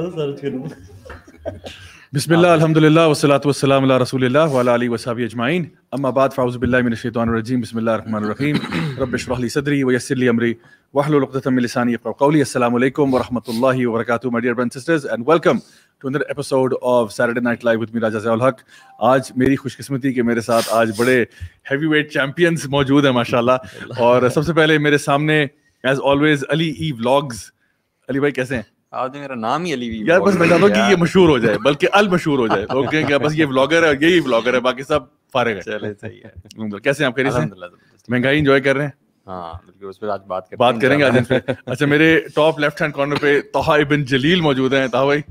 Search करूंगा बिस्मिल्लाह अल्हम्दुलिल्लाह वस्सलातु अजमाइन अम्मा बाद फौज बिल्लाहि सदरी व आज मेरी खुशकिस्मती के मेरे साथ आज बड़े मौजूद हैं माशाल्लाह और सबसे पहले मेरे सामने as always Ali E vlogs Ali भाई कैसे हैं तो मेरा नाम ही अली वी यार बस मैं चाहता हूँ कि ये मशहूर हो जाए बल्कि अल मशहूर हो जाए बस ये है यही ब्लॉगर है बाकी सब चले सही है कैसे आप महंगाई इंजॉय कर रहे हैं हाँ उस आज बात बात करेंगे आज अच्छा मेरे टॉप लेफ्ट हैंड कॉर्नर पे तोहा इबिन जलील मौजूद हैं भाई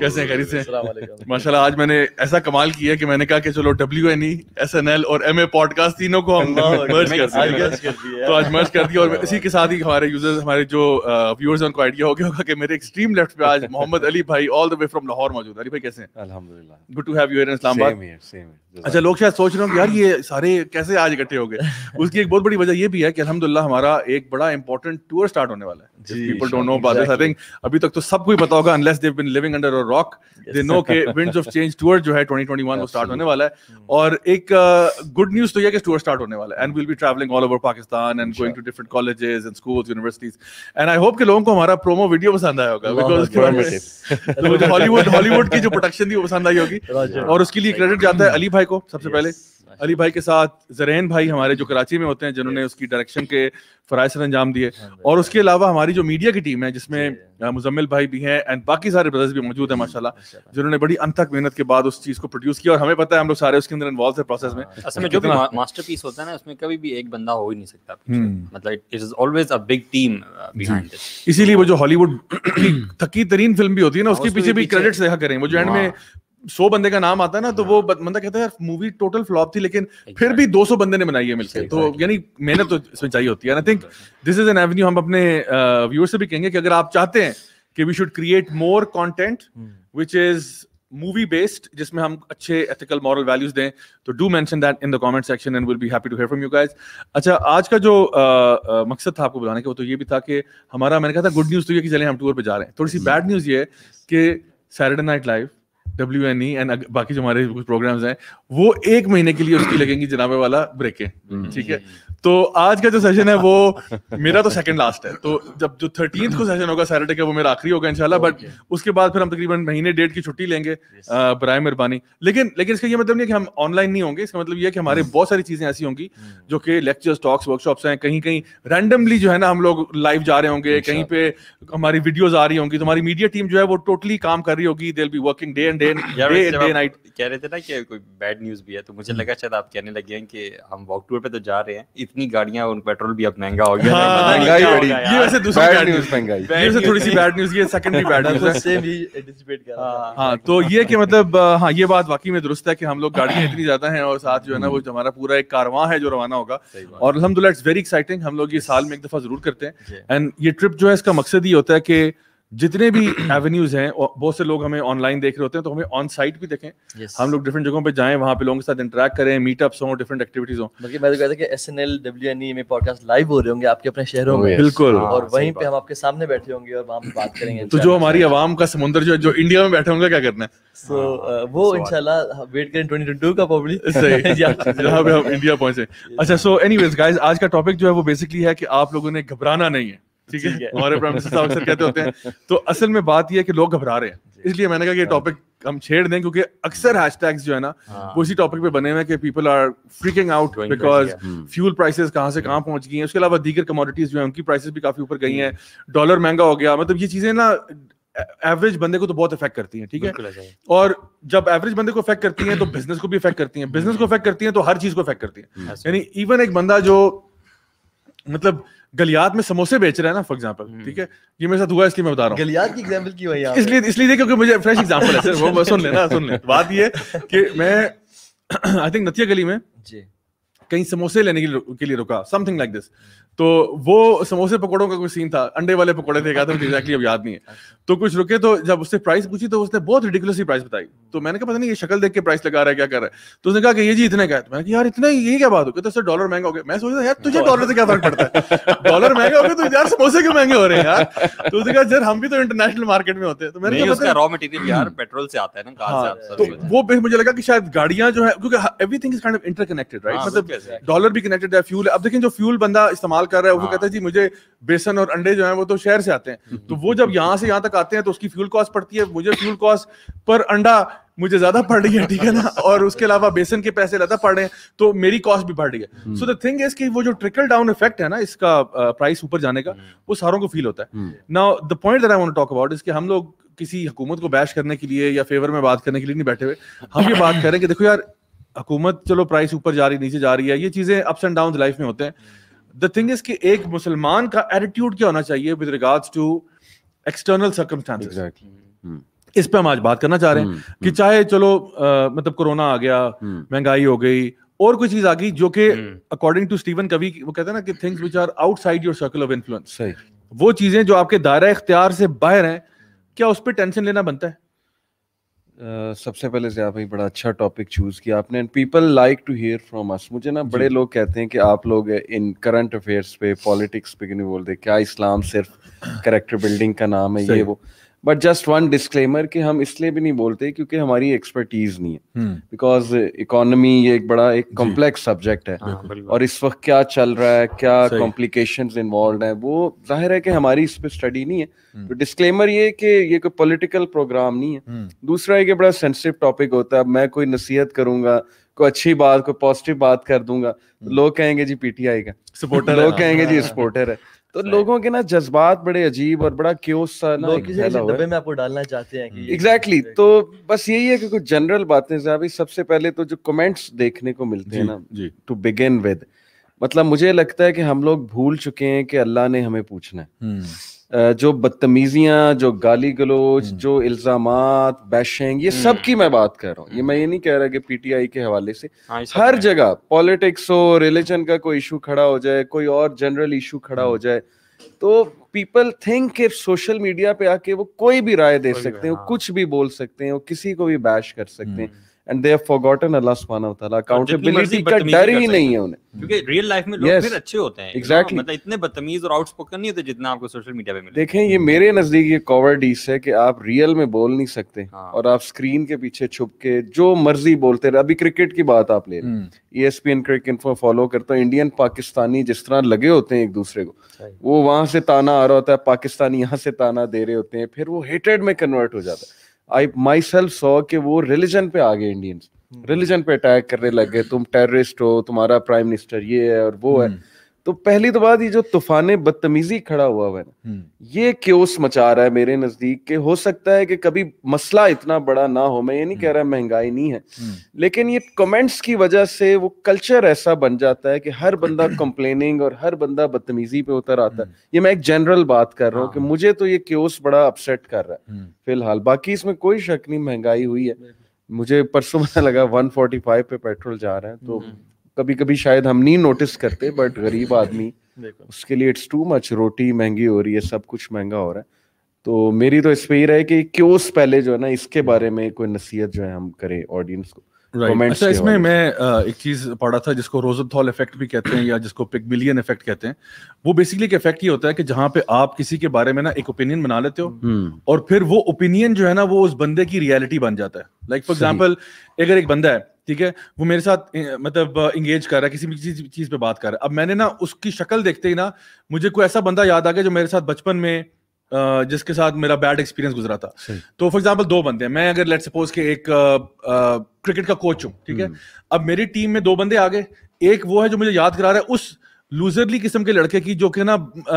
कैसे हैं करी से माशाल्लाह आज मैंने ऐसा कमाल किया कि मैंने कहा कि चलो W N E S N L और एम ए पॉडकास्ट तीनों को हम मर्ज कर दिया तो आज मर्ज कर दिया और इसी के साथ ही हमारे यूजर्स हमारे जो व्यूअर्स हैं उनको आइडिया हो गया होगा कि मेरे एक्सट्रीम लेफ्ट पे आज मोहम्मद अली भाई all the way from Lahore मौजूद अली भाई कैसे हैं अल्हम्दुलिल्लाह good to have you in Islamabad same here same अच्छा लोग शायद सोच रहे हो कि यार ये सारे कैसे आज इकट्ठे हो गए उसकी एक बहुत बड़ी वजह ये भी है कि अलहमदुल्ला हमारा एक बड़ा इंपॉर्टेंट टूर स्टार्ट होने वाला है people don't know about I think अभी तक तो सबको पता होगा unless they been living under a rock they know के विंड्स ऑफ चेंज टूर जो है 2021 वो स्टार्ट होने वाला है hmm. और एक गुड uh, न्यूज़ तो ये कि टूर स्टार्ट होने वाला है and we will be travelling all over Pakistan and going to different colleges and schools universities and I hope कि लोगों को हमारा प्रोमो वीडियो पसंद आया होगा बिकॉज़ हॉलीवुड हॉलीवुड की जो प्रोडक्शन थी वो पसंद आई होगी और उसके लिए क्रेडिट जाता है अली भाई को सबसे yes, पहले अली भाई के साथ जरैन भाई हमारे जो कराची में होते हैं जिन्होंने उसकी डायरेक्शन के फराइज सर अंजाम दिए हाँ और उसके अलावा हमारी जो मीडिया की टीम है जिसमें मुजम्मिल भाई भी हैं एंड बाकी सारे ब्रदर्स भी मौजूद हैं माशाल्लाह जिन्होंने बड़ी अनथक मेहनत के बाद उस चीज़ को प्रोड्यूस किया और हमें पता है हम लोग सारे उसके अंदर इन्वॉल्व थे प्रोसेस में हाँ। असल में जो भी मास्टरपीस होता है ना उसमें कभी भी एक बंदा हो ही नहीं सकता हम्म। मतलब it is always a big team इसीलिए वो जो हॉलीवुड थकी तरीन फिल्म भी होती है ना हाँ, उसके पीछे भी क्रेडिट्स देखा करें वो जो एंड में सौ बंदे का नाम आता है ना तो वो बंदा कहता है यार मूवी टोटल फ्लॉप थी लेकिन फिर भी दो सौ बंदे ने बनाई है मिलकर तो यानी मेहनत तो इसमें चाहिए होती है I think this is an avenue हम अपने व्यूअर्स से भी कहेंगे कि अगर आप चाहते हैं कि we should create more content which is movie based जिसमें हम अच्छे एथिकल मॉरल वैल्यूज दें तो do mention that in the comment section and will be happy to hear from you guys अच्छा आज का जो आ, आ, मकसद था आपको बुलाने का वो तो ये भी था कि हमारा मैंने कहा था गुड न्यूज़ तो ये कि चले हम टूर पे जा रहे हैं थोड़ी सी बैड न्यूज़ ये कि Saturday night live W N E and बाकी जो हमारे कुछ प्रोग्राम्स हैं वो एक महीने के लिए उसकी लगेंगी जनाबे वाला ब्रेक है हम्म। ठीक है तो आज का जो सेशन है वो मेरा तो सेकंड लास्ट है तो जब जो थर्टीन को सेशन होगा सैटरडे का वो मेरा आखिरी होगा इनशाला बट उसके बाद फिर हम तकरीबन महीने डेढ़ की छुट्टी लेंगे बरए मेहरबानी लेकिन लेकिन इसका ये मतलब नहीं है कि हम ऑनलाइन नहीं होंगे इसका मतलब ये है कि हमारे बहुत सारी चीज़ें ऐसी होंगी hmm. जो कि लेक्चर्स टॉक्स वर्कशॉप्स हैं कहीं कहीं रैंडमली जो है ना हम लोग लाइव जा रहे होंगे कहीं पे हमारी वीडियोज आ रही होंगी तो हमारी मीडिया टीम जो है वो टोटली काम कर रही होगी they be working day and day day night कह रहे थे ना कि कोई बैड न्यूज़ भी है तो मुझे लगा शायद आप कहने लगे हैं कि हम वॉक टूर पे तो जा रहे हैं इतनी गाड़ियां और पेट्रोल भी अब महंगा हो गया हाँ, महंगाई बड़ी ये वैसे दूसरी बैड न्यूज़ महंगाई ये वैसे थोड़ी सी बैड न्यूज़ ये सेकंडरी बैड न्यूज़ है सेम ही एंटिसिपेट कर रहा हां हाँ, तो ये कि मतलब हां ये बात वाकई में दुरुस्त है कि हम लोग गाड़ियां इतनी ज्यादा हैं और साथ जो है ना हम्म। वो हमारा पूरा एक कारवां है जो रवाना होगा और अलहमदुलिल्लाह इट्स वेरी एक्साइटिंग हम लोग ये साल में एक दफा जरूर करते हैं एंड ये ट्रिप जो है इसका मकसद ही होता है कि जितने भी एवेन्यूज हैं बहुत से लोग हमें ऑनलाइन देख रहे होते हैं तो हमें ऑन साइट भी देखें yes. हम लोग डिफरेंट जगहों पे जाएं वहाँ पे लोगों के साथ इंटरेक्ट करें मीटअप्स हों डिफरेंट एक्टिविटीज हों बल्कि मैं तो कहता कि S N L W N E में पॉडकास्ट लाइव हो रहे होंगे आपके अपने शहरों में oh, बिल्कुल हाँ, और वहीं पे हम आपके सामने बैठे होंगे और वहाँ पे बात करेंगे तो जो हमारी आवाम का समुद्र जो जो इंडिया में बैठे होंगे क्या करना है हाँ, uh, सो वो इनशाला हाँ, वेट करें ट्वेंटी ट्वेंटी का प्रॉब्लम जहाँ पे हम इंडिया पहुंचे अच्छा सो एनी गाइज आज का टॉपिक जो है वो बेसिकली है कि आप लोगों ने घबराना नहीं है ठीक है हमारे प्राइम मिनिस्टर साहब अक्सर कहते होते हैं तो असल में बात यह है कि लोग घबरा रहे हैं इसलिए मैंने कहा कि टॉपिक हाँ। हम छेड़ दें क्योंकि अक्सर हैशटैग्स जो है ना हाँ। वो इसी टॉपिक पे बने हुए हैं कि people are freaking out because fuel prices कहां से कहां हम्म। पहुंच गई हैं उसके अलावा दीगर कमोडिटीज जो है उनकी प्राइसेस भी काफी ऊपर गई हैं डॉलर हम्म। महंगा हो गया मतलब ये चीजें ना एवरेज बंदे को तो बहुत इफेक्ट करती हैं ठीक है और जब एवरेज बंदे को इफेक्ट करती हैं तो बिजनेस को भी इफेक्ट करती हैं बिजनेस हम्म। को इफेक्ट करती हैं तो हर चीज को इफेक्ट करती है यानी इवन एक बंदा जो मतलब गलियात में समोसे बेच रहा है ना फॉर एग्जांपल हम्म। ठीक है ये मेरे साथ हुआ इसलिए मैं बता रहा हूँ गलियात की एग्जांपल की भाई इसलिए इसलिए क्योंकि मुझे फ्रेश एग्जांपल है सर वो सुन लेना सुन ले बात ये कि मैं आई थिंक नतिया गली में कहीं समोसे लेने के लिए रुका समथिंग लाइक दिस तो वो समोसे पकौड़ों का कोई सीन था अंडे वाले पकौड़े थे क्या था एग्जैक्टली अब याद नहीं है तो कुछ रुके तो जब उसने प्राइस पूछी तो उसने बहुत रिडिकुलस ही प्राइस बताई तो मैंने कहा पता नहीं ये शक्ल देख के प्राइस लगा रहा है क्या कर रहा है तो उसने कहा कि ये जी इतने का है तो मैंने कहा यार इतना ही ये क्या बात हो गई तो सर डॉलर महंगा हो गया मैं सोच रहा यार तुझे डॉलर से क्या फर्क पड़ता है डॉलर महंगा हो गया तो यार समोसे क्यों महंगे हो रहे हैं यार तो उसने कहा सर हम भी तो इंटरनेशनल मार्केट में होते हैं तो मैंने कहा रॉ मटेरियल यार पेट्रोल से आता है ना कहां से हाँ, तो वो मुझे लगा कि शायद गाड़ियां जो हाँ, मतलब है क्योंकि everything is kind of interconnected right मतलब डॉलर भी कनेक्टेड है फ्यूल अब देखें जो फ्यूल बंदा इस्तेमाल इस्तेमाल कर रहा है वो कहता है हाँ। जी मुझे बेसन और अंडे जो है वो तो शहर से आते हैं तो वो जब यहाँ से यहाँ तक आते हैं तो उसकी फ्यूल कॉस्ट पड़ती है मुझे फ्यूल कॉस्ट पर अंडा मुझे ज्यादा पड़ रही है ठीक है ना और उसके अलावा बेसन के पैसे ज्यादा पड़ रहे हैं तो मेरी कॉस्ट भी बढ़ रही है सो द थिंग इज कि वो जो ट्रिकल डाउन इफेक्ट है ना इसका प्राइस ऊपर जाने का हम्म। वो सारों को फील होता है now the point that I want to talk about is कि हम लोग किसी हुकूमत को बैश करने के लिए या फेवर में बात करने के लिए नहीं बैठे हुए हम ये बात कर रहे हैं कि देखो यार हुकूमत चलो प्राइस ऊपर जा रही नीचे जा रही है ये चीजें अप्स एंड डाउन लाइफ में होते हैं द थिंग इज कि एक मुसलमान का एटीट्यूड क्या होना चाहिए with regards to external circumstances इस पे हम आज बात करना चाह रहे हैं hmm. कि hmm. चाहे चलो आ, मतलब कोरोना आ गया hmm. महंगाई हो गई और कोई चीज आ गई जो कि अकॉर्डिंग टू स्टीवन कवि वो कहते हैं ना कि things which are outside your circle of influence वो चीजें जो आपके दायरा इख्तियार से बाहर हैं क्या उस पर टेंशन लेना बनता है सबसे पहले जया भाई बड़ा अच्छा टॉपिक चूज किया आपने and people like to hear from us मुझे ना बड़े लोग कहते हैं कि आप लोग इन करंट अफेयर्स पे पॉलिटिक्स पे क्यों नहीं बोलते क्या इस्लाम सिर्फ करेक्टर बिल्डिंग का नाम है ये वो बट जस्ट वन डिस्क्लेमर कि हम इसलिए भी नहीं बोलते क्योंकि हमारी एक्सपर्टीज नहीं है बिकॉज हम्म। इकोनॉमी ये एक बड़ा एक कॉम्प्लेक्स सब्जेक्ट है और इस वक्त क्या चल रहा है क्या कॉम्प्लिकेशन इन्वॉल्व है वो जाहिर है कि हमारी इस पर स्टडी नहीं है हम्म। तो डिस्क्लेमर ये कि ये कोई पोलिटिकल प्रोग्राम नहीं है हम्म। दूसरा ये बड़ा सेंसिटिव टॉपिक होता है मैं कोई नसीहत करूंगा को अच्छी बात को पॉजिटिव बात कर दूंगा तो लोग कहेंगे जी पीटीआई का सपोर्टर लोग हाँ। कहेंगे जी सपोर्टर हाँ। है तो लोगों के ना जज्बात बड़े अजीब और बड़ा क्यों सा ना दबे में आपको डालना चाहते हैं कि एग्जैक्टली हम्म। exactly, तो बस यही है कि कुछ जनरल बातें अभी सबसे पहले तो जो कमेंट्स देखने को मिलते हैं ना टू बिगिन विद मतलब मुझे लगता है कि हम लोग भूल चुके हैं कि अल्लाह ने हमें पूछना है हम्म। जो बदतमीजियां जो गाली गलोच हम्म। जो इल्जाम बैशिंग ये सब हम्म। की मैं बात कर रहा हूँ ये हम्म। मैं ये नहीं कह रहा कि पीटीआई के हवाले से हाँ, हर जगह पॉलिटिक्स हो रिलीजन का कोई इशू खड़ा हो जाए कोई और जनरल इशू खड़ा हो जाए तो पीपल थिंक कि सोशल मीडिया पे आके वो कोई भी राय दे सकते हैं हाँ। कुछ भी बोल सकते हैं वो किसी को भी बैश कर सकते हैं एंड दे हैव फॉरगॉटन अल्लाह सुब्हानहु व तआला अकाउंटेबिलिटी का डर ही नहीं है उन्हें क्योंकि रियल लाइफ में लोग yes, फिर अच्छे होते हैं exactly. मतलब इतने बदतमीज और आउटस्पोकन नहीं होते जितना आपको सोशल मीडिया पे मिलता देखें ये मेरे नजदीक ये कॉवर्डीस है कि आप रियल में बोल नहीं सकते हाँ। और आप स्क्रीन के पीछे छुप के जो मर्जी बोलते रहे अभी क्रिकेट की बात आप ले रहे ईएसपीएन क्रिकेट इन्फो फॉलो करता हूं इंडियन पाकिस्तानी जिस तरह लगे होते हैं एक दूसरे को वो वहां से ताना आ रहा होता है पाकिस्तानी यहाँ से ताना दे रहे होते हैं फिर वो हेटेड में कन्वर्ट हो जाता है आई माई सेल्फ सो कि वो रिलीजन पे आ गए इंडियंस रिलीजन हम्म। पे अटैक करने लग गए तुम टेररिस्ट हो तुम्हारा प्राइम मिनिस्टर ये है और वो है हम्म। तो पहली तो बात ये जो तूफान बदतमीजी खड़ा हुआ है हम्म। ये क्योस मचा रहा है मेरे नजदीक के हो सकता है कि कभी मसला इतना बड़ा ना हो मैं ये नहीं कह हम्म। रहा महंगाई नहीं है हम्म। लेकिन ये कमेंट्स की वजह से वो कल्चर ऐसा बन जाता है कि हर बंदा कंप्लेनिंग और हर बंदा बदतमीजी पे उतर आता है ये मैं एक जनरल बात कर रहा हूँ कि हाँ। मुझे तो ये क्योस बड़ा अपसेट कर रहा है फिलहाल बाकी इसमें कोई शक नहीं महंगाई हुई है मुझे परसों लगा वन पे पेट्रोल जा रहा है तो कभी कभी शायद हम नहीं नोटिस करते बट गरीब आदमी उसके लिए इट्स टू मच रोटी महंगी हो रही है सब कुछ महंगा हो रहा है तो मेरी तो इस पर ही रहे कि क्यों पहले जो है ना इसके बारे में कोई नसीहत जो है हम करें ऑडियंस को राइट अच्छा इसमें मैं एक चीज पढ़ा था जिसको रोजनथॉल इफेक्ट भी कहते हैं या जिसको पिगमिलियन इफेक्ट कहते हैं वो बेसिकली एक इफेक्ट ये होता है कि जहां पे आप किसी के बारे में ना एक ओपिनियन बना लेते हो हम्म। और फिर वो ओपिनियन जो है ना वो उस बंदे की रियलिटी बन जाता है लाइक फॉर एग्जाम्पल अगर एक बंदा है ठीक है वो मेरे साथ मतलब इंगेज कर रहा है किसी भी चीज चीज पे बात कर रहा है अब मैंने ना उसकी शक्ल देखते ही ना मुझे कोई ऐसा बंदा याद आ गया जो मेरे साथ बचपन में जिसके साथ मेरा बैड एक्सपीरियंस गुजरा था तो फॉर एग्जांपल दो बंदे हैं मैं अगर लेट सपोज के एक क्रिकेट का कोच हूँ ठीक है हम्म। अब मेरी टीम में दो बंदे आ गए एक वो है जो मुझे याद करा रहा है उस लूजरली किस्म के लड़के की जो कि ना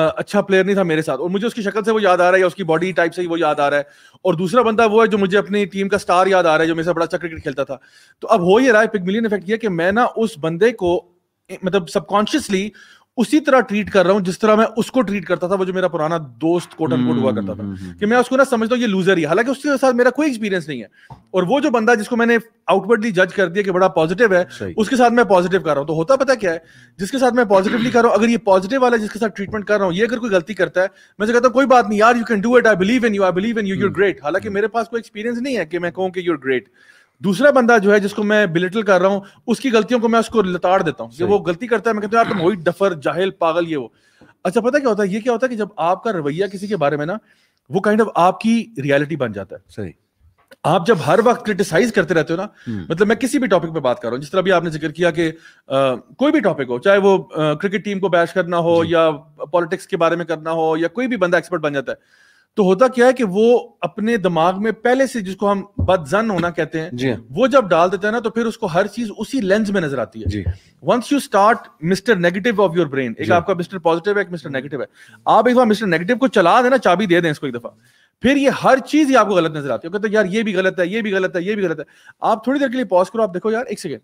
अच्छा प्लेयर नहीं था मेरे साथ और मुझे उसकी शक्ल से वो याद आ रहा है या उसकी बॉडी टाइप से वो याद आ रहा है और दूसरा बंदा वो है जो मुझे अपनी टीम का स्टार याद आ रहा है जो मेरे साथ बड़ा अच्छा क्रिकेट खेलता था तो अब हो ही रहा है पिगमिलियन इफेक्ट ये कि मैं ना उस बंदे को मतलब सबकॉन्शियसली उसी तरह ट्रीट कर रहा हूं जिस तरह मैं उसको ट्रीट करता था वो जो मेरा पुराना दोस्त कोट एंड हुआ करता था हम्म, हम्म, कि मैं उसको ना समझता हूँ ये लूजर ही हालांकि उसके साथ मेरा कोई एक्सपीरियंस नहीं है और वो जो बंदा जिसको मैंने आउटवर्डली जज कर दिया कि बड़ा पॉजिटिव है उसके साथ मैं पॉजिटिव कर रहा हूँ तो होता पता क्या है जिसके साथ मैं पॉजिटिवली कर रहा हूँ अगर ये पॉजिटिव वाला जिसके साथ ट्रीटमेंट कर रहा हूँ ये अगर कोई गलती करता है मैं कहता हूँ कोई बात नहीं यार you can do it I believe in you I believe in you you're great हालांकि मेरे पास कोई एक्सपीरियंस नहीं है कि मैं कहूँ कि यूर ग्रेट दूसरा बंदा जो है जिसको मैं बिलिटल कर रहा हूँ उसकी गलतियों को मैं उसको लताड़ देता हूँ वो गलती करता है मैं कहता हूँ यार तुम वही डफर जाहिल पागल ये वो अच्छा पता क्या होता है ये क्या होता है कि जब आपका रवैया किसी के बारे में ना वो काइंड kind ऑफ of आपकी रियलिटी बन जाता है सही आप जब हर वक्त क्रिटिसाइज करते रहते हो ना हम्म। मतलब मैं किसी भी टॉपिक पे बात कर रहा हूँ जिस तरह भी आपने जिक्र किया कि कोई भी टॉपिक हो चाहे वो क्रिकेट टीम को बैश करना हो या पॉलिटिक्स के बारे में करना हो या कोई भी बंदा एक्सपर्ट बन जाता है तो होता क्या है कि वो अपने दिमाग में पहले से जिसको हम बदजन होना कहते हैं हाँ। वो जब डाल देते हैं ना तो फिर उसको हर चीज उसी लेंस में नजर आती है once you start mister negative of your brain एक आपका मिस्टर पॉजिटिव है एक मिस्टर नेगेटिव है आप एक बार मिस्टर नेगेटिव को चला देना चाबी दे दें इसको एक दफा फिर ये हर चीज ही आपको गलत नजर आती है कहते यार ये भी गलत है ये भी गलत है ये भी गलत है आप थोड़ी देर के लिए पॉज करो आप देखो यार एक सेकेंड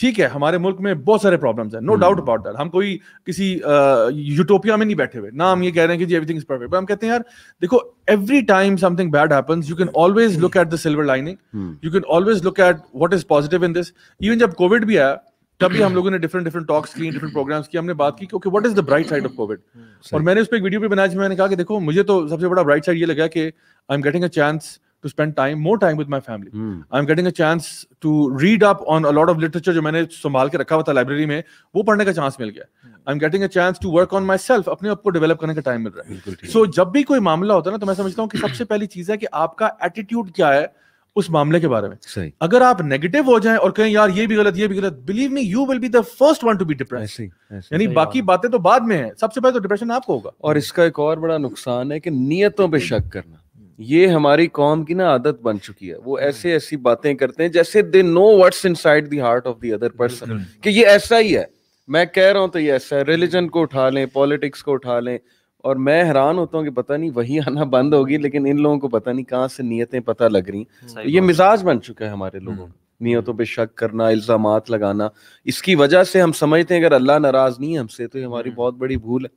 ठीक है हमारे मुल्क में बहुत सारे प्रॉब्लम्स हैं नो डाउट अबाउट दैट हम कोई किसी यूटोपिया uh, में नहीं बैठे हुए ना हम ये कह रहे हैं कि जी एवरीथिंग इज परफेक्ट हम कहते हैं यार देखो every time something bad happens you can always look at the silver lining you can always look at what is positive in this even जब कोविड भी आया तब भी हम लोगों ने डिफरेंट डिफरेंट टॉक्स की डिफरेंट प्रोग्राम्स की हमने बात की okay what is the bright side of Covid और मैंने उस पर एक वीडियो भी बनाया जिसमें मैंने कहा कि देखो मुझे तो सबसे बड़ा ब्राइट साइड ये लगा कि I am getting a chance to spend time, more time with my family. Hmm. I'm getting a chance to read up on a lot of literature जो मैंने संभाल के रखा हुआ था लाइब्रेरी में वो पढ़ने का चांस मिल गया I am getting a chance to work on myself अपने आप को डेवलप करने का टाइम मिल रहा है सो so, जब भी कोई मामला होता है ना तो मैं समझता हूँ कि सबसे पहली चीज है कि आपका एटीट्यूड क्या है उस मामले के बारे में सही. अगर आप नेगेटिव हो जाएं और कहें यार ये भी गलत ये भी गलत believe me you will be the first one to be depress यानी बाकी बातें तो बाद में है सबसे पहले तो डिप्रेशन आपको होगा और इसका एक और बड़ा नुकसान है कि नियतों पे शक करना ये हमारी कौम की ना आदत बन चुकी है वो हम्म। ऐसे ऐसी बातें करते हैं जैसे they know what's inside side heart of other person कि ये ऐसा ही है मैं कह रहा हूं तो ये ऐसा है रिलीजन को उठा लें पॉलिटिक्स को उठा लें और मैं हैरान होता हूँ कि पता नहीं वही आना बंद होगी लेकिन इन लोगों को पता नहीं कहाँ से नीयतें पता लग रही तो ये मिजाज बन चुका है हमारे लोगों का हम्म। नीयतों पे शक करना इल्ज़ाम लगाना इसकी वजह से हम समझते हैं अगर अल्लाह नाराज नहीं है हमसे तो ये हमारी हम्म। बहुत बड़ी भूल है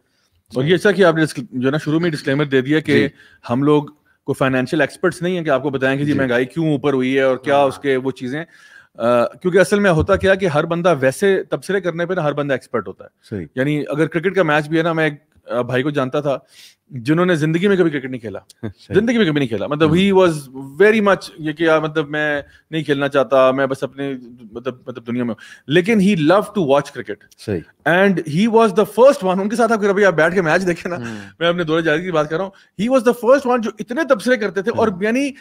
और ये अच्छा कि आपने जो ना शुरू में डिस्क्लेमर दे दिया कि हम लोग कोई फाइनेंशियल एक्सपर्ट्स नहीं है कि आपको बताएं कि जी महंगाई क्यों ऊपर हुई है और क्या हाँ। उसके वो चीजें क्योंकि असल में होता क्या कि हर बंदा वैसे तबसरे करने पे ना हर बंदा एक्सपर्ट होता है यानी अगर क्रिकेट का मैच भी है ना मैं भाई को जानता था जिन्होंने जिंदगी में कभी क्रिकेट नहीं खेला जिंदगी में कभी नहीं खेला मतलब ही वॉज वेरी मच ये कि यार मतलब मैं नहीं खेलना चाहता मैं बस अपने मतलब मतलब दुनिया में लेकिन he love to watch cricket and he was the first one उनके साथ आप आप बैठ के मैच देखे ना हम्म। मैं अपने दौरे जारी की बात कर रहा हूँ he was the first one जो इतने तबसरे करते थे हम्म। और यानी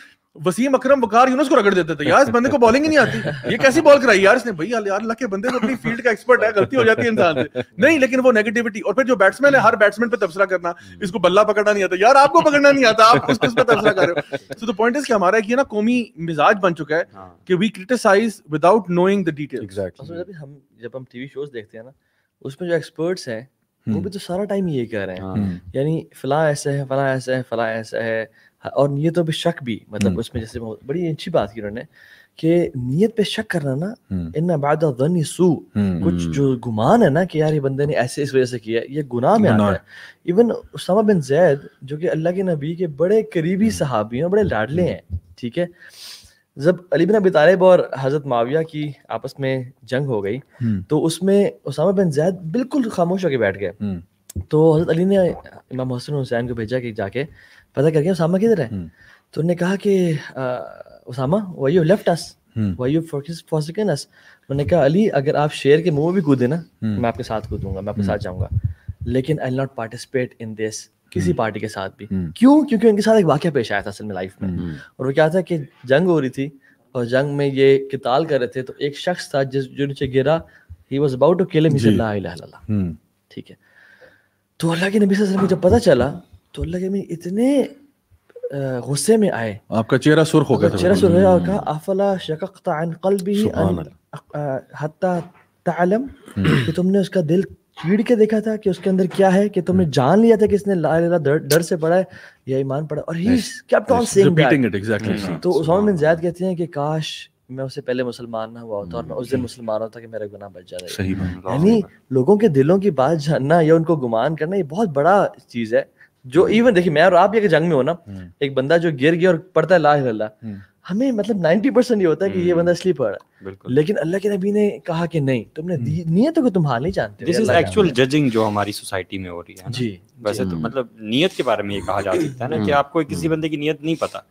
वसीम अकरम वकार यूनुस को रगड़ देते थे यार इस बंदे को बॉलिंग ही नहीं आती ये कैसी बॉल कराई यार इसने भाई यार लक के बंदे तो अपनी फील्ड का एक्सपर्ट है गलती हो जाती है इंसान से नहीं लेकिन वो नेगेटिविटी और फिर जो बैट्समैन है हर बैट्समैन पे तबसरा करना इसको बल्ला पकड़ना नहीं आता यार आपको पकड़ना नहीं आता आप किस किस पे तबसरा कर रहे हो सो द पॉइंट इज कि हमारा एक ये ना कौमी मिजाज बन चुका है हाँ। कि we criticise without knowing the detail exactly हम जब हम टीवी शोज देखते हैं ना उसमें जो एक्सपर्ट्स हैं वो हम्म। भी तो सारा टाइम ये कह रहे हैं हाँ। यानी फला ऐसा है फला ऐसा है फला ऐसा है और नीयतों पे शक भी मतलब हम्म। उसमें जैसे बड़ी अच्छी बात की उन्होंने कि नीयत पे शक करना ना हम्म। इन बाद सू हम्म, कुछ जो गुमान है ना कि यार ये बंदे ने ऐसे इस वजह से किया ये गुनाह में आता है इवन उसामा बिन जैद जो कि अल्लाह के नबी के बड़े करीबी सहाबी हैं बड़े लाडले हैं ठीक है जब अली बिन अबी तालिब और हजरत माविया की आपस में जंग हो गई तो उसमें उसामा बिन जैद बिल्कुल खामोश होकर बैठ गए तो हजरत अली ने इमाम हसन हुसैन को भेजा कि जाके पता करके उसामा किधर है हम्म। तो उन्होंने कहा कि Usama why you left us why you forsaken us उन्होंने कहा अली अगर आप शेर के मुंह भी कूदे ना हम्म। मैं आपके साथ कूदूंगा मैं आपके साथ हम्म। जाऊंगा लेकिन I not participate in this किसी पार्टी के साथ भी क्यों क्योंकि उनके साथ एक वाक्य पेश आया था असल में लाइफ में और वो क्या था कि जंग हो रही थी और जंग में ये किताल कर रहे थे तो एक शख्स था जिस जो नीचे गिरा he was about to kill ठीक है तो अल्लाह के नबी सल्लल्लाहु अलैहि वसल्लम को जब पता चला तो अल्लाह के इतने गुस्से में आए आपका चेहरा सुर्ख हो गया चेहरा सुर्ख हो और कहा अफला शकता अन कल्बी हत्ता तालम कि तुमने उसका दिल चीड़ के देखा था कि उसके अंदर क्या है कि तुमने हम्म। जान लिया था कि इसने ला इला डर से पढ़ा है या ईमान पढ़ा और he kept on saying it exactly तो उसमें बिन ज़ैद कहते हैं कि काश मैं उससे पहले मुसलमान ना हुआ होता और मैं उस दिन हम्म। मुसलमान होता कि मेरा गुनाह बच जाता यानी लोगों के दिलों की बात जानना या उनको गुमान करना ये बहुत बड़ा चीज़ है जो इवन हम्म। देखिए मैं और आप ये जंग में हो ना हम्म। एक बंदा जो गिर गया और पड़ता है लाज ला हम्म। हमें मतलब 90 परसेंट ये होता है कि ये बंदा इसलिए पढ़ है लेकिन अल्लाह के नबी ने कहा कि नहीं तुमने नियत को तुम हाल नहीं जानते दिस इज एक्चुअल जजिंग जो हमारी सोसाइटी में हो रही है जी वैसे तो मतलब नियत के बारे में ये कहा जा सकता है ना कि आपको किसी बंदे की नियत नहीं पता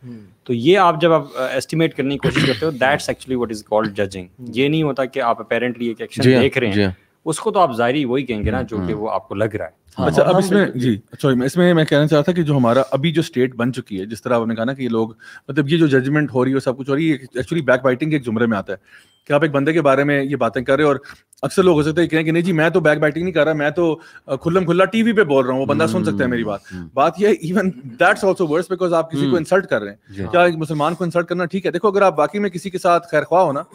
तो ये आप जब आप एस्टिमेट करने की कोशिश करते हो that's actually what is called judging ये नहीं होता कि आप अपेरेंटली एक एक्शन हाँ, देख रहे हैं हाँ। उसको तो आप जाहिर वही कहेंगे ना जो कि वो आपको लग रहा है हाँ, अच्छा हाँ, अब हाँ, इसमें जी सॉरी मैं इसमें मैं कहना चाहता था कि जो हमारा अभी जो स्टेट बन चुकी है जिस तरह आपने कहा ना कि ये लोग मतलब ये जो जजमेंट हो रही है सब कुछ हो रही है एक्चुअली बैक बाइटिंग के एक जुमरे में आता है कि आप एक बंदे के बारे में ये बातें कर रहे हो और अक्सर लोग हो सकते हैं कहें कि नहीं जी मैं तो बैक बैटिंग नहीं कर रहा मैं तो खुल्लम खुल्ला टीवी पे बोल रहा हूँ वो बंदा सुन सकता है मेरी बात हम्म, हम्म। बात यह even that's also worse because आप किसी को इंसल्ट हम्म। कर रहे हैं क्या एक मुसलमान को इंसल्ट करना ठीक है देखो अगर आप बाकी में किसी के साथ खैर हो ना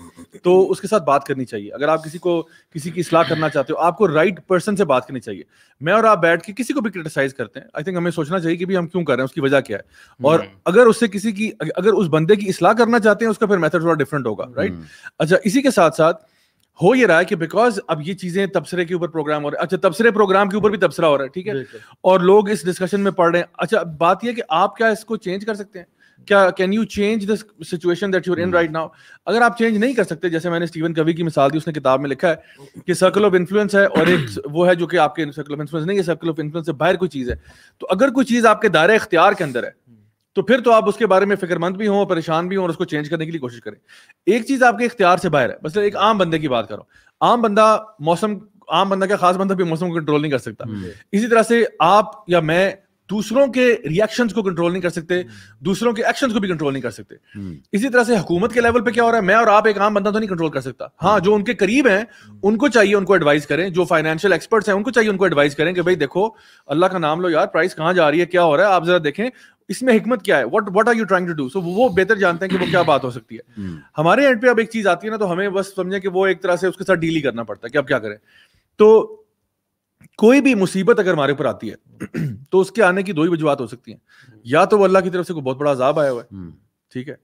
तो उसके साथ बात करनी चाहिए अगर आप किसी को किसी की सलाह करना चाहते हो आपको राइट पर्सन से बात करनी चाहिए मैं और आप बैठ के किसी को भी क्रिटिसाइज करते हैं आई थिंक हमें सोचना चाहिए कि भी हम क्यों कर रहे हैं उसकी वजह क्या है और अगर उससे किसी की अगर उस बंदे की इसलाह करना चाहते हैं उसका फिर मेथड थोड़ा डिफरेंट होगा राइट अच्छा इसी के साथ साथ हो ये रहा है कि बिकॉज अब ये चीजें तबसरे के ऊपर प्रोग्राम हो रहा है अच्छा तबसरे प्रोग्राम के ऊपर भी तबसरा हो रहा है ठीक है और लोग इस डिस्कशन में पढ़ रहे हैं अच्छा बात यह कि आप क्या इसको चेंज कर सकते हैं क्या can you change this situation that you're in right now अगर आप चेंज नहीं कर सकते जैसे मैंने स्टीवन कवि की मिसाल दी उसने किताब में लिखा है कि सर्कल ऑफ इन्फ्लुएंस है और एक hmm. वो है जो कि आपके सर्कल ऑफ इन्फ्लुएंस नहीं है सर्कल ऑफ इन्फ्लुएंस से बाहर कोई चीज़ है तो अगर कोई चीज़ आपके दायरे इख्तियार के अंदर है तो फिर तो आप उसके बारे में फिक्रमंद भी हों परेशान भी हों और उसको चेंज करने के लिए कोशिश करें एक चीज आपके इख्तियार से बाहर है बस एक आम बंदे की बात करो आम बंदा मौसम आम बंदा क्या खास बंदा भी मौसम को कंट्रोल नहीं कर सकता हम्म। इसी तरह से आप या मैं दूसरों के रिएक्शन को कंट्रोल नहीं कर सकते हम्म। दूसरों के एक्शन को भी कंट्रोल नहीं कर सकते हम्म। इसी तरह से हुकूमत के लेवल पे क्या हो रहा है मैं और आप एक आम बंदा तो नहीं कंट्रोल कर सकता हाँ हम्म। जो उनके करीब हैं उनको चाहिए उनको एडवाइस करें जो फाइनेंशियल एक्सपर्ट्स हैं उनको चाहिए उनको एडवाइस करें कि भाई देखो अल्लाह का नाम लो यार प्राइस कहाँ जा रही है क्या हो रहा है आप जरा देखें इसमें हिकमत क्या है what what are you trying to do so वो बेहतर जानते हैं कि वो क्या बात हो सकती है हमारे एंड पे अब एक चीज आती है ना तो हमें बस समझे कि वो एक तरह से उसके साथ डील ही करना पड़ता है कि अब क्या करें तो कोई भी मुसीबत अगर हमारे ऊपर आती है तो उसके आने की दो ही वजुहत हो सकती है या तो वो अल्लाह की तरफ से कोई बहुत बड़ा अजाब आया हुआ है हम्म। ठीक है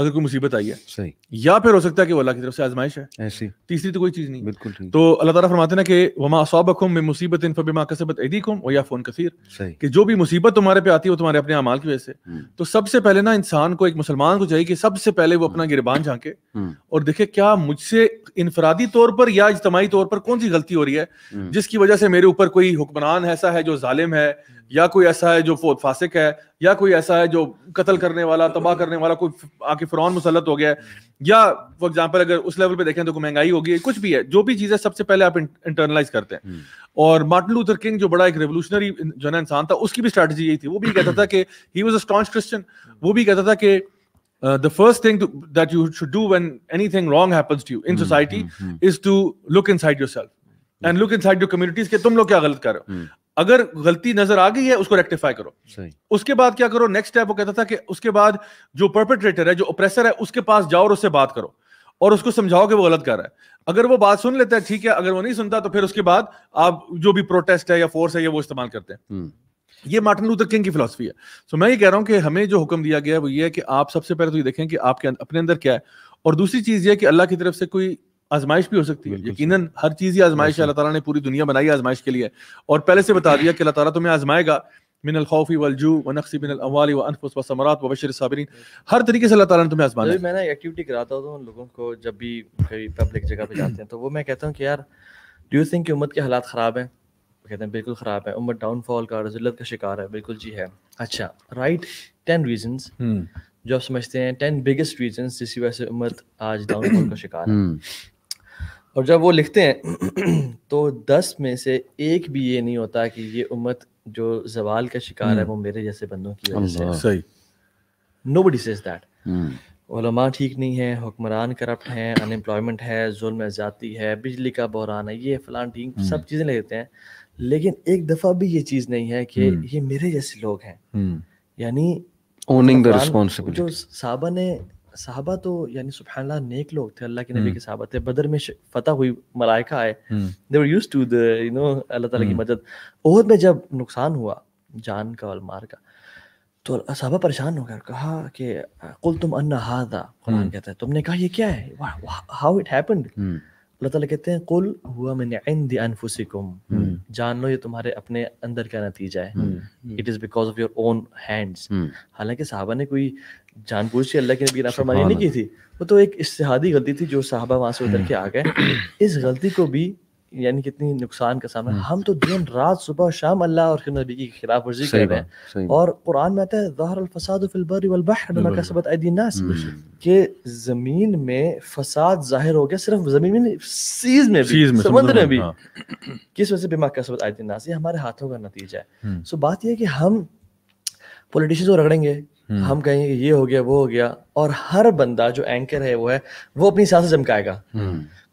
अगर कोई मुसीबत आई है सही या फिर हो सकता है कि वो अल्लाह की तरफ से आजमाइश है ऐसी तीसरी तो कोई चीज़ नहीं बिल्कुल तो अल्लाह ताला फरमाते ना कि वमा असाबकुम मिन मुसीबत इन फबिमा कसबत एदीकुम व या फोन कसीर सही कि जो भी मुसीबत तुम्हारे पे आती है वो तुम्हारे अपने अमाल की वजह से हम्म। तो सबसे पहले ना इंसान को एक मुसलमान को चाहिए कि सबसे पहले वो अपना हम्म। गिरबान झांके हम्म। और देखे क्या मुझसे इनफरादी तौर पर या इज्तमाही तौर पर कौन सी गलती हो रही है जिसकी वजह से मेरे ऊपर कोई हुक्मरान ऐसा है जो जालिम है या कोई ऐसा है जो फासिक है या कोई ऐसा है जो कत्ल करने वाला तबाह करने वाला कोई आके फ्रॉन मुसलत हो गया है या फॉर एग्जाम्पल अगर उस लेवल पे देखें तो महंगाई होगी कुछ भी है जो भी चीज है सबसे पहले आप इंटरनलाइज करते हैं हम्म। और मार्टिन लूथर किंग जो बड़ा एक रेवोल्यूशनरी जो है इंसान था उसकी भी स्ट्रैटेजी यही थी वो भी कहता था कि ही वॉज अ स्ट्रॉन्च क्रिश्चियन वो भी कहता था कि Uh, the first thing to, that you should do when anything wrong happens to you in hmm, society mm-hmm. is to look inside yourself and look inside your communities कि तुम लोग क्या गलत कर रहे हो अगर गलती नजर आ गई है उसको रेक्टिफाई करो सही उसके बाद क्या करो नेक्स्ट स्टेप वो कहता था कि उसके बाद जो परपेट्रेटर है जो ओप्रेसर है उसके पास जाओ और उससे बात करो और उसको समझाओ कि वो गलत कर रहा है अगर वो बात सुन लेता है ठीक है अगर वो नहीं सुनता तो फिर उसके बाद आप जो भी प्रोटेस्ट है या फोर्स है ये वो इस्तेमाल करते हैं हम्म। ये मार्टिन लूथर किंग की फिलोसफी है सो मैं ये कह रहा हूं कि हमें जो हुक्म दिया गया है वो ये है कि आप सबसे पहले तो ये देखें कि आपके अं-, अपने अंदर क्या है और दूसरी चीज ये कि अल्लाह की तरफ से कोई आजमाइश भी हो सकती है यकीनन हर चीज ही आजमाइश है अल्लाह ताला ने पूरी दुनिया बनाई आजमाइश के लिए और पहले से बता दिया कि अल्लाह ताला तुम्हें आजमाएगा मिन अलखौफी वलजू व नक्सी मिन अलअमवाल व अनफुस व समरात व बशर साबिरीन हर तरीके से अल्लाह ताला ने तुम्हें आजमाना मैं ना एक्टिविटी कराता हूं उन लोगों को जब भी कहीं पब्लिक जगह पे जाते हैं तो वो मैं कहता हूं कि यार डू यू थिंक कि उम्मत के हालात खराब हैं कहते हैं बिल्कुल ख़राब है उम्र डाउनफॉल का रजिलत का शिकार है बिल्कुल जी है अच्छा राइट टेन रीजन जो आप समझते हैं टेन बिगेस्ट रीजन जिसकी वजह से उम्र आज डाउनफॉल का शिकार है हम्म। और जब वो लिखते हैं तो दस में से एक भी ये नहीं होता कि ये उम्मत जो जवाल का शिकार है हम्म। वो मेरे जैसे बंदों की वजह से सेज दैट ओलमा ठीक नहीं है हुक्मरान करप्ट हैं अनएम्प्लॉयमेंट है जुल्म ज़ाती है बिजली का बहरान है ये फलान ठीक हम्म। सब चीज़ें लेते हैं लेकिन एक दफ़ा भी ये चीज़ नहीं है कि हम्म। ये मेरे जैसे लोग हैं यानी ओनिंग द जो साहबा ने साहबा तो यानी सुबहानला नेक लोग थे अल्लाह के नबी हम्म। के साहबा थे बदर में फतह हुई मलाइका आए they were used to the you know अल्लाह ताला की हम्म। मदद ओहद में जब नुकसान हुआ जान का और मार का तो साहबा परेशान होकर कहा कि कुल तुम अन्ना हादा कुरान हम्म। कहता है तुमने कहा ये क्या है हाउ इट हैपेंड अल्लाह ताला कहते हैं कुल हुआ अनफुसिकुम हम्म। जान लो ये तुम्हारे अपने अंदर का नतीजा है it is because of your own hands हालांकि साहबा ने कोई जानबूझ के अल्लाह के नबी नाफरमानी नहीं की थी वो तो एक इश्तहादी गलती थी जो साहबा वहाँ से उतर के आ गए इस गलती को भी यानी कितनी नुकसान का सामना हम्म। हम तो दिन रात सुबह शाम अल्लाह और नबी की खिलाफ वर्जी कर रहे हैं और कुरान में आता है जहर फसाद कसबत हम्म। जमीन में फसाद जाहिर हो गया सिर्फ जमीन में सीज में भी समुद्र में भी हाँ। किस वजह से बीमा कसबत आदि नास ये हमारे हाथों का नतीजा है हम्म। सो बात यह है कि हम पॉलिटिशियंस को तो रगड़ेंगे हम कहेंगे ये हो गया वो हो गया और हर बंदा जो एंकर है वो है वो अपनी सांस से चमकाएगा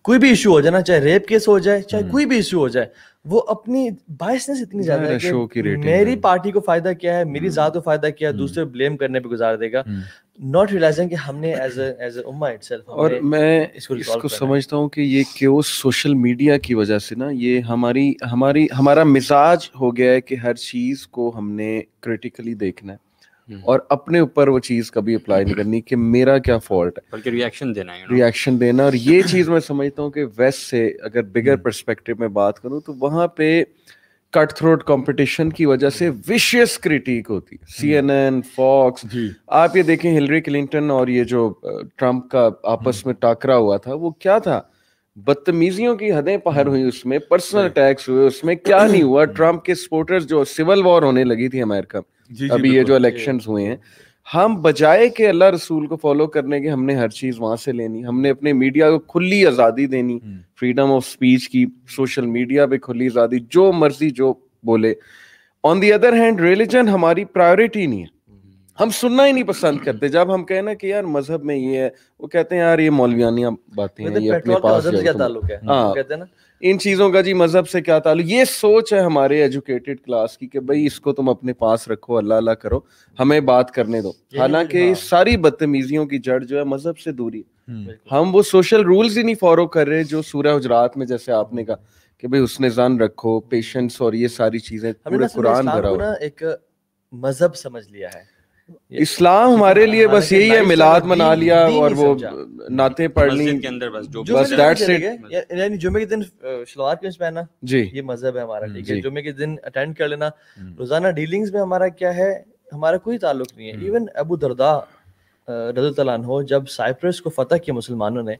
कोई भी इशू हो जाए ना चाहे रेप केस हो जाए चाहे हम्म। कोई भी इशू हो जाए वो अपनी बायसनेस इतनी ज्यादा है कि मेरी पार्टी को फायदा क्या है मेरी हम्म। जात को फायदा क्या है हम्म। दूसरे ब्लेम करने पे गुजार देगा नॉट रियलाइजिंग कि हमने एज एज उम्मा इटसेल्फ और मैं इसको, इसको समझता हूँ कि ये क्यों सोशल मीडिया की वजह से ना ये हमारी हमारी हमारा मिजाज हो गया है कि हर चीज को हमने क्रिटिकली देखना है और हम्म। अपने ऊपर वो चीज कभी अप्लाई नहीं करनी कि मेरा क्या फॉल्ट है बल्कि रिएक्शन देना है रिएक्शन देना और ये चीज मैं समझता हूँ कि वेस्ट से अगर बिगर परस्पेक्टिव हम्म। में बात करूँ तो वहां पे कट थ्रोट कॉम्पिटिशन की वजह से विशियस क्रिटिक होती है सी एन एन फॉक्स आप ये देखें हिलरी क्लिंटन और ये जो ट्रंप का आपस हम्म। में टाकरा हुआ था वो क्या था बदतमीजियों की हदें पार हुई उसमें पर्सनल अटैक्स हुए उसमें क्या नहीं हुआ ट्रंप के सपोर्टर्स जो सिविल वॉर होने लगी थी अमेरिका में जी, अभी ये जो इलेक्शन हुए हैं हम बजाय के अल्लाह रसूल को फॉलो करने के हमने हर चीज वहां से लेनी हमने अपने मीडिया को खुली आजादी देनी फ्रीडम ऑफ स्पीच की सोशल मीडिया पे खुली आजादी जो मर्जी जो बोले on the other hand religion हमारी प्रायोरिटी नहीं है हम सुनना ही नहीं पसंद करते जब हम कहें ना कि यार मजहब में ये है वो कहते हैं यार ये मौलवियानियां बातें हैं मतलब ये अपने पास क्या ताल्लुक है हाँ कहते हैं ना इन चीजों का जी मजहब से क्या ताल्लुक ये सोच है हमारे एजुकेटेड क्लास की कि भाई इसको तुम अपने पास रखो अल्लाह अल्लाह करो हमें बात करने दो हालांकि हाँ। सारी बदतमीजियों की जड़ जो है मजहब से दूरी हम्म। हम वो सोशल रूल्स ही नहीं फॉलो कर रहे जो सूर्य हजरात में जैसे आपने कहा कि भाई उसने जान रखो पेशेंस और ये सारी चीजें पूरे कुरान भरा एक मजहब समझ लिया है इस्लाम हमारे लिए बस यही है मिलाद मना लिया और वो नाते पढ़ ली के अंदर बस जो बस दैट्स इट यानी जुमे के दिन शलवार कमीज पहनना जी ये मजहब है हमारा ठीक है जुमे के दिन अटेंड कर लेना हम्म। रोजाना डीलिंग्स में हमारा क्या है हमारा कोई ताल्लुक नहीं है इवन अबू दरदा रजो जब साइप्रस को फतह किया मुसलमानों ने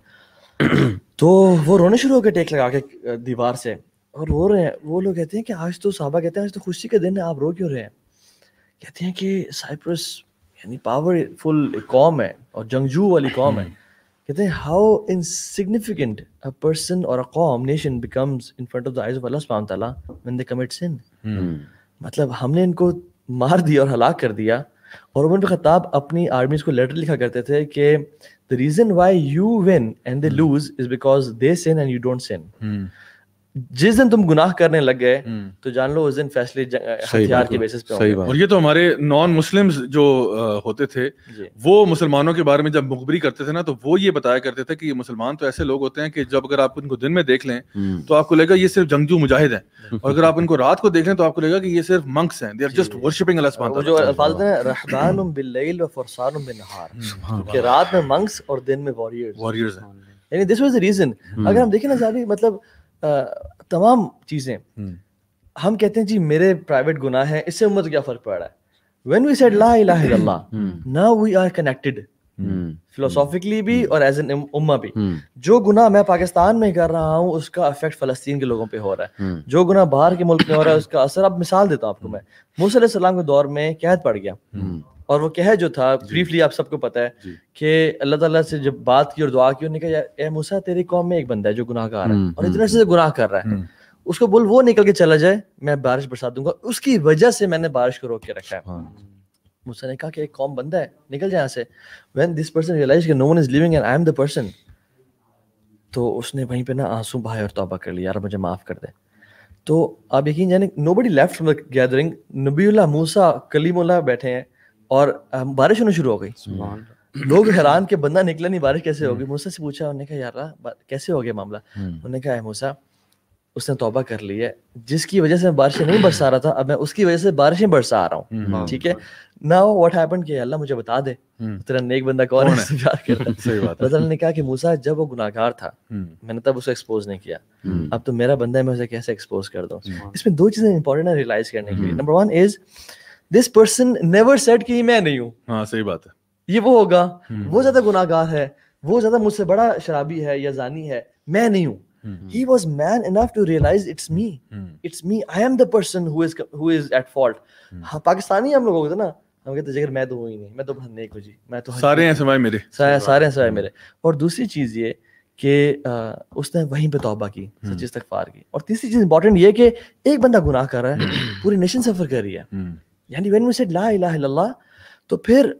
तो वो रोने शुरू हो गए टेक लगा के दीवार से और रो रहे हैं वो लोग कहते हैं कि आज तो साहबा कहते हैं आज तो खुशी के दिन है आप रो क्यों रहे हैं कहते हैं कि साइप्रस यानी पावरफुल कॉम है और जंगजू वाली कॉम है कहते हैं how insignificant a person और अ कॉम nation becomes in front of the eyes of अल्लाह सुब्हान तआला व्हेन दे कमिट सिन मतलब हमने इनको मार दिया और हलाक कर दिया और उमर बिन खत्ताब अपनी आर्मीज को लेटर लिखा करते थे कि the reason why you win and they lose is because they sin and you don't sin जिस दिन तुम गुनाह करने लग गए हम्म। तो जान लो उस दिन फैसले हथियार के बेसिस पे सही और ये तो हमारे नॉन मुस्लिम्स जो होते थे वो मुसलमानों के बारे में जब मुखबरी करते थे ना तो वो ये बताया करते थे कि ये मुसलमान तो ऐसे लोग होते हैं कि जब अगर आप इनको दिन में देख लें हम्म। तो आपको लगेगा ये सिर्फ जंगजू मुजाहिद हैं और अगर आप इनको रात को देख लें तो आपको लगेगा कि ये सिर्फ मंक्स हैं दे आर जस्ट वर्शिपिंग अल्लाह सुब्हान जो अल्फाज हैं रहबान बिल व फरसान बिन कि रात में मंक्स और दिन में वॉरियर्स वॉरियर्स हैं यानी दिस वाज द रीजन अगर हम देखें ना साहब मतलब तमाम चीजें हम्म। हम कहते हैं जी मेरे प्राइवेट गुनाह है इससे उम्मत क्या फर्क पड़ रहा है वेन वी सेड ला इलाहा इल्लल्लाह now we are connected philosophically भी हम्म। और एज एन उम्मा भी हम्म। जो गुना मैं पाकिस्तान में कर रहा हूँ उसका अफेक्ट फलस्तीन के लोगों पे हो रहा है जो गुना बाहर के मुल्क में हो रहा है उसका असर अब मिसाल देता हूँ आपको मैं मूसा के दौर में कैद पड़ गया और वो कह जो था ब्रीफली आप सबको पता है कि अल्लाह ताला से जब बात की और दुआ की उन्होंने कहा मूसा तेरी कौम में एक बंदा है जो गुनाह कर रहा है हम्म, और इतने हम्म, से गुनाह कर रहा है हम्म। उसको बोल वो निकल के चला जाए मैं बारिश बरसा दूंगा उसकी वजह से मैंने बारिश को रोक के रखा है मूसा ने कहा कि एक कौम बंदा है निकल जाए यहाँ से when this person realize no one is living and I am the person तो उसने वहीं पे ना आंसू भाई और तौबा कर लिया यार मुझे माफ़ कर दे तो आप यकीन जाने nobody left from the gathering नबीला मूसा कलीमुल्ला बैठे हैं और बारिश होनी शुरू हो गई लोग हैरान के बंदा निकला नहीं बारिश कैसे होगी हम्म। मूसा से पूछा उन्होंने कहा यार कैसे हो गया मामला हम्म। उन्होंने कहा मूसा उसने तौबा कर ली है जिसकी वजह से मैं बारिश नहीं बरसा रहा था अब मैं उसकी वजह से बारिश ही बरसा रहा हूँ हम्म, हाँ। ठीक है ना वट हैपन कि अल्लाह मुझे बता दे तो तेरा नेक बंदा कौन है सही रजल मतलब ने कहा कि मूसा जब वो गुनाकार था मैंने तब उसे एक्सपोज नहीं किया अब तो मेरा बंदा है मैं उसे कैसे एक्सपोज कर दूं इसमें दो चीजें इंपॉर्टेंट है रियलाइज करने के लिए number one is this person never set कि मैं नहीं हूँ हाँ सही बात है ये वो होगा हम्म। वो ज्यादा गुनागार है वो ज्यादा मुझसे बड़ा शराबी है या जानी है मैं नहीं हूँ हम्म, हम्म। he was man enough to realize it's me it's me i am the person who is who is at fault हाँ, पाकिस्तानी हम लोग होते तो ना हम कहते जगह मैं तो हूँ ही नहीं मैं तो भन्ने को जी मैं तो सारे हैं सवाए मेरे सारे सारे हैं सवाए मेरे और दूसरी चीज ये कि उसने वहीं पे तौबा की सच्ची इस्तगफार की और तीसरी चीज इंपॉर्टेंट ये कि एक बंदा गुनाह कर रहा है पूरी नेशन सफर कर रही है यानी वेन वी सेड ला इलाहा इल्लल्लाह तो फिर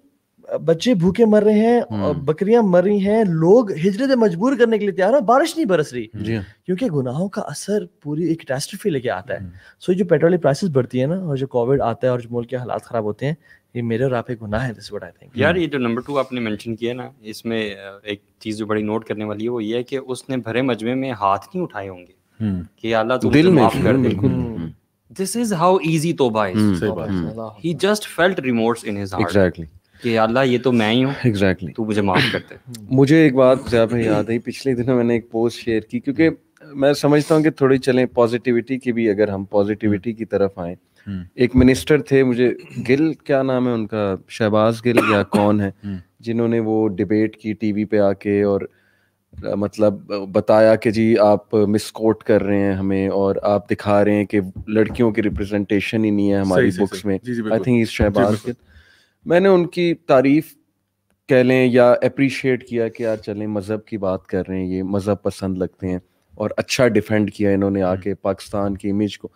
बच्चे भूखे मर रहे हैं हम्म। बकरियां मर रही हैं लोग हिजरत मजबूर करने के लिए तैयार हैं बारिश नहीं बरस रही हाँ। क्योंकि गुनाहों का असर पूरी एक कैटास्ट्रफी लेके आता है सो हम्म। so, जो पेट्रोल प्राइसेस बढ़ती है ना और जो कोविड आता है और जो मुल्क के हालात खराब होते हैं ये मेरे और आपके गुनाह है दिस व्हाट आई थिंक यार ये जो नंबर टू आपने मेंशन किया ना इसमें एक चीज़ जो बड़ी नोट करने वाली है वो ये है कि उसने भरे मजमे में हाथ नहीं उठाए होंगे हम्म। कि अल्लाह तुम माफ कर बिल्कुल दिस इज हाउ इजी तोबा is he just felt remorse in his heart exactly कि अल्लाह ये तो मैं ही हूँ एग्जैक्टली तू मुझे माफ कर दे मुझे एक बात जब याद आई पिछले दिनों मैंने एक पोस्ट शेयर की क्योंकि मैं समझता हूँ कि थोड़ी चलें पॉजिटिविटी की भी अगर हम पॉजिटिविटी की तरफ आए hmm. एक मिनिस्टर थे मुझे गिल क्या नाम है उनका शहबाज गिल या कौन है hmm. जिन्होंने वो डिबेट की टीवी पे आके और मतलब बताया कि जी आप मिसकोट कर रहे हैं हमें और आप दिखा रहे हैं कि लड़कियों की रिप्रेजेंटेशन ही नहीं है हमारी सही, बुक्स सही, में आई थिंक इस शहबाज के मैंने उनकी तारीफ कह लें या अप्रिशिएट किया कि यार चलें मज़हब की बात कर रहे हैं ये मज़हब पसंद लगते हैं और अच्छा डिफेंड किया इन्होंने हम्म। आके पाकिस्तान की इमेज को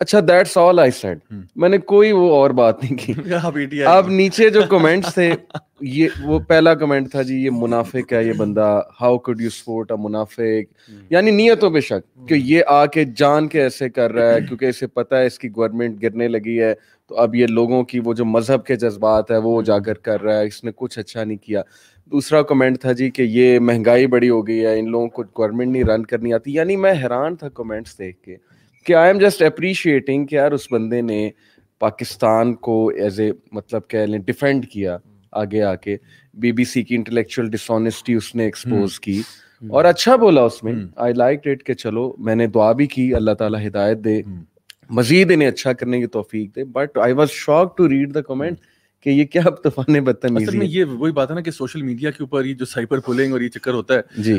अच्छा दैट्स ऑल आई सेड मैंने कोई वो और बात नहीं की अब हाँ, नीचे जो कमेंट्स थे ये वो पहला कमेंट था जी ये मुनाफिक है ये बंदा how could you support a मुनाफिक यानी नीयतों पे शक कि ये आके जान के ऐसे कर रहा है क्योंकि इसे पता है इसकी गवर्नमेंट गिरने लगी है तो अब ये लोगों की वो जो मजहब के जज्बात है वो उजागर कर रहा है इसने कुछ अच्छा नहीं किया दूसरा कमेंट था जी कि ये महंगाई बड़ी हो गई है इन लोगों को गवर्नमेंट नहीं रन करनी आती यानी मैं हैरान था कमेंट्स देख के कि आई एम जस्ट अप्रीशिएटिंग कि यार उस बंदे ने पाकिस्तान को एज ए मतलब कह लें डिफेंड किया आगे आके बीबीसी की इंटेलेक्चुअल डिसऑनेस्टी उसने एक्सपोज हम्म, की हम्म। और अच्छा बोला उसमें आई लाइक इट के चलो मैंने दुआ भी की अल्लाह ताला हिदायत दे हम्म। मजीद इन्हें अच्छा करने की तोफीक दे but I was shock to read the comment कि ये क्या अब तूफान बदतमीजी असल में ये वही बात है ना कि सोशल मीडिया के ऊपर ये जो साइबर पुलिंग और ये चक्कर होता है जी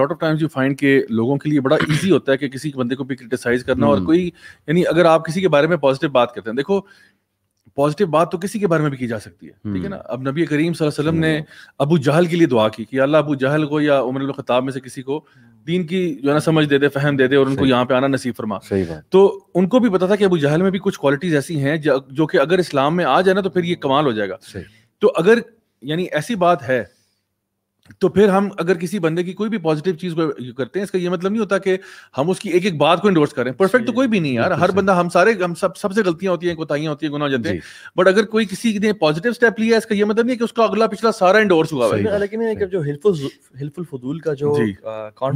lot of times you find के लोगों के लिए बड़ा इजी होता है कि किसी बंदे को भी क्रिटिसाइज करना और कोई यानी अगर आप किसी के बारे में पॉजिटिव बात करते हैं देखो पॉजिटिव बात तो किसी के बारे में भी की जा सकती है ठीक है ना हम्म। अब नबी करीम वसल्लम ने हम्म। अबू जहल के लिए दुआ की कि अल्लाह अबू जहल को या उमर खताब में से किसी को हम्म। दीन की जो है ना समझ दे दे फहम दे दे और उनको यहाँ पे आना नसीब फरमा तो उनको भी पता था कि अबू जहल में भी कुछ क्वालिटीज ऐसी हैं जो कि अगर इस्लाम में आ जाए ना तो फिर ये कमाल हो जाएगा तो अगर यानी ऐसी बात है तो फिर हम अगर किसी बंदे की कोई भी पॉजिटिव चीज को करते हैं इसका ये मतलब नहीं होता कि हम उसकी एक एक बात को इंडोर्स करें परफेक्ट तो कोई भी नहीं यार हर बंदा हम सारे हम सब सबसे गलतियां होती हैं कोताहियां होती हैं गुना जाते हैं बट अगर कोई किसी ने पॉजिटिव स्टेप लिया इसका ये मतलब नहीं है कि उसका अगला पिछला सारा इंडोर्स हुआ है लेकिन जो हिलफुल फुदूल का जो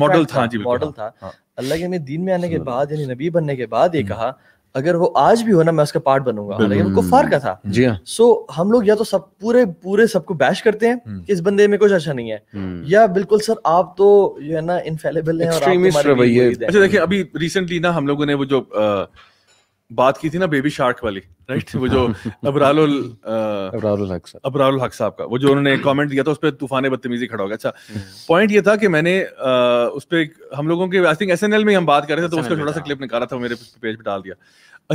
मॉडल था मॉडल हाँ। था अल्लाह के दिन दीन में आने के बाद यानी नबी बनने के बाद ये हम्म। कहा अगर वो आज भी हो ना मैं उसका पार्ट बनूंगा उनको वो कुफार का था जी हाँ सो हम लोग या तो सब पूरे पूरे सबको बैश करते हैं हम्म। कि इस बंदे में कुछ अच्छा नहीं है हम्म। या बिल्कुल सर आप तो जो है ना इनफेलेबल है अच्छा देखिए अभी रिसेंटली ना हम लोगों ने वो जो बात की थी ना बेबी शार्क वाली राइट वो जो अबरारुल अबरारुल हक साहब का वो जो उन्होंने कमेंट दिया था उस पर तूफान बदतमीजी खड़ा हो गया अच्छा पॉइंट hmm. ये था कि मैंने आ, उस पर हम लोगों के I think S N L में हम बात कर रहे थे तो उसका थोड़ा सा क्लिप निकाला था मेरे पेज पे डाल दिया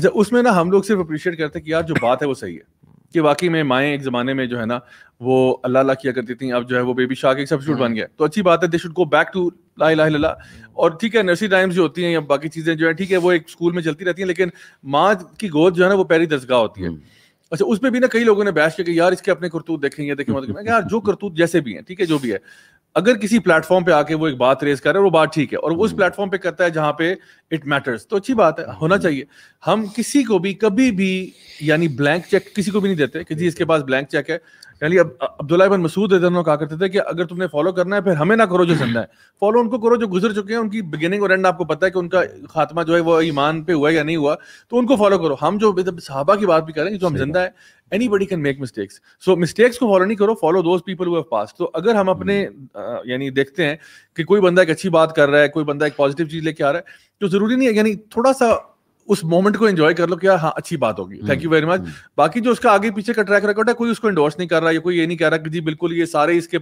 अच्छा उसमें ना हम लोग सिर्फ अप्रिशिएट करते कि यार जो बात है वो सही है कि वाकई में माएँ एक ज़माने में जो है ना वो अल्लाह अल्लाह किया करती थी अब जो है वो बेबी शाह एक सब्सिट्यूट बन हम्म। गया तो अच्छी बात है they should go back to ला ला हम्म। और ठीक है नर्सरी टाइम्स जो होती हैं या बाकी चीज़ें जो है ठीक है वो एक स्कूल में चलती रहती हैं लेकिन माँ की गोद जो है ना वो पैरी दसगाह होती है हम्म। अच्छा उसमें भी ना कई लोगों ने बहस किया कि यार इसके अपने करतूत देखेंगे देखें मतलब यार जो करतूत जैसे भी हैं ठीक है जो भी है अगर किसी प्लेटफॉर्म पे आके वो एक बात रेस कर रहा है वो बात ठीक है और वो उस प्लेटफॉर्म हम्म। पे करता है जहां पे इट मैटर्स तो अच्छी बात है हाँ, होना हाँ। चाहिए हम किसी को भी कभी भी यानी ब्लैंक चेक किसी को भी नहीं देते कि जी इसके पास ब्लैंक चेक है यानी अब अब्दुल्ला बन मसूद इधर कहा करते थे कि अगर तुमने फॉलो करना है फिर हमें ना करो जो जिंदा हम्म। है फॉलो उनको करो जो गुजर चुके हैं उनकी बिगिनिंग और एंड आपको पता है कि उनका खात्मा जो है वो ईमान पे हुआ या नहीं हुआ तो उनको फॉलो करो हम जो मतलब साहबा की बात भी करें जो हम जिंदा है anybody can make mistakes so mistakes को फॉलो नहीं करो follow those people have pass तो अगर हम अपने hmm. यानी देखते हैं कि कोई बंदा एक अच्छी बात कर रहा है कोई बंदा एक पॉजिटिव चीज लेके आ रहा है तो जरूरी नहीं है यानी थोड़ा सा उस मोमेंट को एंजॉय कर लो क्या हाँ अच्छी बात होगी थैंक यू वेरी मच बाकी जो उसका आगे पीछे का ट्रैक रिकॉर्ड है कोई उसको इंडोर्स नहीं कर रहा है कोई ये नहीं कह रहा कि जी बिल्कुल ये सारे इसके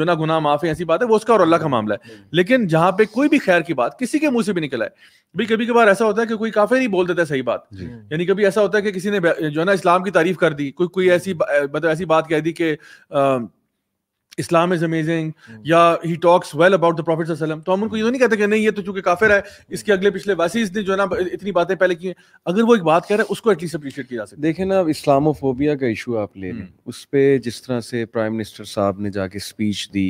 जो ना गुना माफ है ऐसी बात है वो उसका और अल्लाह का हम्म। मामला है लेकिन जहां पे कोई भी खैर की बात किसी के मुंह से भी निकला है भाई कभी कभार ऐसा होता है कि कोई काफी नहीं बोल देता है सही बात यानी कभी ऐसा होता है कि किसी ने जो है ना इस्लाम की तारीफ कर दी कोई कोई हम्म। ऐसी मतलब ऐसी बात कह दी कि इस्लाम इज अमेजिंग या he talks well about the prophet तो हम उनको ये नहीं कहते कि नहीं ये तो चूंकि काफिर है इसके अगले पिछले वैसे इसने जो है ना इतनी बातें पहले की हैं अगर वो एक बात कह रहा है उसको एटलीस्ट अप्रिशिएट किया जा सकता देखे ना इस्लामोफोबिया का इशू आप ले लें हम्म। उस पर जिस तरह से प्राइम मिनिस्टर साहब ने जाके स्पीच दी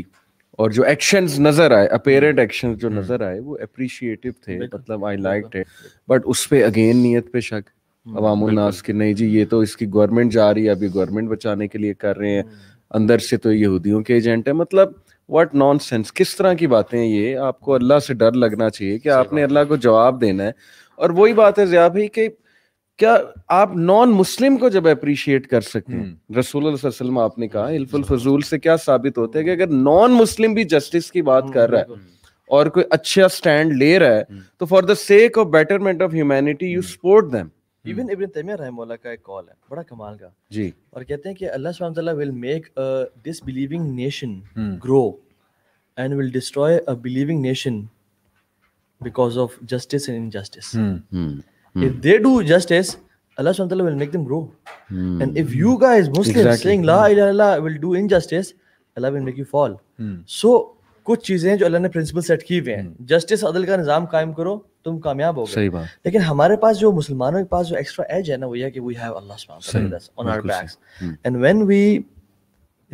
और जो एक्शन नजर आए अपेरेंट एक्शन हम्म। जो हम्म। नजर आए वो अप्रिशिएटिव थे मतलब आई लाइक इट बट उस पर अगेन नीयत पे शक अवामुल नास के नहीं जी ये तो इसकी गवर्नमेंट जा रही है अभी गवर्नमेंट बचाने के लिए कर रहे हैं अंदर से तो यहूदियों के एजेंट है मतलब वट नॉन सेंस किस तरह की बातें हैं ये आपको अल्लाह से डर लगना चाहिए कि आपने अल्लाह को जवाब देना है और वही बात है जया भाई कि क्या आप नॉन मुस्लिम को जब अप्रिशिएट कर सकते हैं हम्म। रसूल वसल्लम आपने कहा हम्म। इल्फुल फजूल से क्या साबित होता है कि अगर नॉन मुस्लिम भी जस्टिस की बात हम्म, कर रहा है और कोई अच्छा स्टैंड ले रहा है तो for the sake of betterment of humanity you support them even इब्न तैमिया रहमोला का एक कॉल है बड़ा कमाल का जी और कहते हैं कि अल्लाह सुब्हानहू will make a disbelieving nation grow and will destroy a believing nation because of justice and injustice if they do justice अल्लाह subhanahu will make them grow. Hmm. And if you guys, Muslims, exactly. saying La ilaha illallah will do injustice, Allah will make you fall. Hmm. कुछ चीजें जो अल्लाह ने principal set की हुए हैं justice hmm. अदल का निज़ाम कायम करो तुम कामयाब हो गए लेकिन हमारे पास जो मुसलमानों के पास जो एक्स्ट्रा एज है ना वो ये कि वी हैव अल्लाह सुब्हानहू व on our backs and when we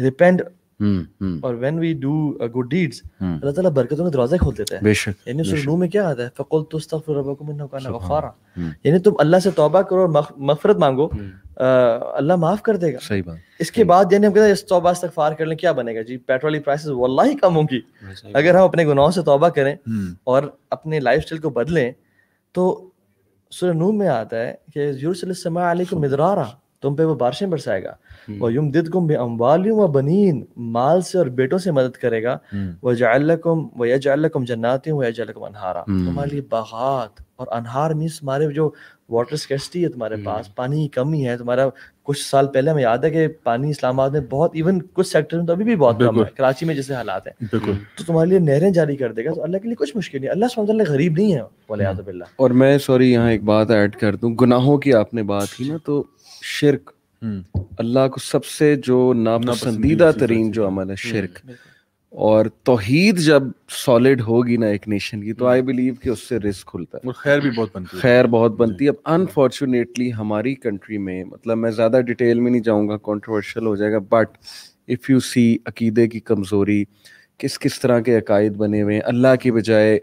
repent और when we do good deeds अल्लाह ताला बरकतों का दरवाजा खोल देता है बेशक यानी सुनू में क्या आता है फकुल तुस्तगफिर रब्बकुम इन्नहु काना गफारा हम्म। यानी तुम अल्लाह से तौबा करो और मगफिरत मांगो हम्म। अल्लाह माफ कर देगा सही बात इसके बाद यानी हम कहते हैं तौबा फार कर लें क्या बनेगा जी पेट्रोल की प्राइसेस ही कम होंगी अगर हम अपने गुनाहों से तौबा करें हम्म। और अपने लाइफस्टाइल को बदलें तो सुर नू में आता है कि को मिदरारा तुम पे वो बारिशें बरसाएगा हम्म। वह युम दिद कुम अम्बालियम व बनीन माल से और बेटों से मदद करेगा हम्म। वह जाकुम व यजाकुम जन्नातिम व यजाकुम अनहारा तुम्हारे लिए बागात और अनहार मीन्स हमारे जो वाटर स्केसिटी है तुम्हारे हम्म। पास पानी की कमी है तुम्हारा कुछ साल पहले हमें याद है कि पानी इस्लामाबाद में बहुत इवन कुछ सेक्टर में तो अभी भी बहुत कम है कराची में जैसे हालात है तो तुम्हारे लिए नहरें जारी कर देगा तो अल्लाह के लिए कुछ मुश्किल नहीं अल्लाह सुबह गरीब नहीं है वाले हम्म। और मैं सॉरी यहाँ एक बात ऐड कर दूँ गुनाहों की आपने बात की ना तो शिरक हम्म। अल्लाह को सबसे जो नापसंदीदा तरीन जो अमल है शिरक और तोहीद जब सॉलिड होगी ना एक नेशन की तो आई बिलीव हम्म। कि उससे रिस्क खुलता है और खैर भी बहुत बनती है खैर बहुत बनती है अब अनफॉर्चुनेटली हमारी कंट्री में मतलब मैं ज़्यादा डिटेल में नहीं जाऊँगा कॉन्ट्रोवर्शल हो जाएगा बट इफ़ यू सी अकीदे की कमज़ोरी किस किस तरह के अकायद बने हुए हैं अल्लाह की बजाय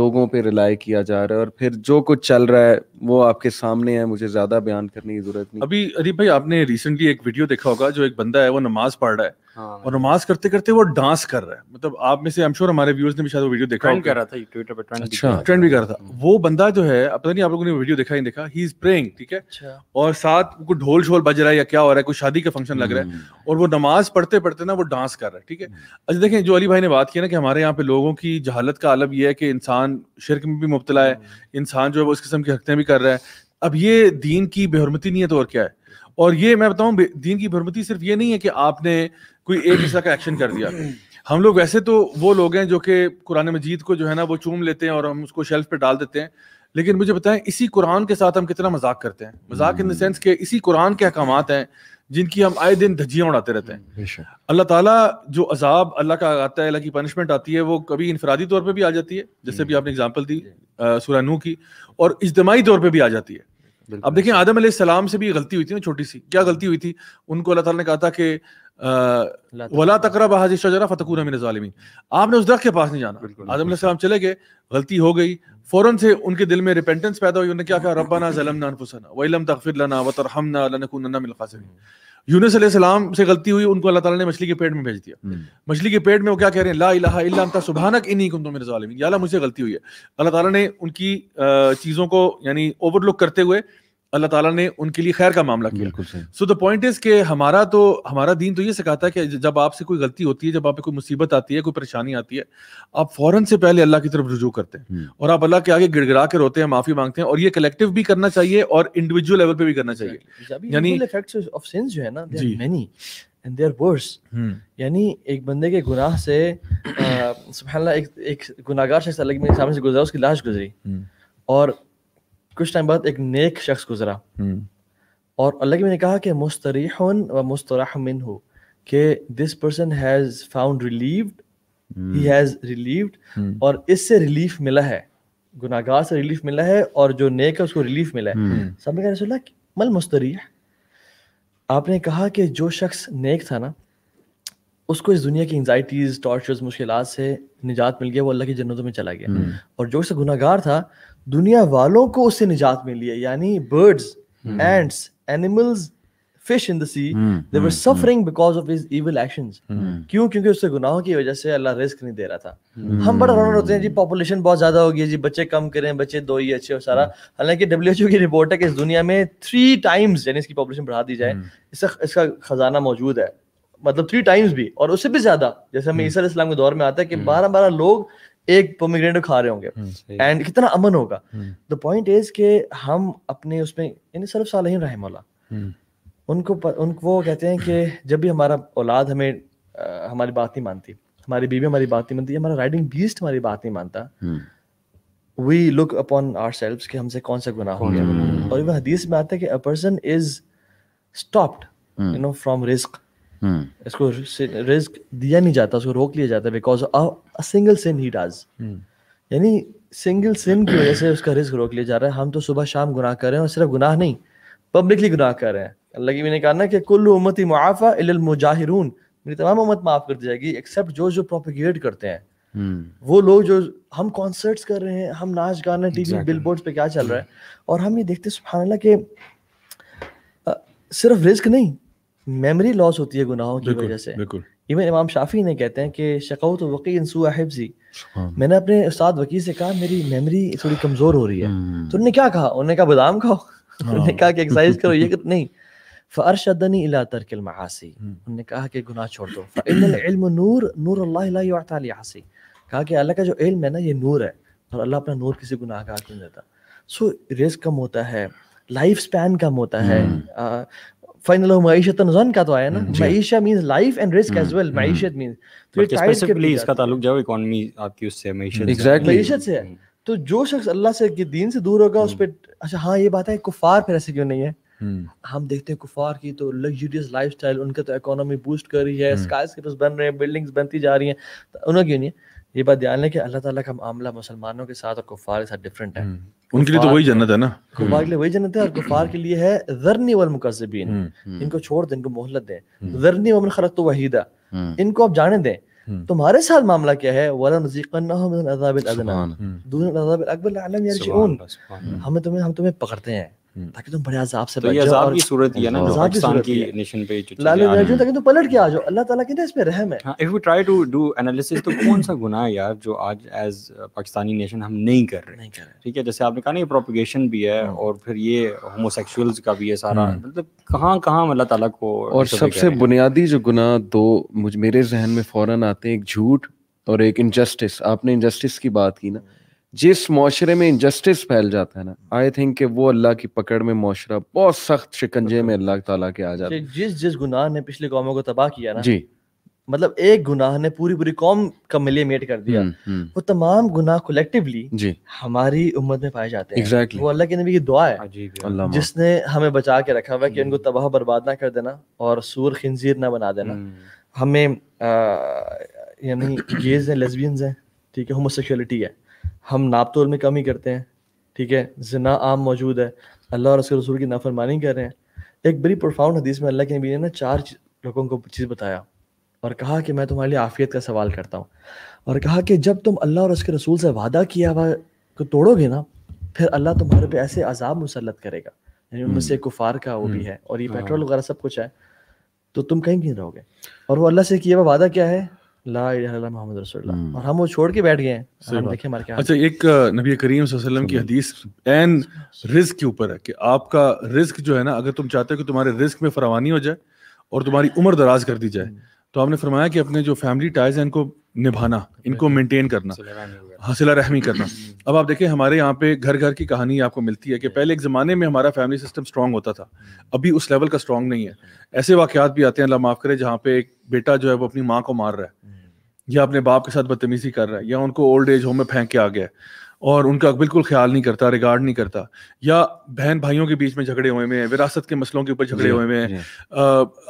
लोगों पर रिलाई किया जा रहा है और फिर जो कुछ चल रहा है वो आपके सामने है मुझे ज़्यादा बयान करने की ज़रूरत नहीं अभी अरे भाई आपने रिसेंटली एक वीडियो देखा होगा जो एक बंदा है वो नमाज़ पढ़ रहा है हाँ, और नमाज करते करते वो डांस कर रहा है मतलब आप में से आई श्योर हमारे व्यूअर्स ने भी शायद वो वीडियो देखा कर रहा था ट्विटर पे ट्रेंड अच्छा ट्रेंड भी कर रहा था हम्म। वो बंदा जो है पता नहीं आप लोगों ने वीडियो देखा ही देखा ही इज प्रेइंग ठीक है अच्छा। और साथ कुछ ढोल शोल बज रहा है या क्या हो रहा है कोई शादी का फंक्शन लग रहा है हम्म। और वो नमाज पढ़ते पढ़ते ना वो डांस कर रहा है ठीक है हम्म। अच्छा देखें जो अली भाई ने बात की ना कि हमारे यहाँ पे लोगों की जहालत का आलम यह है कि इंसान शिरक में भी मुबतला है इंसान जो है वो इस किस्म की हरकतें भी कर रहा है अब ये दीन की बेहरमती नहीं है तो और क्या है और ये मैं बताऊं दीन की बेहरमती सिर्फ ये नहीं है कि आपने कोई एक हिस्सा का एक्शन कर दिया हम लोग वैसे तो वो लोग हैं जो कि कुरान मजीद को जो है ना वो चूम लेते हैं और हम उसको शेल्फ पे डाल देते हैं लेकिन मुझे बताएं इसी कुरान के साथ हम कितना मजाक करते हैं मजाक इन द सेंस के इसी कुरान के अहकाम हैं जिनकी हम आए दिन धज्जियाँ उड़ाते रहते हैं अल्लाह ताला जो अजाब अल्लाह का आता है अल्लाह की पनिशमेंट आती है वो कभी इनफरादी तौर पर भी आ जाती है जैसे भी आपने एग्जाम्पल दी सूर्य नू की और इज्तमाही तौर पर भी आ जाती है अब देखिए आदम सलाम से भी गलती हुई थी ना छोटी सी क्या गलती हुई थी उनको अल्लाह ताला ने कहा था कि वला तकरब हाजी शजरा फतकून मिन ालमीन आपने उस दरख्त के पास नहीं जाना आदम सलाम चले गए गलती हो गई फ़ौरन से उनके दिल में रिपेंटेंस पैदा हुई उन्होंने क्या कहा रबाना जलमना अनफुसना वलम तगफिर लना व तरहमना लनकुनना मिन खासिरीन यूनुस सलाम से गलती हुई उनको अल्लाह ताला ने मछली के पेट में भेज दिया हम्म। मछली के पेट में वो क्या कह रहे हैं ला इलाहा इल्ला अंता सुबहानक इन्नी कुंतु मिन ालमीन या अल्लाह मुझसे गलती हुई है अल्लाह ताला ने उनकी चीज़ों को यानी ओवरलुक करते हुए अल्लाह ताला ने उनके लिए खैर का मामला किया सो द पॉइंट इज के हमारा तो हमारा दीन तो ये सिखाता है कि जब आपसे कोई गलती होती है जब आप कोई मुसीबत आती है कोई परेशानी आती है आप फौरन से पहले अल्लाह की तरफ रुजू करते हैं हम्म। और आप अल्लाह के आगे गिड़गिड़ा के रोते हैं माफी मांगते हैं और ये कलेक्टिव भी करना चाहिए और इंडिविजुअल लेवल पे भी करना चाहिए यानी जो है ना एंड दे वर्स यानी एक बंदे के गुनाह से सुबह एक एक गुनागार शख्स अलग मेरे सामने से गुजरा उसकी लाश गुजरी हम्म। और कुछ टाइम बाद एक नेक शख्स गुजरा हम्म। और अल्लाह के मैंने कहा कि मुस्तरीह व मुस्तरह मिन हो कि this person has found relieved he has relieved और इससे रिलीफ मिला है गुनागार से रिलीफ मिला है और जो नेक है उसको रिलीफ मिला है हम्म। सब ने कहा मल मुस्तरी आपने कहा कि जो शख्स नेक था ना उसको इस दुनिया की एंजाइटीज़ टॉर्चर्स मुश्किल से निजात मिल गया वो अल्लाह की जन्नतों में चला गया हम्म। और जो उससे गुनागार था दुनिया वालों को उससे निजात मिली है यानी birds and animals fish in the sea they were suffering because of his evil actions क्यों क्योंकि उससे गुनाहों की वजह से अल्लाह रिस्क नहीं दे रहा था हम्म। हम बड़ा रोना होते हैं जी पॉपुलेशन बहुत ज्यादा हो गई जी बच्चे कम करें बच्चे दो ही अच्छे और सारा हम्म। हालांकि डब्ल्यू की रिपोर्ट है कि इस दुनिया में थ्री टाइम्स यानी इसकी पॉपुलेशन बढ़ा दी जाए इसका इसका खजाना मौजूद है मतलब थ्री टाइम्स भी और उससे भी ज्यादा जैसे हमें हम्म। ईसा इस्लाम के दौर में आता है कि हम्म। बारह बारह लोग एक पोमिग्रेनेट खा रहे होंगे एंड हम्म, कितना अमन होगा द पॉइंट इज के हम अपने उसमें यानी सरफ सालहीन रहमला उनको पर, उनको वो कहते हैं कि जब भी हमारा औलाद हमें आ, हमारी बात नहीं मानती हमारी बीवी हमारी बात नहीं मानती हमारा राइडिंग बीस्ट हमारी बात नहीं मानता we look upon our self कि हमसे कौन सा गुना हो गया और इवन हदीस में आता है कि a person is stopped you know from रिस्क Hmm. इसको रिस्क दिया नहीं जाता उसको रोक लिया जाता है because single sin he does यानी सिंगल सिन की वजह से उसका रिस्क रोक लिया जा रहा है हम तो सुबह शाम गुनाह कर रहे हैं और सिर्फ गुनाह नहीं पब्लिकली गुनाह कर रहे हैं अल्लाह की ने कहा ना कि कुल उम्मत ही मुआफ़ा मुजाहिरून मेरी तमाम उम्मत माफ़ कर दी जाएगी एक्सेप्ट जो जो प्रोपिगेट करते हैं hmm. वो लोग जो हम कॉन्सर्ट्स कर रहे हैं हम नाच गाना टीवी बिल बोर्ड पे क्या चल रहा है hmm. और हम ये देखते सुबह के सिर्फ रिस्क नहीं मेमोरी लॉस होती है गुनाहों की वजह से इवन इमाम शाफी ने कहते हैं कि शकौत वकी इंसुआ मैंने अपने उस्ताद वकी से कहा मेरी मेमोरी थोड़ी कमज़ोर हो रही है हम्म। तो उन्होंने क्या कहा उन्होंने कहा बादाम खाओ हाँ। उन्होंने कहा कि एक्सरसाइज करो ये नहीं फ़रशदनी इला तरकिल महासी हम्म। उन्होंने कहा कि गुनाह छोड़ दो इल्म नूर नूर अल्लाह ला युअतासी कहा कि अल्लाह का जो इल्म है ना ये नूर है और अल्लाह अपना नूर किसी गुनाह का नहीं देता सो रिस्क कम होता है लाइफ स्पैन कम होता है हम्म। फाइनल हो मईशतन जन का तो आया ना मईशा मींस लाइफ एंड रिस्क एज वेल मईशत मींस तो ये स्पेसिफिकली इसका ताल्लुक जाओ इकॉनमी आपकी उससे मईशत एग्जैक्टली मईशत से हम्म। तो जो शख्स अल्लाह से के दीन से दूर होगा उस पे हम्म। अच्छा हां ये बात है कुफार फिर ऐसे क्यों नहीं है हम्म। हम देखते हैं कुफार की तो लग्जूरियस लाइफस्टाइल उनका तो इकॉनमी बूस्ट कर रही है स्काई बन रहे हैं बिल्डिंग्स बनती जा रही हैं तो उन्हें क्यों नहीं है ये बात ध्यान लें कि अल्लाह ताला का मामला मुसलमानों के साथ और कुफार के साथ डिफरेंट है हम्म। उनके लिए तो वही जन्नत है ना कुफार के लिए वही जन्नत है और कुफार के लिए है जरनी वल मुकजबीन हम्म। हम्म। इनको छोड़ दें इनको मोहलत दें जरनी वमन खरत वहीदा इनको आप जाने दें तुम्हारे साथ मामला क्या है वला नजीकन्नहुम मिन अजाबिल अज़ना दून अजाबिल अकबर लअलम यरजिउन हम तुम्हें हम तुम्हें पकड़ते हैं हम्म। ताकि तुम बड़े अजाब से तो तो पलट के आ जाओ अल्लाह ताला कहता है इसमें रहम है if we try to do analysis तो कौन सा गुनाह है यार जो आज एज पाकिस्तानी नेशन हम नहीं कर रहे ठीक है जैसे आपने कहा ना ये प्रोपगेशन भी है हाँ। और फिर ये होमोसेक्सुअल्स का भी है सारा हाँ। मतलब कहाँ कहाँ अल्लाह ताला को और सबसे बुनियादी जो गुनाह दो मुझ मेरे जहन में फौरन आते हैं एक झूठ और एक इनजस्टिस आपने इनजस्टिस की बात की ना जिस माशरे में इनजस्टिस फैल जाता है ना आई हम्म। थिंक वो अल्लाह की पकड़ में माशरा बहुत सख्त शिकंजे में अल्लाह तला के आ जाता है जिस जिस गुनाह ने पिछले कौमों को तबाह किया ना जी मतलब एक गुनाह ने पूरी पूरी कौम का मिलियमेट कर दिया हम्म, हम्म। वो तमाम गुनाह कलेक्टिवली जी हमारी उम्मत में पाए जाते हैं exactly. वो अल्लाह के नबी की दुआ है हाँ हाँ। जिसने हमें बचा के रखा हुआ कि उनको तबाह बर्बाद ना कर देना और सूर खिंजीर ना बना देना हमें यानी गेज हैं लेस्बियंस हैं ठीक है होमोसेक्सुअलिटी है हम नाप तोल में कमी करते हैं ठीक है जना आम मौजूद है अल्लाह और उसके रसूल की नाफरमानी कर रहे हैं एक बड़ी प्रोफाउंड हदीस में अल्लाह के नबी ने ना चार लोगों को चीज़ बताया और कहा कि मैं तुम्हारे लिए आफियत का सवाल करता हूँ और कहा कि जब तुम अल्लाह और उसके रसूल से वादा किया हुआ को तोड़ोगे ना फिर अल्लाह तुम्हारे पे ऐसे अजाब मुसलत करेगा यानी उनमें से हम्म। कुफार का वो भी हम्म। है और ये हाँ। पेट्रोल वगैरह सब कुछ है तो तुम कहीं नहीं रहोगे और वो अल्लाह से किया हुआ वादा क्या है ला हम्म। और हम वो छोड़ के बैठ गए हैं अच्छा एक नबी करीम वसल्लम की हदीस एन रिस्क के ऊपर है कि आपका रिस्क जो है ना अगर तुम चाहते हो कि तुम्हारे रिस्क में फरावानी हो जाए और तुम्हारी उम्र दराज कर दी जाए हम्म। तो आपने फरमाया कि अपने जो फैमिली टाइज हैं इनको निभाना इनको मेंटेन करना हसिला रहमी करना हम्म। अब आप देखें हमारे यहाँ पे घर घर की कहानी आपको मिलती है कि पहले एक ज़माने में हमारा फैमिली सिस्टम स्ट्रांग होता था अभी उस लेवल का स्ट्रांग नहीं है ऐसे वाक़ात भी आते हैं अल्लाह माफ़ करे जहाँ पे एक बेटा जो है वो अपनी माँ को मार रहा है या अपने बाप के साथ बदतमीजी कर रहा है या उनको ओल्ड एज होम में फेंक के आ गया और उनका बिल्कुल ख्याल नहीं करता रिगार्ड नहीं करता या बहन भाइयों के बीच में झगड़े हुए हैं विरासत के मसलों के ऊपर झगड़े हुए हैं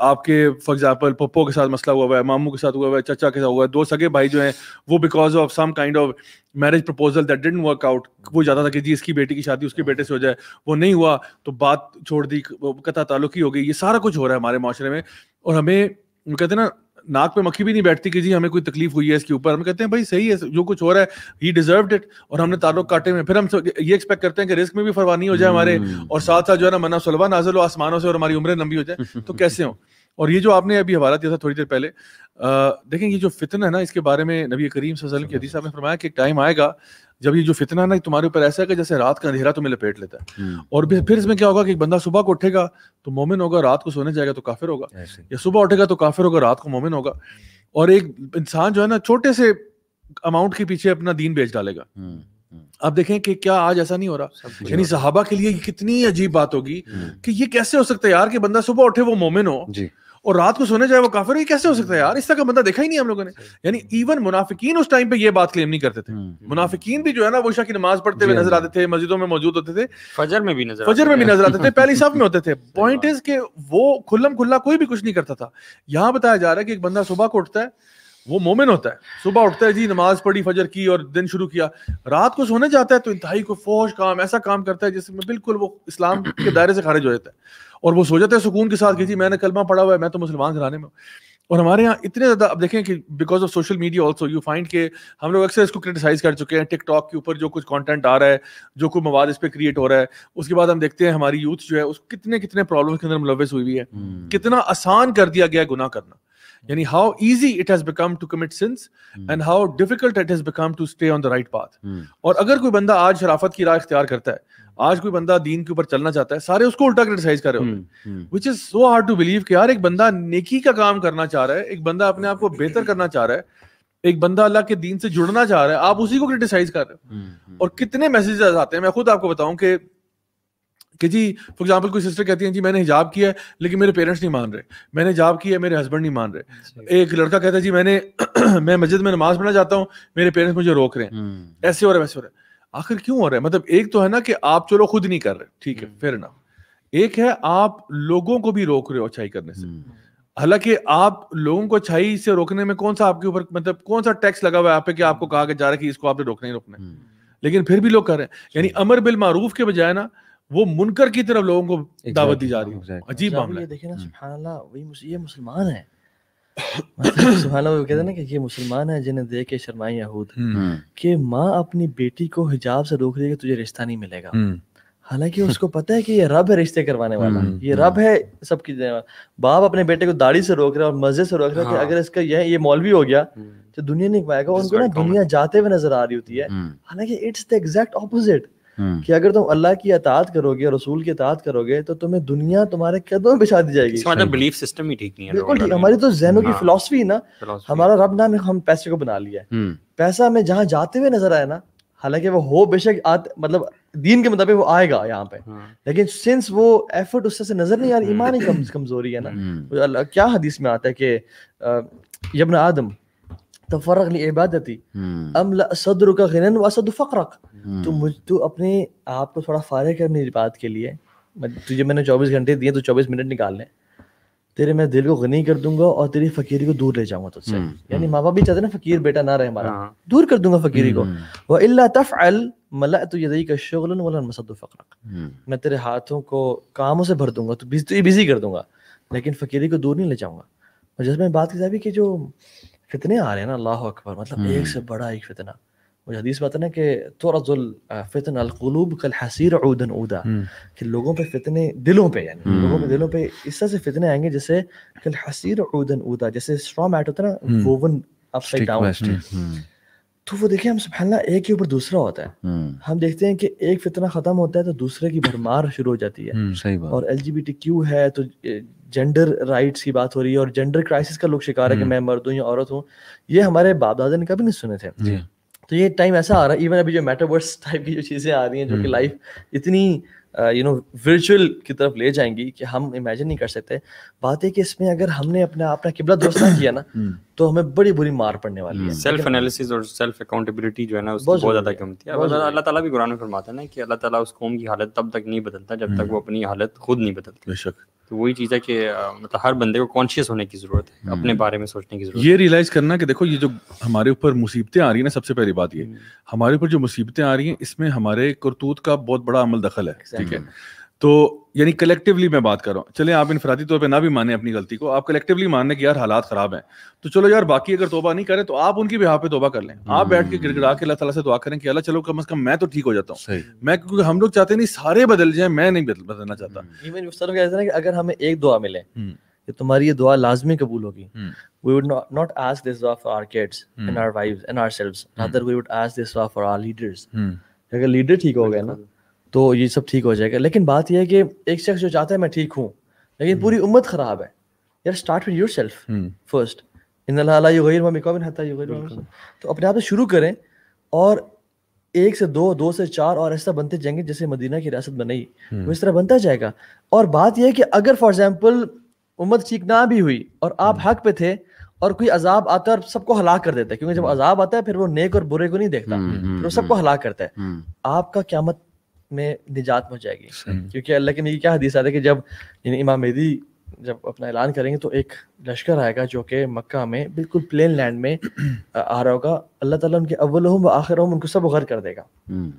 आपके फॉर एग्जाम्पल पप्पो के साथ मसला हुआ हुआ है मामू के साथ हुआ हुआ है चाचा के साथ हुआ है दो सगे भाई जो हैं वो because of some kind of marriage proposal that didn't work out वो जाता था कि जी इसकी बेटी की शादी उसके बेटे से हो जाए वो नहीं हुआ तो बात छोड़ दी कथा ताल्लुक ही हो गई ये सारा कुछ हो रहा है हमारे माशरे में और हमें कहते हैं ना नाक पे मक्खी भी नहीं बैठती कि जी हमें कोई तकलीफ हुई है इसके ऊपर हम कहते हैं भाई सही है जो कुछ हो रहा है ही डिजर्व इट और हमने ताल्लुक काटे में फिर हम ये एक्सपेक्ट करते हैं कि रिस्क में भी फरवानी हो जाए हमारे हम्म। और साथ साथ जो है ना मना सलवा नाजल आसमानों से और हमारी उम्र लंबी हो जाए तो कैसे हो और ये जो आपने अभी हवाला दिया था थोड़ी देर पहले देखें ये जो फितन है ना इसके बारे में नबी करीम सजल की हदीसा में फरमाया कि टाइम आएगा जब ये जो फितना ना तुम्हारे ऊपर ऐसा है कि जैसे रात का अंधेरा तुम्हें लपेट लेता है हम्म। और फिर इसमें क्या होगा कि बंदा सुबह को उठेगा तो मोमिन होगा रात को सोने जाएगा तो काफिर होगा या सुबह उठेगा तो काफिर होगा रात को मोमिन होगा और एक इंसान जो है ना छोटे से अमाउंट के पीछे अपना दीन बेच डालेगा हम्म, हम्म। आप देखें कि क्या आज ऐसा नहीं हो रहा यानी सहाबा के लिए कितनी अजीब बात होगी कि ये कैसे हो सकता है यार कि बंदा सुबह उठे वो मोमिन हो जी और रात को सोने जाए वो काफिर ये कैसे हो सकता है यार इस तरह का बंदा देखा ही नहीं हम लोगों ने यानी इवन मुनाफिकीन उस टाइम पे ये बात क्लेम नहीं करते थे हम्म। मुनाफिकीन भी जो है ना वो शाह की नमाज पढ़ते हुए हाँ नजर आते थे मस्जिदों में मौजूद होते थे फजर में भी नजर फजर में भी नजर आते थे पहले सब में होते थे पॉइंट इज के वो खुल्लम खुल्ला कोई भी कुछ नहीं करता था यहाँ बताया जा रहा है कि एक बंदा सुबह को उठता है वो मोमिन होता है सुबह उठता है जी नमाज पढ़ी फजर की और दिन शुरू किया रात को सोने जाता है तो इंतहाई को फौज काम ऐसा काम करता है जिसमें बिल्कुल वो इस्लाम के दायरे से खारिज हो जाता है और वो सो जाते हैं सुकून के साथ कि जी हाँ। मैंने कलमा पढ़ा हुआ है मैं तो मुसलमान घराने में और हमारे यहाँ इतने ज़्यादा अब देखें कि because of social media also you find के हम लोग अक्सर इसको क्रिटिसाइज कर चुके हैं टिकटॉक के ऊपर जो कुछ कंटेंट आ रहा है जो कुछ मवाद इस पर क्रिएट हो रहा है उसके बाद हम देखते हैं हमारी यूथ जो है उस कितने कितने प्रॉब्लम के अंदर मुलविस हुई हुई है हम्म। कितना आसान कर दिया गया गुना करना यानी how easy it has become to commit sins and how difficult it has become to stay on the right path और अगर कोई बंदा आज शराफत की राह इख्तियार करता है आज कोई बंदा दीन के ऊपर चलना चाहता है सारे उसको उल्टा क्रिटिसाइज कर रहे होते हैं which is so hard to believe कि यार एक बंदा नेकी का काम करना चाह रहा है एक बंदा अपने आप को बेहतर करना चाह रहा है एक बंदा अल्लाह के दीन से जुड़ना चाह रहा है आप उसी को क्रिटिसाइज कर रहे हो हम्म, हम्म। और कितने मैसेजेस आते हैं मैं खुद आपको बताऊं कि कि जी फॉर एग्जाम्पल कोई सिस्टर कहती है जी मैंने हिजाब किया है लेकिन मेरे पेरेंट्स नहीं मान रहे मैंने हिजाब किया है मेरे हस्बैंड नहीं मान रहे अच्छा। एक लड़का कहता है जी मैंने मैं मस्जिद में नमाज पढ़ना चाहता हूँ मेरे पेरेंट्स मुझे रोक रहे हैं हम्म। ऐसे हो रहा है वैसे हो रहा है आखिर क्यों हो रहा है मतलब एक तो है ना कि आप चलो खुद नहीं कर रहे ठीक है फिर हम्म। ना एक है आप लोगों को भी रोक रहे हो अच्छाई करने से हम्म। हालांकि आप लोगों को अच्छाई से रोकने में कौन सा आपके ऊपर मतलब कौन सा टैक्स लगा हुआ है आप पे कि हम्म। आपको कहा जा रहा है कि इसको आपने तो रोकना ही रोकना है लेकिन फिर भी लोग कर रहे हैं यानी अमर बिल मारूफ के बजाय ना वो मुनकर की तरफ लोगों को दावत दी जा रही है अजीब मामला देखिए ना सुभान वही ये मुसलमान है सुहाना वो कहते ना कि ये मुसलमान है जिन्हें देख के शर्माए यहूद हम्म। हम्म। कि माँ अपनी बेटी को हिजाब से रोक रही है तुझे रिश्ता नहीं मिलेगा हम्म। हालांकि उसको पता है कि ये रब है रिश्ते करवाने वाला ये रब है सबकी बाप अपने बेटे को दाढ़ी से रोक रहा है और मजे से रोक रहा है हाँ। कि अगर इसका ये ये मौलवी हो गया तो दुनिया नहीं पाएगा उनको ना दुनिया जाते हुए नजर आ रही होती है हालांकि it's the exact opposite hmm. कि अगर तुम अल्लाह की अतात करोगे रसूल की अतात करोगे तो तुम्हें दुनिया तुम्हारे कदम में बिछा दी जाएगी मतलब बिलीफ सिस्टम ही ठीक नहीं है बिल्कुल ठीक हमारी तो जहनों की फिलोसफी हाँ। ना हमारा रब ना हम पैसे को बना लिया है हम्म। पैसा हमें जहाँ जाते हुए नजर आया ना हालांकि वो हो बेशक मतलब दीन के मुताबिक वो आएगा यहाँ पे हाँ। लेकिन सिंस वो एफर्ट उससे से नजर नहीं आ रही हम्म। ईमान ही कमजोरी है ना क्या हदीस में आता है कि यबन आदम तफरग ली इबादती अमला सदरुक गनन वसद फकरक तो मुझ तो अपने आप को थोड़ा फारिग कर मेरी बात के लिए तुझे मैंने 24 घंटे दिए तो 24 मिनट निकाल लें तेरे मैं दिल को गनी कर दूंगा और तेरी फकीरी को दूर ले जाऊंगा तुझसे यानी माँ बाप भी चाहते ना फकीर बेटा ना रहे हमारा दूर कर दूंगा फकीरी को वह इल्ला तफअल मला तो यदई का शगलन वलन मसद फकरक मैं तेरे हाथों को कामों से भर दूंगा तो बिजी कर दूंगा लेकिन फकीरी को दूर नहीं ले जाऊंगा और जैसे मैंने बात की थी कि जो फितने आ रहे हैं ना अल्लाह अकबर मतलब एक हम्म। से बड़ा एक फितना मुझे हदीस में ना कि तो तुरजुल फितन अलकलूब कल हसीर उदन उदा हम्म। कि लोगों पे फितने दिलों पे यानी हम्म। लोगों पे दिलों पे इस तरह से फितने आएंगे जैसे कल हसीर उदन उदा जैसे स्ट्रॉ मैट होता है ना वोवन अपसाइड डाउन तो वो देखिए हम सुबहाना एक के ऊपर दूसरा होता है हम देखते हैं कि एक फितना खत्म होता है तो दूसरे की भरमार शुरू हो जाती है सही बात और एल है तो जेंडर राइट्स की बात हो रही है और जेंडर क्राइसिस का लोग शिकार है कि हम्म। मैं मर्द हूँ या औरत हूँ ये हमारे बाप दादा ने कभी नहीं सुने थे तो ये टाइम ऐसा आ रहा है इवन अभी जो मेटावर्स टाइप की जो चीज़ें आ रही हैं जो कि लाइफ हम्म। इतनी यू नो वर्चुअल की तरफ ले जाएंगी कि हम इमेजिन नहीं कर सकते बात है कि इसमें अगर हमने अपना अपना किबला दोस्त किया ना हम्म। तो हमें बड़ी बुरी मार पड़ने वाली है सेल्फ एनालिसिस और सेल्फ अकाउंटेबिलिटी जो है ना उसकी बहुत ज्यादा कमती है अल्लाह ताला भी कुरान में फरमाता है ना कि अल्लाह ताला उस कौम की हालत तब तक नहीं बदलता जब तक वो अपनी हालत खुद नहीं बदलती बेशक तो वही चीज़ है कि मतलब हर बंदे को कॉन्शियस होने की ज़रूरत है अपने हम्म। बारे में सोचने की ज़रूरत ये रियलाइज़ करना कि देखो ये जो हमारे ऊपर मुसीबतें आ रही हैं ना सबसे पहली बात ये हम्म। हमारे ऊपर जो मुसीबतें आ रही हैं इसमें हमारे करतूत का बहुत बड़ा अमल दखल है ठीक है तो यानी कलेक्टिवली मैं बात कर रहा हूँ चले आप इनफरादी तौर पर ना भी माने अपनी गलती को आप कलेक्टिवली मानने कि यार हालात खराब हैं तो चलो यार बाकी अगर तोबा नहीं करें तो आप उनकी बिहा पे तोबा कर लें आप हम्म। बैठ के गिड़गिड़ा के अल्लाह तला से दुआ करें कि अल्लाह चलो कम अज कम मैं तो ठीक हो जाता हूँ मैं क्योंकि हम लोग चाहते नहीं सारे बदल जाए मैं नहीं बदलना चाहता इवन हम्म। सर कहते हैं अगर हमें एक दुआ मिले हम्म। कि तुम्हारी ये दुआ लाजमी कबूल होगी we would not not ask this du'a for our kids mm. and our wives and ourselves rather we would ask this du'a for our leaders mm. अगर लीडर ठीक हो गए ना तो ये सब ठीक हो जाएगा लेकिन बात यह है कि एक शख्स जो चाहता है मैं ठीक हूँ लेकिन पूरी हम्म। उम्मत खराब है यार start with yourself first in तो अपने आप से शुरू करें और एक से दो दो से चार और ऐसा बनते जाएंगे जैसे मदीना की रियासत बनाई वो हम्म। तो इस तरह बनता जाएगा और बात यह है कि अगर फॉर एग्जाम्पल उम्मत ठीक ना भी हुई और आप हम्म। हक पे थे और कोई अजाब आता है और सबको हला कर देता है क्योंकि जब अजाब आता है फिर वो नेक और बुरे को नहीं देखता फिर वो सबको हला करता है आपका क्या मत में निजात पहुंच जाएगी क्योंकि अल्लाह के नबी क्या हदीस आता है कि जब इमाम मेहदी जब अपना ऐलान करेंगे तो एक लश्कर आएगा जो कि मक्का में बिल्कुल प्लेन लैंड में आ रहा होगा अल्लाह ताला उनके अव्वल व आखिर उनको सब गर कर देगा हम्म।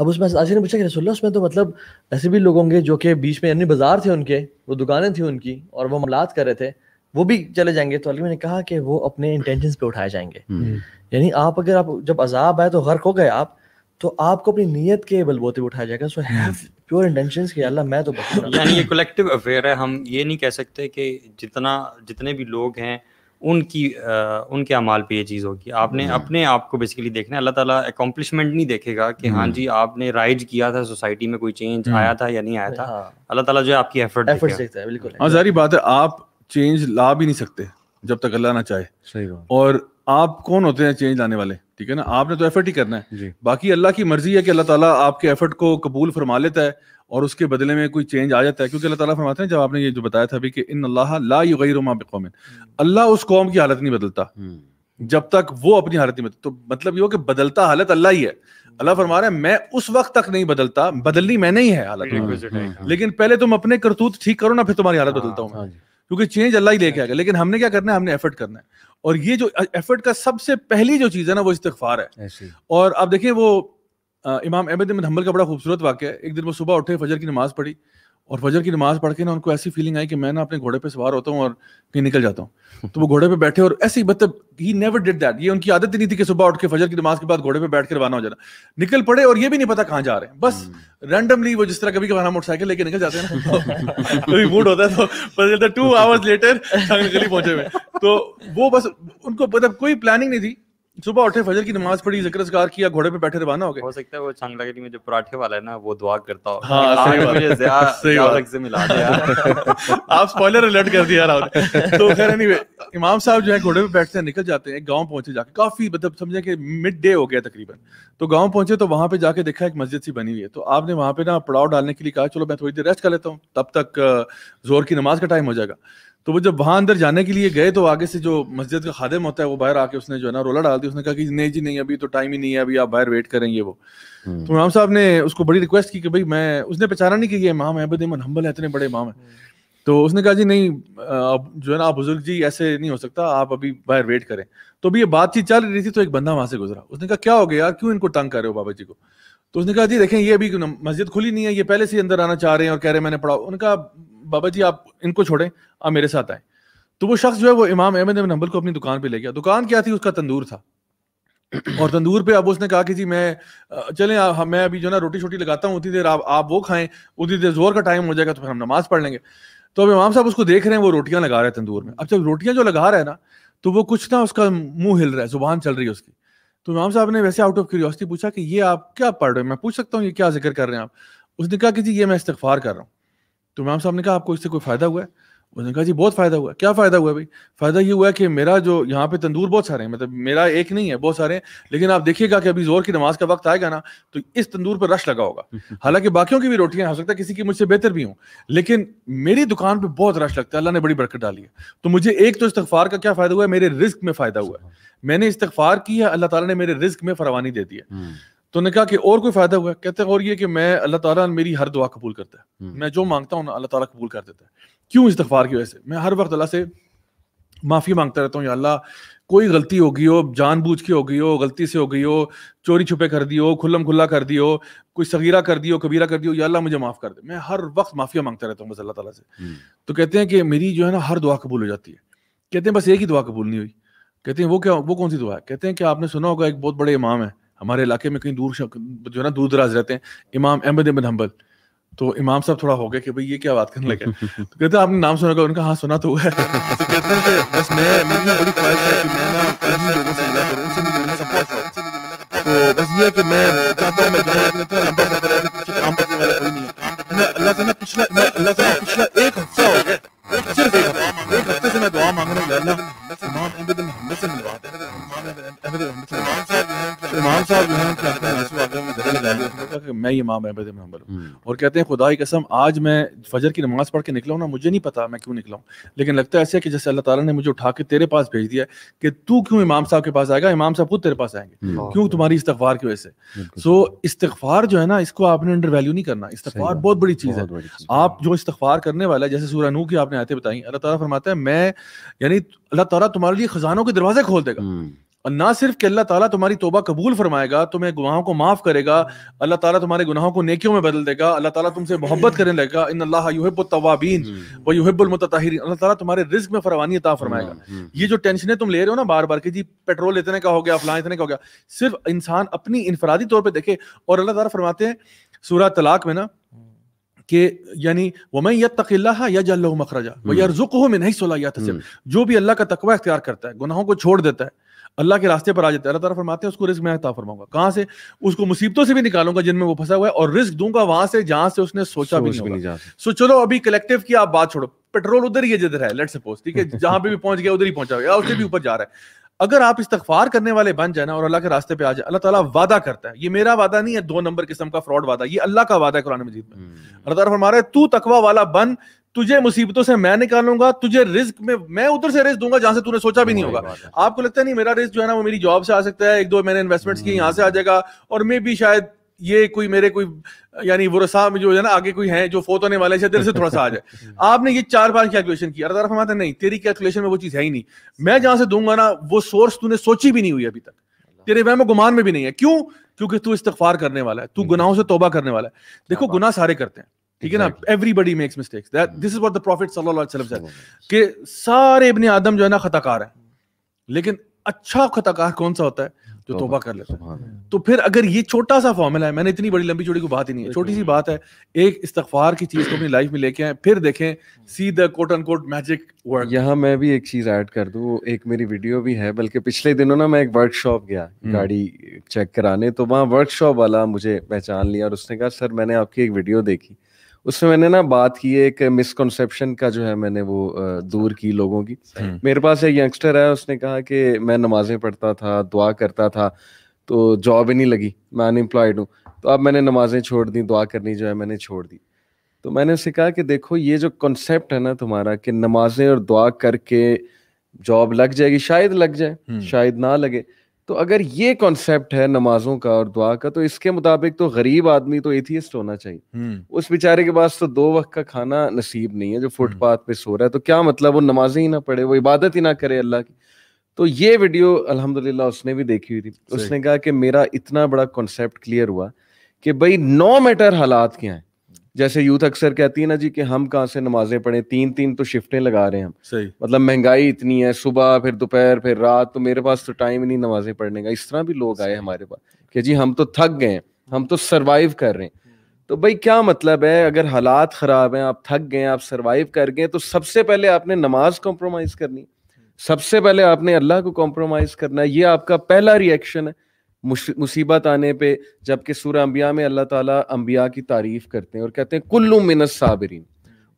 अब उसमें आशी ने पूछा कि रसोल्ला उसमें तो मतलब ऐसे भी लोग होंगे जो कि बीच में यानी बाजार थे उनके वो दुकानें थी उनकी और वो मामलात कर रहे थे वो भी चले जाएंगे तो अली ने कहा कि वो अपने इंटेंशन पे उठाए जाएंगे हम्म। यानी आप अगर आप जब अजाब आए तो गर्क हो गए आप तो आपको अपनी नीयत के बलबोते उठाया जाएगा सो हैव प्योर इंटेंशंस कि अल्लाह मैं तो यानी ये कलेक्टिव अफेयर है हम ये नहीं कह सकते कि जितना जितने भी लोग हैं उनकी आ, उनके अमाल पे ये चीज़ होगी आपने हम्म। अपने आप को बेसिकली देखना अल्लाह ताला अकॉम्प्लिशमेंट नहीं देखेगा कि हाँ हम्म। जी आपने राइज किया था सोसाइटी में कोई चेंज हम्म। आया था या नहीं आया था हाँ। अल्लाह ताला जो है आपकी एफर्ट एफर्ट देखता है बिल्कुल हाँ जारी बात है आप चेंज ला भी नहीं सकते जब तक अल्लाह ना चाहे सही और आप कौन होते हैं चेंज लाने वाले ठीक है ना आपने तो एफर्ट ही करना है बाकी अल्लाह की मर्जी है कि अल्लाह ताला आपके एफर्ट को कबूल फरमा लेता है और उसके बदले में कोई चेंज आ जाता है क्योंकि अल्लाह ताला फरमाते हैं जब आपने ये जो बताया था अभी कि इन अल्लाह ला युगैरुमा बिकौमिन हम्म। अल्लाह उस कौम की हालत नहीं बदलता हम्म। जब तक वो अपनी हालत नहीं बदलता तो मतलब ये हो कि बदलता हालत अल्लाह ही है हम्म। अल्लाह फरमा रहे है मैं उस वक्त तक नहीं बदलता बदलनी मैंने ही है हालत लेकिन पहले तुम अपने करतूत ठीक करो ना फिर तुम्हारी हालत हाँ, बदलता हूँ हाँ क्योंकि चेंज अल्लाह ही लेके आएगा लेकिन हमने क्या करना है हमने एफर्ट करना है और ये जो एफर्ट का सबसे पहली जो चीज़ है ना वो इस्तफार है और आप देखिए वो इमाम अहमद हम्बल का बड़ा खूबसूरत वाक्य है एक दिन वो सुबह उठे फजर की नमाज़ पढ़ी और फजर की नमाज पढ़ के ना उनको ऐसी फीलिंग आई कि मैं ना अपने घोड़े पे सवार होता हूँ और कहीं निकल जाता हूँ तो वो घोड़े पे बैठे और ऐसे मतलब ही नेवर डिड दैट ये उनकी आदत ही नहीं थी कि सुबह उठ के फजर की नमाज के बाद घोड़े पे बैठ के रवाना हो जाना निकल पड़े और ये भी नहीं पता कहाँ जा रहे हैं बस रैंडमली हम्म। वो जिस तरह कभी कभार मोटरसाइकिल लेके निकल जाते हैं ना कभी मूड होता है तो पता चलता टू आवर्स लेटर पहुंचे हुए तो वो बस उनको मतलब कोई प्लानिंग नहीं थी सुबह उठे फजर की नमाज पढ़ी जिक्र असकार किया घोड़े पे बैठे रवाना हो गए हो सकता है वो चांगला गली में जो पराठे वाला है ना वो दुआ करता हो हाँ, हाँ सही बात मुझे ज़िया, ज़िया से मिला दिया आप स्पॉइलर अलर्ट कर दिया राहुल तो खैर एनीवे इमाम साहब जो है घोड़े पे बैठते हैं निकल जाते हैं गांव पहुंचे जाके काफी मतलब समझे कि मिड डे हो गया तकरीबन तो गांव पहुंचे तो वहां पे जाके देखा एक मस्जिद सी बनी हुई है तो आपने वहां पे ना पड़ाव डालने के लिए कहा चलो मैं थोड़ी देर रेस्ट कर लेता हूँ तब तक जोर की नमाज का टाइम हो जाएगा तो वो जब वहां अंदर जाने के लिए गए तो आगे से जो मस्जिद का खादिम होता है वो बाहर आके उसने जो है ना रोला डाल दिया उसने कहा कि नहीं जी नहीं अभी तो टाइम ही नहीं है अभी आप बाहर वेट करेंगे वो हम्म। तो इमाम साहब ने उसको बड़ी रिक्वेस्ट की कि भाई मैं उसने पहचाना नहीं कि ये इमाम अहमद इमन हम्बल है इतने बड़े इमाम है हम्म। तो उसने कहा जी नहीं आप जो है ना आप बुजुर्ग जी ऐसे नहीं हो सकता आप अभी बाहर वेट करें तो अभी ये बातचीत चल रही थी तो एक बंदा वहां से गुजरा उसने कहा क्या हो गया यार क्यों इनको तंग कर रहे हो बाबा जी को तो उसने कहा जी देखें ये अभी मस्जिद खुली नहीं है ये पहले से अंदर आना चाह रहे हैं और कह रहे हैं मैंने पढ़ा उनका बाबा जी आप इनको छोड़े आप मेरे साथ आए तो वो शख्स जो है वो इमाम अहमद अमिन हम्बल को अपनी दुकान पे ले गया दुकान क्या थी उसका तंदूर था और तंदूर पे अब उसने कहा कि जी मैं चले आ, मैं अभी जो ना रोटी छोटी लगाता हूँ उतनी देर आप आप वो खाएं उतनी देर जोर का टाइम हो जाएगा तो फिर हम नमाज पढ़ लेंगे तो अब इमाम साहब उसको देख रहे हैं वो रोटियां लगा रहे हैं तंदूर में अब जब रोटियां जो लगा रहे हैं ना तो वो कुछ ना उसका मुंह हिल रहा है जुबान चल रही है उसकी तो इमाम साहब ने वैसे आउट ऑफ क्यूरियोसिटी पूछा कि ये आप क्या पढ़ रहे हैं मैं पूछ सकता हूँ ये क्या जिक्र कर रहे हैं आप उसने कहा कि जी ये मैं इस्तफार कर रहा हूँ तो इमाम साहब ने कहा आपको इससे कोई फ़ायदा हुआ है उसने कहा जी बहुत फ़ायदा हुआ क्या फ़ायदा हुआ भाई फ़ायदा ये हुआ है कि मेरा जो यहाँ पे तंदूर बहुत सारे हैं मतलब मेरा एक नहीं है बहुत सारे हैं लेकिन आप देखिएगा कि अभी जोर की नमाज का वक्त आएगा ना तो इस तंदूर पर रश लगा होगा हालांकि बाकियों की भी रोटियां हो सकता है किसी की मुझसे बेहतर भी हों लेकिन मेरी दुकान पर बहुत रश लगता है अल्लाह ने बड़ी बरकत डाली है तो मुझे एक तो इस्तफार का क्या फ़ायदा हुआ है मेरे रिस्क में फ़ायदा हुआ है मैंने इस्तफार की है अल्लाह तला ने मेरे रिस्क में फरवानी दे दी है हम्म। तो उन्होंने कहा कि और कोई फायदा हुआ कहते हैं और ये कि मैं अल्लाह ताला मेरी हर दुआ कबूल करता है हम्म। मैं जो मांगता हूँ ना अल्लाह ताला कबूल कर देता है क्यों इस्तफार की वजह से मैं हर वक्त अल्लाह से माफ़ी मांगता रहता हूँ या अल्लाह कोई गलती हो गई हो जानबूझ के हो गई हो गलती से हो गई हो चोरी छुपे कर दी हो खुल्लम खुल्ला कर दी हो कोई सगीरा कर दी हो कबीरा कर दी हो या अल्लाह मुझे माफ़ कर दे मैं हर वक्त माफ़िया मांगता रहता हूँ बस अल्लाह ताला से हम्म। तो कहते हैं कि मेरी जो है ना हर दुआ कबूल हो जाती है कहते हैं बस एक ही दुआ कबूल नहीं हुई कहते हैं वो क्या वो कौन सी दुआ है कहते हैं कि आपने सुना होगा एक बहुत बड़े इमाम है हमारे इलाके में कहीं दूर जो है ना दूर दराज रहते हैं इमाम अहमद अहमद हम्बल तो इमाम साहब थोड़ा हो गया कि भाई ये क्या बात करने लगे तो कहते आपने नाम सुना होगा उनका हाँ सुना तो हुआ है तो कहते हैं बस मैं मेरी बड़ी ख्वाहिश है कि मैं ना ऐसे लोगों से मिला करूं उनसे मिलना चाहता हूं तो बस ये कि मैं चाहता हूं मैं जो है तो लंबा सफर है कुछ काम करने वाला कोई नहीं है मैं अल्लाह से ना पिछला मैं अल्लाह से पिछला एक हफ्ता हो गया सिर्फ एक हफ्ता एक हफ्ते से मैं दुआ मांग रहा हूँ अल्लाह इमाम साहब जो मैं इमाम अहमद हम्बल हूँ और कहते हैं खुदा कसम आज मैं फजर की नमाज़ पढ़ के निकला हूँ ना मुझे नहीं पता मैं क्यों निकला हूँ लेकिन लगता है ऐसा कि जैसे अल्लाह ताला ने मुझे उठा के तेरे पास भेज दिया कि तू क्यों इमाम साहब के पास आएगा इमाम साहब खुद तेरे पास आएंगे हम्म। क्यों तुम्हारी इस्तफार की वजह से सो इस्तफार जो है ना इसको आपने अंडर वैल्यू नहीं करना इस्तफार बहुत बड़ी चीज़ है आप जो इस्तफार करने वाला है जैसे सूर्य नू की आपने आते बताई अल्लाह ताला फरमाता है मैं यानी अल्लाह ताला तुम्हारे लिए खजानों के दरवाजे खोल देगा हम्म। और ना सिर्फ कि अल्लाह ताला तुम्हारी तोबा कबूल फरमाएगा तुम्हें गुनाहों को माफ करेगा अल्लाह ताला तुम्हारे गुनाहों को नेकियों में बदल देगा अल्लाह ताला तुमसे मोहब्बत करने लगेगा इन अल्लाह युहिबुलतवाबीन हम्म। व युहिबुलमुतताहिरीन अल्लाह ताला तुम्हारे रिस्क में फरवानी अता फरमाएगा हम्म, हम्म। ये जो है तुम ले रहे हो ना बार बार की जी पेट्रोल इतने का हो गया अफला इतने का हो गया सिर्फ इंसान अपनी इनफरादी तौर पर देखे और अल्लाह ताला फरमाते हैं सूरा तलाक में ना कि यानी वमन यतकिल्ला या जल्ला मखरजा व हो मिन नहीं सोला यहतसिब जो भी अल्लाह का तकवा इख्तियार करता है गुनाहों को छोड़ देता है अल्लाह के रास्ते पर आ जाते अल्लाह ताला फरमाते हैं उसको रिस्क मैं अता फरमाऊंगा कहाँ से उसको मुसीबतों से भी निकालूंगा जिनमें वो फंसा हुआ है और रिस्क दूंगा वहां से जहां से उसने सोचा भी नहीं, नहीं सो चलो अभी कलेक्टिव की आप बात छोड़ो पेट्रोल उधर ही है जिधर है लेट सपोज ठीक है जहां पे भी पहुंच गया उधर ही पहुंचा गया उससे भी ऊपर जा रहा है अगर आप इस्तफार करने वाले बन जाए ना और अल्लाह के रास्ते पे आ जाए अल्लाह ताला वादा करता है ये मेरा वादा नहीं है दो नंबर किस्म का फ्रॉड वादा ये अल्लाह का वादा है कुरान मजीद में हम्म। अल्लाह ताला फरमा रहा है तू तकवा वाला बन तुझे मुसीबतों से मैं निकालूंगा तुझे रिस्क में मैं उधर से रिस्क दूंगा जहां से तूने सोचा भी नहीं होगा आपको लगता है नहीं मेरा रिस्क जो है ना वो मेरी जॉब से आ सकता है एक दो मैंने इन्वेस्टमेंट्स की हम्म। यहाँ से आ जाएगा और मे भी शायद ये कोई मेरे कोई यानी वो में जो है ना आगे कोई है जो फोत होने वाले शायद से थोड़ा सा आ जाए हम्म। आपने ये चार बार कैलकुलेशन की अरे हमारे नहीं तेरी कैलकुलेशन में वो चीज है ही नहीं मैं जहां से दूंगा ना वो सोर्स तूने सोची भी नहीं हुई अभी तक तेरे वह में गुमान में भी नहीं है क्यों क्योंकि तू इस्तफार करने वाला है तू हम्म। गुनाहों से तोबा करने वाला है देखो गुनाह सारे करते हैं ठीक है ना everybody makes mistakes that this is what the prophet सल्लल्लाहु अलैहि वसल्लम सेड कि सारे इब्ने आदम जो है ना खताकार है लेकिन अच्छा खताकार कौन सा होता है जो तोबा कर लेता है तो फिर अगर ये छोटा सा फॉर्मूला है मैंने इतनी बड़ी लंबी चौड़ी को बात ही नहीं है छोटी सी बात है एक इस्तफार की चीज को अपनी लाइफ में लेके आए फिर देखें see the quote and quote magic word यहाँ मैं भी एक चीज ऐड कर दू एक मेरी वीडियो भी है बल्कि पिछले दिनों ना मैं एक वर्कशॉप गया हम्म। गाड़ी चेक कराने तो वहां वर्कशॉप वाला मुझे पहचान लिया और उसने कहा सर मैंने आपकी एक वीडियो देखी उसमें मैंने ना बात की एक मिसकनसेप्शन का जो है मैंने वो दूर की लोगों की हम्म। मेरे पास एक यंगस्टर है उसने कहा कि मैं नमाजें पढ़ता था दुआ करता था तो जॉब ही नहीं लगी मैं अनएम्प्लॉयड हूँ तो अब मैंने नमाजें छोड़ दी दुआ करनी जो है मैंने छोड़ दी तो मैंने उसे कहा कि देखो ये जो कॉन्सेप्ट है ना तुम्हारा कि नमाजें और दुआ करके जॉब लग जाएगी शायद लग जाए हम्म। शायद ना लगे तो अगर ये कॉन्सेप्ट है नमाजों का और दुआ का तो इसके मुताबिक तो गरीब आदमी तो एथियस्ट होना चाहिए हम्म। उस बेचारे के पास तो दो वक्त का खाना नसीब नहीं है जो हम्म। फुटपाथ पे सो रहा है तो क्या मतलब वो नमाजें ही ना पढ़े वो इबादत ही ना करे अल्लाह की तो ये वीडियो अल्हम्दुलिल्लाह उसने भी देखी हुई थी उसने कहा कि मेरा इतना बड़ा कॉन्सेप्ट क्लियर हुआ कि भाई नो मैटर हालात क्या हैं जैसे यूथ अक्सर कहती है ना जी कि हम कहाँ से नमाजें पढ़े तीन तीन तो शिफ्टें लगा रहे हैं हम सही मतलब महंगाई इतनी है सुबह फिर दोपहर फिर रात तो मेरे पास तो टाइम ही नहीं नमाजें पढ़ने का इस तरह भी लोग आए हमारे पास कि जी हम तो थक गए हम तो सरवाइव कर रहे हैं तो भाई क्या मतलब है अगर हालात खराब हैं आप थक गए आप सरवाइव कर गए तो सबसे पहले आपने नमाज कॉम्प्रोमाइज करनी सबसे पहले आपने अल्लाह को कॉम्प्रोमाइज करना है ये आपका पहला रिएक्शन है मुसीबत आने पे जबकि सूर अम्बिया में अल्लाह ताला अम्बिया की तारीफ करते हैं और कहते हैं कुल्लु मिनस साबरीन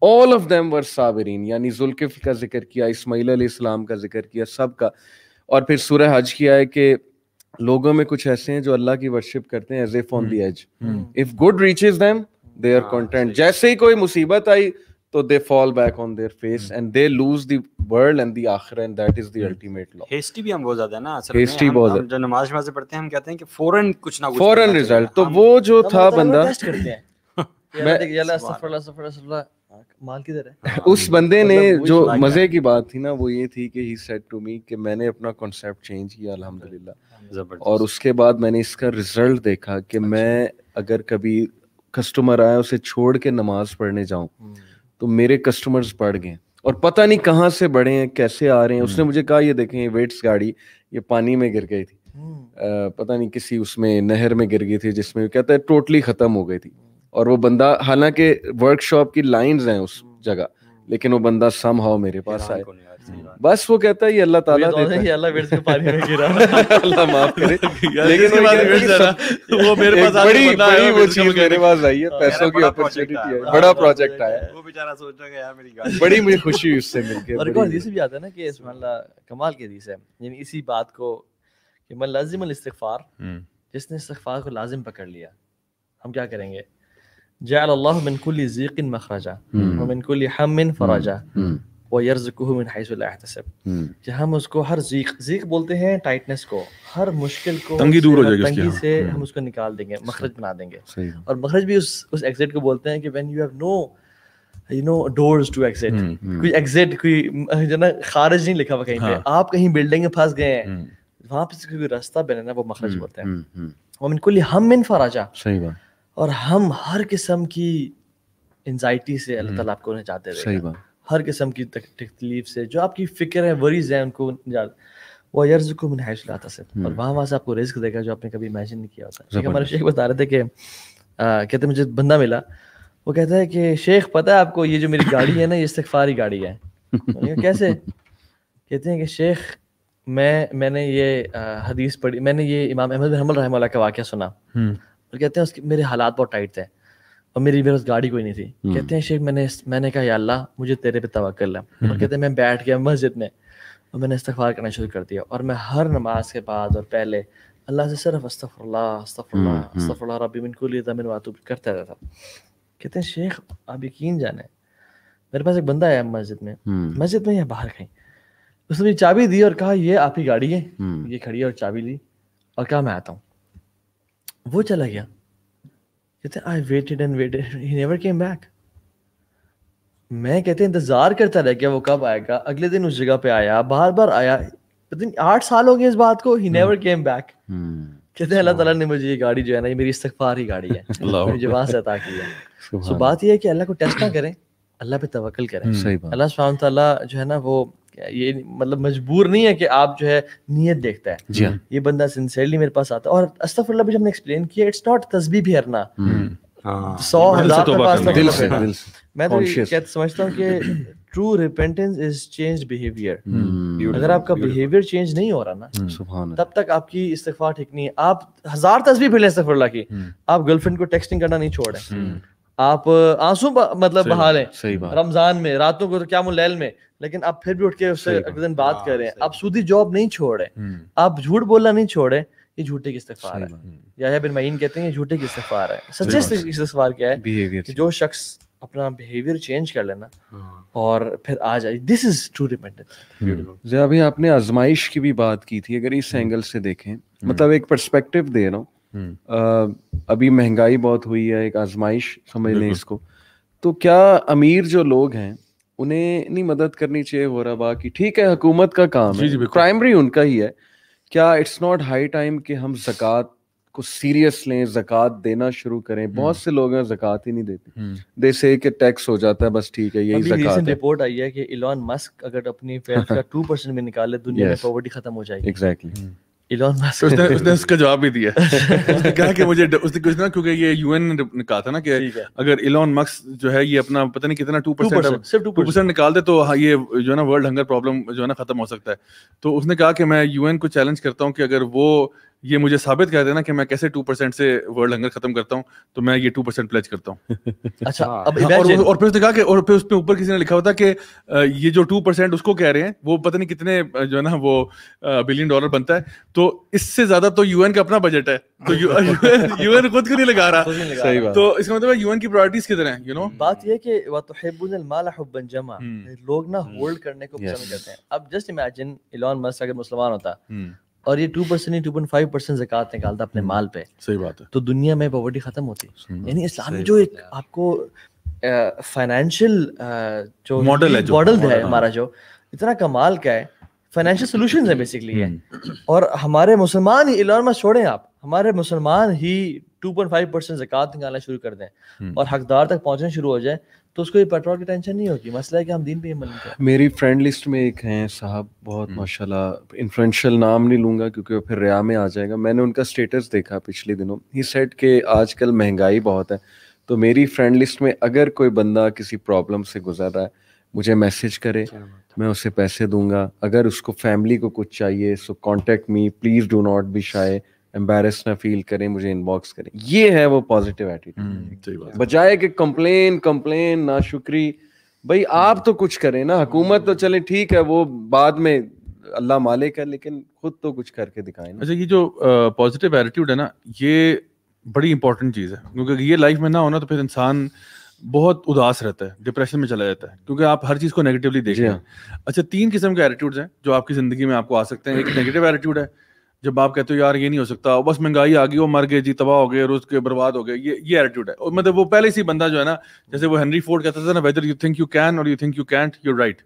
ऑल ऑफ देम वर साबरीन यानी जुल्किफ का जिक्र किया इसमाइल इस्लाम का जिक्र किया सब का और फिर सूर्य हज किया है कि लोगों में कुछ ऐसे हैं जो अल्लाह की वर्शिप करते हैं as if on the edge if good reaches them they are content जैसे ही कोई मुसीबत आई तो they fall back on their face and they lose the world and the आखिर and that is the ultimate law law. भी हम बहुत ज्यादा है ना असल Hasty में बहुत हम, जो नमाज में से पढ़ते हैं हम कहते हैं कि फौरन कुछ ना कुछ फौरन रिजल्ट तो वो जो था बंदा टेस्ट करते हैं उस बंदे मतलब ने जो मजे की बात थी ना वो ये थी कि ही सेड टू मी कि मैंने अपना कांसेप्ट चेंज किया अल्हम्दुलिल्लाह और उसके बाद मैंने इसका रिजल्ट देखा कि अच्छा। मैं अगर कभी कस्टमर आया उसे छोड़ के नमाज पढ़ने जाऊं hmm। तो मेरे कस्टमर्स बढ़ गए और पता नहीं कहाँ से बढ़े हैं कैसे आ रहे हैं उसने हम्म। मुझे कहा ये देखें ये वेट्स गाड़ी ये पानी में गिर गई थी आ, हम्म। पता नहीं किसी उसमें नहर में गिर गई थी जिसमें कहता है टोटली खत्म हो गई थी और वो बंदा हालांकि वर्कशॉप की लाइंस हैं उस हम्म। जगह लेकिन वो बंदा सम हाउ मेरे पास आए हम्म। बस वो कहता है ये अल्लाह ताला तो देता है ये अल्लाह विर्स में पानी में गिरा अल्लाह माफ करे लेकिन उसके बाद विर्स जरा वो मेरे पास आ बड़ी बड़ी वो चीज मेरे पास आई है पैसों की अपॉर्चुनिटी है हाँ, बड़ा प्रोजेक्ट तो आया वो बेचारा सोच रहा है यार मेरी गाड़ी बड़ी मुझे खुशी हुई उससे मिलके और कौन हदीस भी आता है ना कि सुभान अल्लाह कमाल के हदीस है यानी इसी बात को कि मन लाजिम अल इस्तिगफार हम्म। जिसने इस्तिगफार को लाजिम पकड़ लिया हम क्या करेंगे जैल अल्लाह मिन कुल्ली जीकिन मखरजा हम्म। व मिन कुल्ली हम फराजा वयरजकू मिन हैसु ला यहतसब कि हम उसको हर जीक जीक बोलते हैं टाइटनेस को हर मुश्किल को तंगी दूर हो जाएगी तंगी से हम उसको निकाल देंगे मखरज बना देंगे और मखरज भी उस उस एग्जिट को बोलते हैं कि when you have no you know doors to exit कोई एग्जिट कोई जो ना खारिज नहीं लिखा हुआ कहीं पे आप कहीं बिल्डिंग में फंस गए हैं वहां पे कोई रास्ता बने ना वो मखरज बोलते हैं और बिल्कुल हम इन फराजा सही बात और हम हर किस्म की एंजाइटी से अल्लाह ताला आपको निजात दे सही बात हर किस्म की तकलीफ से जो आपकी फिक्र है वरीज है उनको वह यर्ज को मुनहश लाता से हम्म। और वहाँ वहाँ से आपको रिस्क देगा जो आपने कभी इमेजिन नहीं किया होता है हमारे शेख बता रहे थे कि कहते मुझे बंदा मिला वो कहता है कि शेख पता है आपको ये जो मेरी गाड़ी है ना ये इस्तफारी गाड़ी है कैसे कहते हैं कि शेख मैं मैंने ये हदीस पढ़ी मैंने ये इमाम अहमद हमल रहमल का वाक्य सुना हम्म। और कहते हैं उसके मेरे हालात बहुत टाइट थे और मेरी मेरे गाड़ी कोई नहीं थी hmm. कहते हैं शेख मैंने मैंने कहा या अल्लाह मुझे तेरे पे कर लिया और कहते हैं मैं बैठ गया मस्जिद में और मैंने इस्तफार करना शुरू कर दिया और मैं हर नमाज के बाद और पहले अल्लाह से सिर्फ अस्तफ़ल्ला हम्म, हम्म। रबी करता रहता कहते हैं शेख आप यकीन जाने मेरे पास एक बंदा आया मस्जिद में मस्जिद में या बाहर कहीं उसने मुझे चाबी दी और कहा ये आपकी गाड़ी है ये खड़ी है और चाबी ली और कहा मैं आता हूँ वो चला गया कहते हैं I waited and waited he never came back मैं कहते इंतजार करता रह गया वो कब आएगा अगले दिन उस जगह पे आया बार बार आया पता नहीं आठ साल हो गए इस बात को ही नेवर केम बैक कहते अल्लाह ताला ने मुझे ये गाड़ी जो है ना ये मेरी इस्तगफार ही गाड़ी है मुझे वहां से अता किया सो बात ये है कि अल्लाह को टेस्ट ना करें अल्लाह पे तवक्ल करें hmm. अल्लाह सुब्हान तआला जो है ना वो ये मतलब मजबूर नहीं है कि आप जो है नीयत देखता है जी हाँ। ये बंदा सिंसियरली मेरे पास आता है और अस्तफुल्ला भी हमने एक्सप्लेन किया इट्स नॉट तस्बी भी हरना हम्म। हाँ। सौ हजार दिल से मैं तो समझता हूँ कि true repentance is change behaviour अगर आपका बिहेवियर चेंज नहीं हो रहा ना हम्म। तब तक आपकी इस्तफा ठीक नहीं है आप हजार तस्वीर फिर इस्तफुल्ला की हम्म। आप गर्लफ्रेंड को टेक्सटिंग करना नहीं छोड़ रहे आप आंसू मतलब बहा लें रमजान में रातों को तो क्या मुलैल में लेकिन आप फिर भी उठ के उससे अगले दिन बात हाँ, कर रहे हैं आप सूदी जॉब नहीं छोड़े हम्म। आप झूठ बोलना नहीं छोड़े ये झूठे की इस्तफार है या बिन महीन कहते हैं ये झूठे की इस्तफार है सच्चे क्या है कि जो शख्स अपना बिहेवियर चेंज कर लेना हाँ। और फिर आ जाए दिस इज ट्रू रिपेंडेंस अभी आपने आजमाइश की भी बात की थी अगर इस एंगल हम्म। से देखें हम्म। मतलब एक पर्सपेक्टिव दे रहा हूँ अभी महंगाई बहुत हुई है एक आजमाइश समझ लें इसको तो क्या अमीर जो लोग हैं उन्हें नहीं मदद करनी चाहिए हो रहा बाकी ठीक है हुकूमत का काम जी है प्राइमरी उनका ही है क्या इट्स नॉट हाई टाइम कि हम जक़ात को सीरियस लें जक़ात देना शुरू करें हम्म। बहुत से लोग हैं जक़ात ही नहीं देते जैसे हम्म। कि टैक्स हो जाता है बस ठीक है यही जक़ात रिपोर्ट आई है कि इलॉन मस्क अगर अपनी वेल्थ का 2% निकाले दुनिया में पॉवर्टी खत्म हो जाएगी exactly exactly. Hmm. Elon Musk उसने उसने उसका जवाब भी दिया उसने कहा कि मुझे उसने कुछ ना क्योंकि ये यूएन ने कहा था ना कि अगर इलॉन मस्क जो है ये अपना पता नहीं कितना टू परसेंट सिर्फ टू परसेंट निकाल दे तो हाँ, ये जो है ना वर्ल्ड हंगर प्रॉब्लम जो है ना खत्म हो सकता है तो उसने कहा कि मैं यूएन को चैलेंज करता हूँ कि अगर वो ये मुझे साबित कर देना कि मैं कैसे टू परसेंट से वर्ल्ड हंगर खत्म करता हूँ तो मैं ये टू परसेंट प्लेज करता हूँ अच्छा हाँ। अब हाँ, और, और फिर उसने कहा कि और फिर उसमें ऊपर किसी ने लिखा होता कि ये जो टू परसेंट उसको कह रहे हैं वो पता नहीं कितने जो है ना वो बिलियन डॉलर बनता है तो इससे ज्यादा तो यूएन का अपना बजट है तो यूएन खुद को नहीं लगा रहा सही बात तो इसका मतलब यूएन की प्रायोरिटीज किधर हैं यू नो हम्म। बात यह कि हम्म। लोग ना होल्ड हम्म। करने को पसंद करते हैं अब जस्ट इमेजिन इलॉन मस्क अगर मुसलमान होता और ये two percent two point five percent जक़ात निकालता अपने माल पे हम्म, सही बात है तो दुनिया में पॉवर्टी खत्म होती है यानी इस्लाम जो एक आपको फाइनेंशियल जो मॉडल है मॉडल है हाँ। हमारा जो इतना कमाल का है फाइनेंशियल सोल्यूशन है बेसिकली और हमारे मुसलमान ही इलॉन छोड़े आप हमारे मुसलमान ही फाइव परसेंट जक़ात निकालना शुरू कर दें हम्म। और हकदार तक पहुंचना शुरू हो जाए तो उसको ये पेट्रोल की टेंशन नहीं होगी मसला है कि हम दिन पे मेरी फ्रेंड लिस्ट में एक हैं साहब बहुत हम्म। माशाल्लाह इन्फ्लुएंशियल नाम नहीं लूँगा क्योंकि फिर रिया में आ जाएगा मैंने उनका स्टेटस देखा पिछले दिनों ही सेट के आजकल महंगाई बहुत है तो मेरी फ्रेंड लिस्ट में अगर कोई बंदा किसी प्रॉब्लम से गुजर रहा है मुझे मैसेज करे मैं उसे पैसे दूंगा अगर उसको फैमिली को कुछ चाहिए so contact me please do not be शायद एम्बेस ना फील करें मुझे इनबॉक्स करें ये है वो पॉजिटिव एटीट्यूड हम्म, बजाय कि कंप्लेन कंप्लेन ना शुक्री भाई आप तो कुछ करें ना हुकूमत तो चले ठीक है वो बाद में अल्लाह मालिक है लेकिन खुद तो कुछ करके दिखाएं अच्छा ये जो पॉजिटिव एटीट्यूड है ना ये बड़ी इंपॉर्टेंट चीज़ है क्योंकि ये लाइफ में ना होना तो फिर इंसान बहुत उदास रहता है डिप्रेशन में चला जाता है क्योंकि आप हर चीज़ को नेगेटिवली देख रहे हाँ। हैं अच्छा तीन किस्म के एटीट्यूड हैं जो आपकी ज़िंदगी में आपको आ सकते हैं एक नेगेटिव एटीट्यूड है जब आप कहते हो यार ये नहीं हो सकता बस महंगाई आ गई वो मर गए जी तबाह हो गए रोज के बर्बाद हो गए ये ये एटीट्यूड है और मतलब वो पहले से बंदा जो है ना जैसे वो हेनरी फोर्ड कहता था ना whether you think you can or you think you can't you right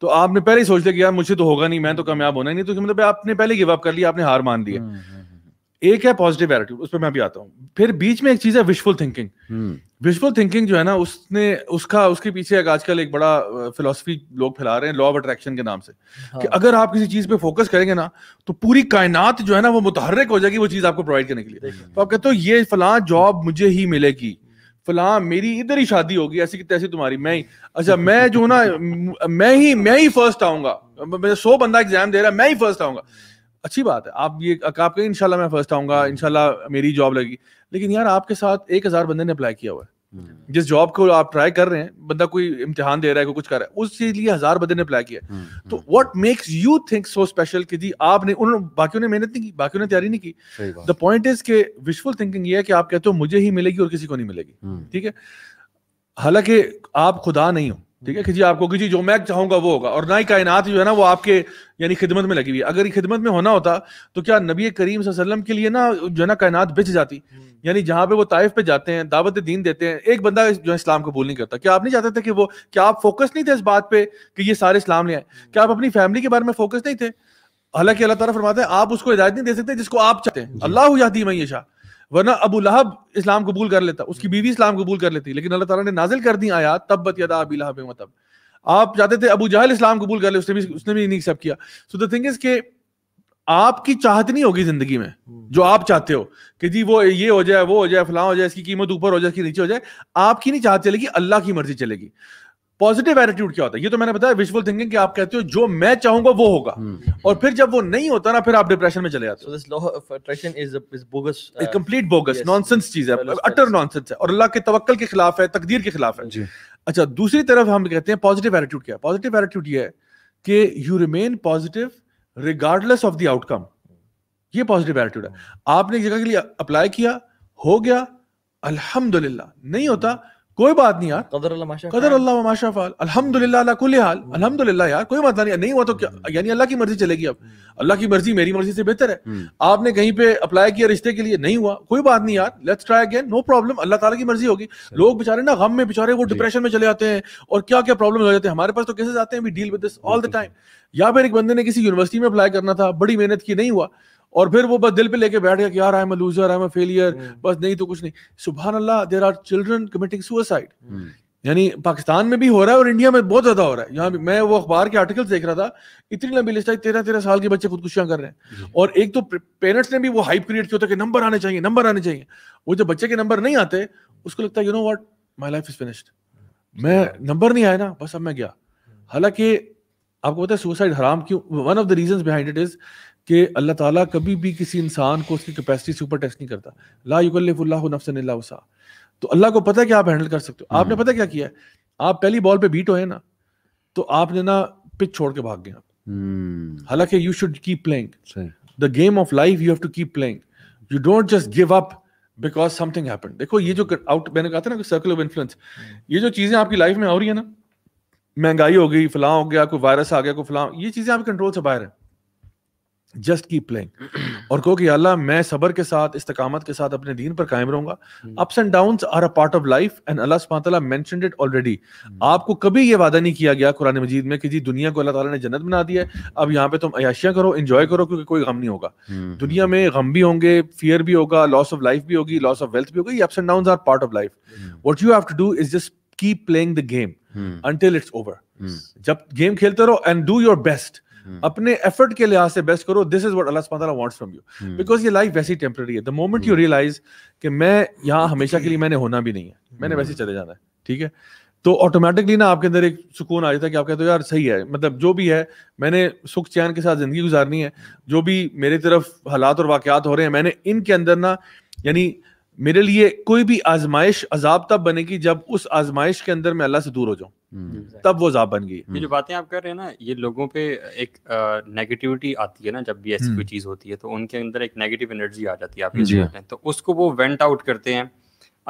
तो आपने पहले ही सोच लिया कि यार मुझे तो होगा नहीं मैं तो कामयाब होना नहीं तो मतलब आपने पहले गिव अप कर लिया आपने हार मान दी है हम्म, हम्म। एक है पॉजिटिव एटीट्यूड उस पर मैं भी आता हूँ फिर बीच में एक चीज है विशफुल थिंकिंग विशफुल थिंकिंग जो है ना उसने उसका उसके पीछे एक आजकल एक बड़ा फिलोसफी लोग फैला रहे हैं लॉ ऑफ अट्रैक्शन के नाम से हाँ। कि अगर आप किसी चीज पे फोकस करेंगे ना तो पूरी कायनात जो है ना वो मुतहरक हो जाएगी वो चीज आपको प्रोवाइड करने के लिए तो आप कहते हो ये फला जॉब मुझे ही मिलेगी फला मेरी इधर ही शादी होगी ऐसी की तैसी तुम्हारी मैं ही अच्छा मैं जो ना मैं ही मैं ही फर्स्ट आऊंगा सौ बंदा एग्जाम दे रहा है मैं ही फर्स्ट आऊंगा अच्छी बात है आप ये आप कहीं इनशाला मैं फर्स्ट आऊंगा हम्म। इनशाला मेरी जॉब लगी लेकिन यार आपके साथ एक हजार बंदे ने अप्लाई किया हुआ है हम्म। जिस जॉब को आप ट्राई कर रहे हैं बंदा कोई इम्तिहान दे रहा है कोई कुछ कर रहा है उस चीज लिए हजार बंदे ने अप्लाई किया हम्म, तो what makes you think so special कि जी आपने उन बाकी ने मेहनत नहीं की बाकी ने तैयारी नहीं की द पॉइंट इज के विशफुल थिंकिंग ये है कि आप कहते हो मुझे ही मिलेगी और किसी को नहीं मिलेगी ठीक है हालांकि आप खुदा नहीं हो ठीक है कि जी आपको कि जी जो मैं चाहूंगा वो होगा और ना ही कायनात जो है ना वो आपके यानी खिदमत में लगी हुई अगर खिदमत में होना होता तो क्या नबी करीम वसल्लम के लिए ना जो है ना कायनात बिछ जाती हम्म। यानी जहां पे वो ताइफ पे जाते हैं दावत दीन देते हैं एक बंदा जो है इस्लाम कबूल नहीं करता क्या आप नहीं चाहते थे कि वो क्या आप फोकस नहीं थे इस बात पे कि ये सारे इस्लाम ले आए हम्म। क्या आप अपनी फैमिली के बारे में फोकस नहीं थे हालांकि अल्लाह तारा फरमाते हैं आप उसको हिदायत नहीं दे सकते जिसको आप चाहते हैं अल्लाह यादी मैशा वरना अबू लहब इस्लाम कबूल कर लेता उसकी बीवी इस्लाम कबूल कर लेती लेकिन अल्लाह ताला ने नाजिल कर दी आया तब यदा अबी लहब मतलब आप चाहते थे अबू जहल इस्लाम कबूल कर ले उसने भी उसने भी नहीं एक्सेप्ट किया सो द थिंग इज के आपकी चाहत नहीं होगी जिंदगी में जो हम्म। आप चाहते हो कि जी वो ये हो जाए वो हो जाए फलां हो जाए इसकी कीमत ऊपर हो जाए इसकी नीचे हो जाए आपकी नहीं चाहत चलेगी अल्लाह की मर्जी चलेगी पॉजिटिव एटीट्यूड क्या होता है ये तो मैंने बताया विजुअल थिंकिंग कि आप कहते हो जो मैं चाहूंगा वो होगा हम्म, हम्म, और हम्म। फिर जब वो नहीं होता ना फिर आप डिप्रेशन में चले जाते हो this law of attraction is is bogus complete bogus nonsense चीज है अटर नॉनसेंस है और अल्लाह के तवक्कल के खिलाफ है तकदीर के खिलाफ है जी अच्छा दूसरी तरफ हम कहते हैं पॉजिटिव एटीट्यूड क्या है पॉजिटिव एटीट्यूड ये है कि you remain positive regardless of the outcome ये पॉजिटिव एटीट्यूड है आपने जगह के लिए अप्लाई किया हो गया अल्हम्दुलिल्लाह नहीं होता कोई बात नहीं यार कदर अल्लाह कदर अल्लाह माशा फाल अल्हम्दुलिल्लाह कुल हाल हम्म। अल्हम्दुलिल्लाह यार कोई मतलब नहीं नहीं हुआ तो क्या हम्म। यानी अल्लाह की मर्जी चलेगी अब हम्म। अल्लाह की मर्जी मेरी मर्जी से बेहतर है आपने कहीं पे अप्लाई किया रिश्ते के लिए नहीं हुआ कोई बात नहीं यार let's try again no problem अल्लाह ताला की मर्जी होगी लोग बेचारे ना गम में बेचारे वो डिप्रेशन में चले जाते हैं और क्या क्या प्रॉब्लम हो जाते हैं हमारे पास तो कैसे जाते हैं deal with this all the time या फिर एक बंदे ने किसी यूनिवर्सिटी में अप्लाई करना था बड़ी मेहनत की नहीं हुआ और फिर वो बस दिल पे लेके बैठ गया कि यार I am loser I am failure बस नहीं तो कुछ नहीं सुबह अल्लाह there are children committing suicide यानी पाकिस्तान में भी हो रहा है और इंडिया में बहुत ज्यादा हो रहा है यहाँ मैं वो अखबार के आर्टिकल्स देख रहा था इतनी लंबी लिस्ट है तेरह तेरह साल के बच्चे खुदकुशियां कर रहे हैं और एक तो पेरेंट्स ने भी वो हाइप क्रिएट किया था कि नंबर आने चाहिए नंबर आने चाहिए वो जब बच्चे के नंबर नहीं आते उसको लगता है you know what my life is finished मैं नंबर नहीं आया ना बस अब मैं गया हालांकि आपको पता है सुसाइड हराम क्यों one of the reason behind it is कि अल्लाह ताला कभी भी किसी इंसान को उसकी कैपेसिटी से ऊपर टेस्ट नहीं करता ला युगल्लाह नफसन तो अल्लाह को पता है कि आप हैंडल कर सकते हो हम्म। आपने पता क्या किया है आप पहली बॉल पे बीट हो ना तो आपने ना पिच छोड़ के भाग गए आप हम्म। हालांकि you should keep playing the game of life you have to keep playing you don't just give up because something happen देखो ये जो आउट हम्म। मैंने कहा था ना सर्कल ऑफ इन्फ्लुएंस ये जो चीजें आपकी लाइफ में हो रही है ना महंगाई हो गई फलां हो गया कोई वायरस आ गया कोई फलां ये चीजें आपके कंट्रोल से बाहर है जस्ट कीप प्लेइंग और कहो कि अल्लाह मैं सबर के साथ इस्तकामत के साथ अपने दीन पर कायम रहूंगा ups and down are a part of life and अल्लाह सुब्हान मेंशनड इट ऑलरेडी आपको कभी ये वादा नहीं किया गया कुरान मजीद में कि जी दुनिया को अल्लाह ताला ने जन्नत बना दिया है अब यहाँ पे तुम अयाशियाँ करो एंजॉय करो क्योंकि कोई गम नहीं होगा हम्म। दुनिया में गम भी होंगे फियर भी होगा लॉस ऑफ लाइफ भी होगी लॉस ऑफ वेल्थ भी होगी ups and down are part of life what you have to do is just keep playing the game until it's over जब गेम खेलते रहो and do your best Hmm. अपने effort के लिहाज से best करो दिस इज व्हाट अल्लाह from you because ये लाइफ वैसी टेम्प्रेरी है द मोमेंट यू रियलाइज कि मैं यहाँ hmm. हमेशा के लिए मैंने होना भी नहीं है मैंने वैसे hmm. चले जाना है ठीक है तो ऑटोमेटिकली ना आपके अंदर एक सुकून आ जाता है कि आप कहते हो यार सही है मतलब जो भी है मैंने सुख चैन के साथ जिंदगी गुजारनी है जो भी मेरे तरफ हालात और वाकयात हो रहे हैं मैंने इनके अंदर ना यानी मेरे लिए कोई भी आजमाइश अजाब तब बनेगी जब उस आजमाइश के अंदर मैं अल्लाह से दूर हो जाऊँ हम्म। तब वो जहा बन गई जो हम्म। बातें आप कर रहे हैं ना ये लोगों पे एक नेगेटिविटी आती है ना जब भी ऐसी कोई हम्म। चीज होती है तो उनके अंदर एक नेगेटिव एनर्जी आ जाती है आप तो उसको वो वेंट आउट करते हैं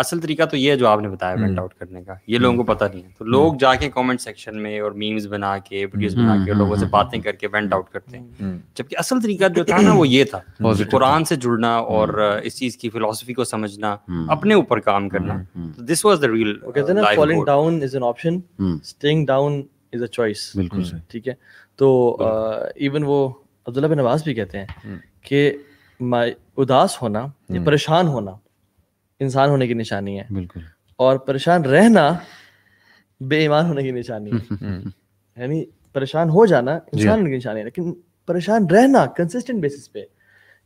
असल तरीका तो ये है जो आपने बताया वेंट हम्म। आउट करने का ये हम्म। लोगों को पता नहीं है तो लोग हम्म। जाके कमेंट सेक्शन में और मीम्स बना के वीडियोस बना के लोगों से बातें करके वेंट आउट करते हैं जबकि असल तरीका जो था ना वो ये था कुरान से जुड़ना और इस चीज की फिलोसफी को समझना अपने ऊपर काम करना this was the real falling down is an option staying down is a choice बिल्कुल ठीक है तो इवन uh, वो अब्दुल्ला बिन नवाज भी कहते हैं कि उदास होना परेशान होना इंसान होने की निशानी है बिल्कुल और परेशान रहना बेईमान होने की निशानी है हम्म। यानी परेशान हो जाना इंसान होने की निशानी है लेकिन परेशान रहना कंसिस्टेंट बेसिस पे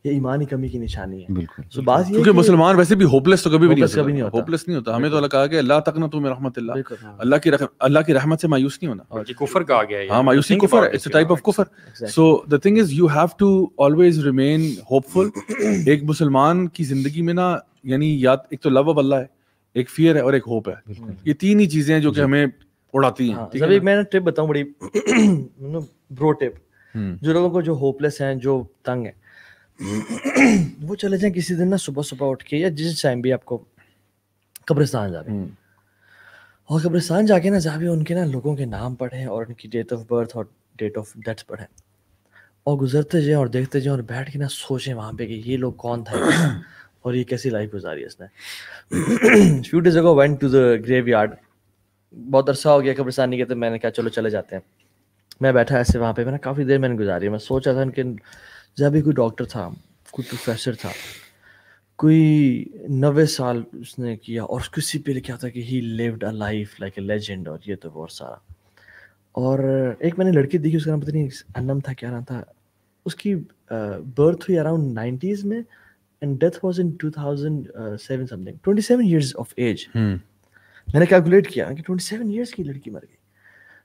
ये ईमान की कमी की निशानी है बिल्कुल so तो बात क्योंकि मुसलमान वैसे भी होपलेस तो कभी भी नहीं नहीं होता होपलेस नहीं होता हमें तो अल्लाह कहा कि अल्लाह तक ना तुम्हें रहमत अल्लाह अल्लाह की अल्लाह की रहमत से मायूस नहीं होना ये कुफर कहा गया है हां मायूसी कुफर इट्स अ टाइप ऑफ कुफर so the thing is you have to always remain hopeful एक मुसलमान की जिंदगी में ना यानी याद एक तो लव ऑफ अल्लाह है एक फियर है और एक होप है ये तीन ही चीजें हैं जो कि हमें उड़ाती हैं हाँ, है मैं ट्रिप बताऊं बड़ी ब्रो मतलब हम्म। टिप जो लोगों को जो होपलेस हैं जो तंग है वो चले जाएं किसी दिन ना सुबह सुबह उठ के या जिस टाइम भी आपको कब्रिस्तान जाए हम्म। और कब्रिस्तान जाके ना जा भी उनके ना लोगों के नाम पढ़े और उनकी डेट ऑफ बर्थ और डेट ऑफ डेथ पढ़े और गुजरते जाए और देखते जाए और बैठ के ना सोचे वहां पे कि ये लोग कौन था और ये कैसी लाइफ गुजारी है इसने few days ago went to the graveyard बहुत अरसा हो गया कब्रिस्तान नहीं कहते मैंने कहा चलो चले जाते हैं मैं बैठा ऐसे वहाँ पे मैंने काफ़ी देर मैंने गुजारी मैं सोच रहा था इनके जब भी कोई डॉक्टर था कोई प्रोफेसर था कोई नबे साल उसने किया और किसी पे लिखा था कि he lived a life like a legend और ये तो बहुत सारा और एक मैंने लड़की देखी उसका नाम पता नहीं अनम था क्या नाम था उसकी बर्थ हुई अराउंड नाइन्टीज़ में and death was in 2007 something 27 years of age hmm. मैंने कैलकुलेट किया कि 27 इयर्स की लड़की मर गई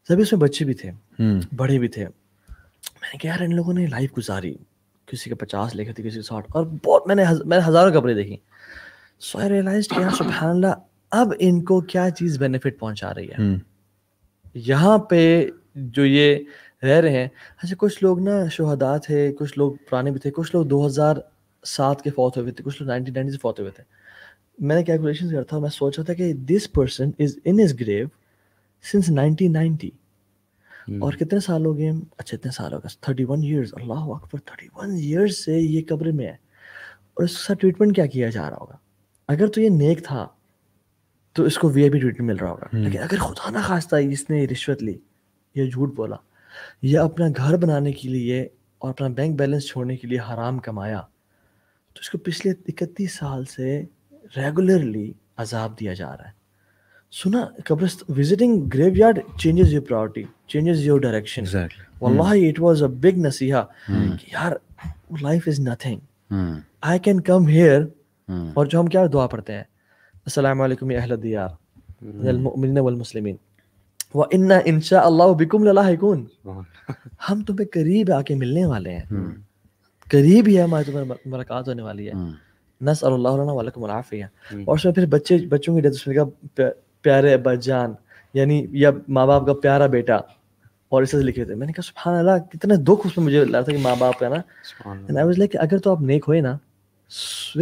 सभी उसमें बच्चे भी थे hmm. बड़े भी थे मैंने कहा यार इन लोगों ने लाइफ गुजारी किसी के पचास लिखे थे किसी के साठ और बहुत मैंने हज, मैंने हज़ारों कपड़े देखी सो आई रियलाइज किया यार सुबहानला अब इनको क्या चीज़ बेनिफिट पहुंचा रही है hmm. यहाँ पे जो ये रह रहे हैं अच्छा कुछ लोग ना शहदा थे कुछ लोग पुराने भी थे कुछ लोग 2000 सात के फौत हुए थे कुछ लोग नाइनटीन नाइनटी से फौत हुए थे मैंने कैलकुलेशन कर था मैं सोच रहा था कि this person is in his grave since nineteen ninety और कितने साल हो गए अच्छा इतने साल हो गए थर्टी वन ईयर्स अल्लाह अकबर थर्टी वन ईयर्स से ये कब्र में है और इसका ट्रीटमेंट क्या किया जा रहा होगा अगर तो ये नेक था तो इसको वी आई पी ट्रीटमेंट मिल रहा होगा हम्म। लेकिन अगर खुदा ना खास्ता इसने रिश्वत ली या झूठ बोला या अपना घर बनाने के लिए और अपना बैंक बैलेंस छोड़ने के लिए हराम कमाया तो इसको पिछले इकतीस साल से रेगुलरली अजाब दिया जा रहा है सुना कब्रस्त visiting graveyard changes your priority changes your direction वल्लाही इट वाज अ बिग नसीहा कि यार life is nothing I can come here और जो हम क्या दुआ पढ़ते हैं अस्सलाम वालेकुम या अहल दियार मिनल मुमिनिन वल मुस्लिमीन व इन्ना इंशा अल्लाह बिकुम ललाहिकुन हम तुम्हें करीब आके मिलने वाले हैं hmm। करीब ही हमारे तुम्हें मुलाकात होने वाली है हम्म। नसमफ़िया हम्म। और उसमें फिर बच्चे बच्चों की डेथ का प्यारे अब्बा जान यानी या माँ बाप का प्यारा बेटा और इसे लिखे थे मैंने कहा सुबहान अल्लाह कितने दुख उसमें मुझे लगा था कि माँ बाप का ना एंड आई वाज लाइक अगर तो आप नेक होए ना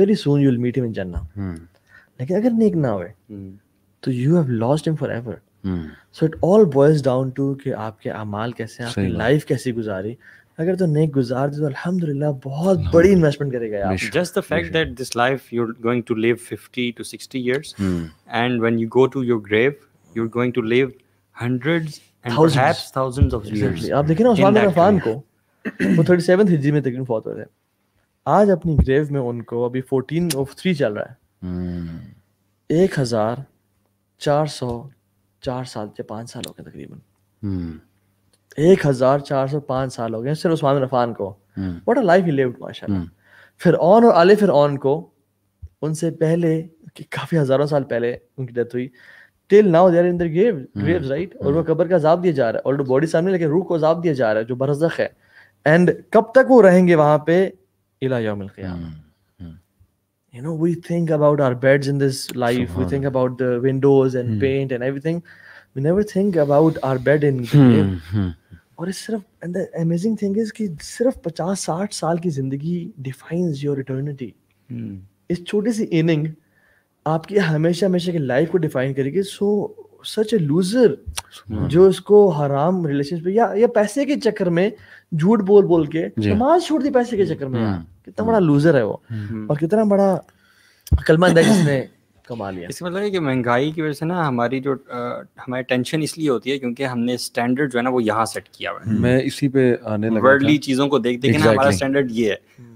very soon you will meet him in जन्ना लेकिन अगर नेक ना होए हम्म। तो you have lost him forever so it all boils down to कि आपके अमाल कैसे हैं आपकी लाइफ कैसी गुजारी अगर तो नेक गुजार दे तो अल्हम्दुलिल्लाह बहुत बड़ी इन्वेस्टमेंट करेगा यार just the fact that this life you are going to live 50 to 60 years and when you go to your grave you are going to live hundreds and perhaps thousands of years आप देखिए ना उस्मान बिन अफान को वो 37 हिजरी में तकरीबन फौत हुए थे आज अपनी ग्रेव में उनको अभी 14 ऑफ 3 चल रहा है hmm. एक हजार चार सौ चार साल या पाँच साल हो गए तकरीबन hmm. एक हजार चार सौ पांच साल हो गए सिर्फ उस्मान रफान को what a life he lived माशाल्लाह हम्म। फिर और आले फिर ऑन को उनसे पहले कि काफी हजारों साल पहले उनकी डेथ हुई till now they're in their grave right और हम्म। वो कबर का अजाब दिया जा रहा है और बॉडी सामने लेकिन रूह को अजाब दिया जा रहा है जो बरसख है एंड कब तक वो रहेंगे वहां पे इला यौम you know we think about our beds in this life we think about the windows and paint and everything we never think about our bed in grave और सिर्फ and the amazing thing is कि सिर्फ पचास साठ साल की जिंदगी defines your eternity इस छोटी सी इनिंग आपकी हमेशा हमेशा की लाइफ को डिफाइन करेगी सो सच ए लूजर जो इसको हराम रिलेशनशिप या या पैसे के चक्कर में झूठ बोल बोल के नमाज छोड़ दी पैसे के चक्कर में हाँ। कितना बड़ा लूजर है वो hmm. और कितना बड़ा कलमा दिन कमा लिया इसका मतलब है कि महंगाई की वजह से ना हमारी जो आ, हमारी टेंशन इसलिए होती है क्योंकि हमने स्टैंडर्ड जो है ना वो यहाँ सेट किया हुआ है हम्म। मैं इसी पे आने लगा वर्ल्डली चीज़ों को देख देख exactly. हमारा स्टैंडर्ड ये है हम्म।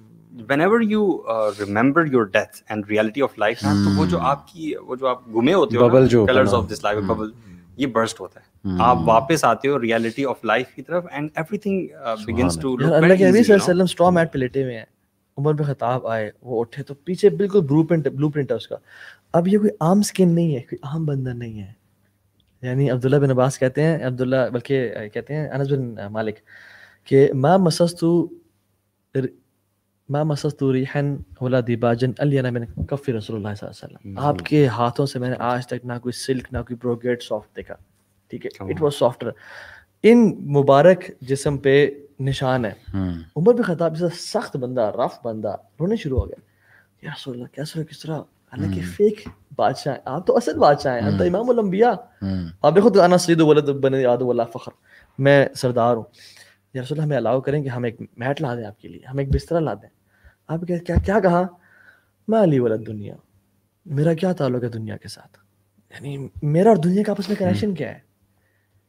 whenever you uh, remember your death and reality of life hmm. तो वो जो हम्म। आपकी वो जो आप घुमे होते हो bubble colours of this life bubble ये बर्स्ट होता है hmm. आप वापस आते हो रियलिटी ऑफ लाइफ की तरफ and everything begins to look अल्लाह के नबी सल्लल्लाहु स्ट्रॉ मैट पे लेटे हुए हैं उमर बिन खताब आए वो उठे तो पीछे बिल्कुल ब्लूप्रिंट ब्लूप्रिंट है उसका अब ये कोई आम स्किन नहीं है कोई आम बंदा नहीं है यानी अब्दुल्ला बिन अब्बास कहते हैं अब्दुल्ला बल्कि कहते हैं अनस बिन मालिक कि मा मसस्तु मा मसस्तु रिहन वला दिबाजन अलियना मैंने कफ रसूलुल्लाह सल्लल्लाहु अलैहि वसल्लम आपके हाथों से मैंने आज तक ना कोई सिल्क ना कोई ब्रोकेट सॉफ्ट देखा ठीक है इट वाज सॉफ्टर इन मुबारक जिसम पे निशान है हाँ। उमर बिन खताब जैसा सख्त बंदा रफ बंदा रोने शुरू हो गया या रसूलुल्लाह कैसे किस तरह हालांकि फेक बादशाह आप तो असल बादशाह हैं आप तो इमाम लम्बिया आप देखो तो अना सईद वलद बन याद वाला फ़ख्र मैं सरदार हूँ या हमें अलाउ करें कि हम एक मैट ला दें आपके लिए हम एक बिस्तरा ला दें आप क्या क्या क्या कहा मैं अली वलद दुनिया मेरा क्या ताल्लुक है दुनिया के साथ यानी मेरा और दुनिया का आपस में कनेक्शन क्या है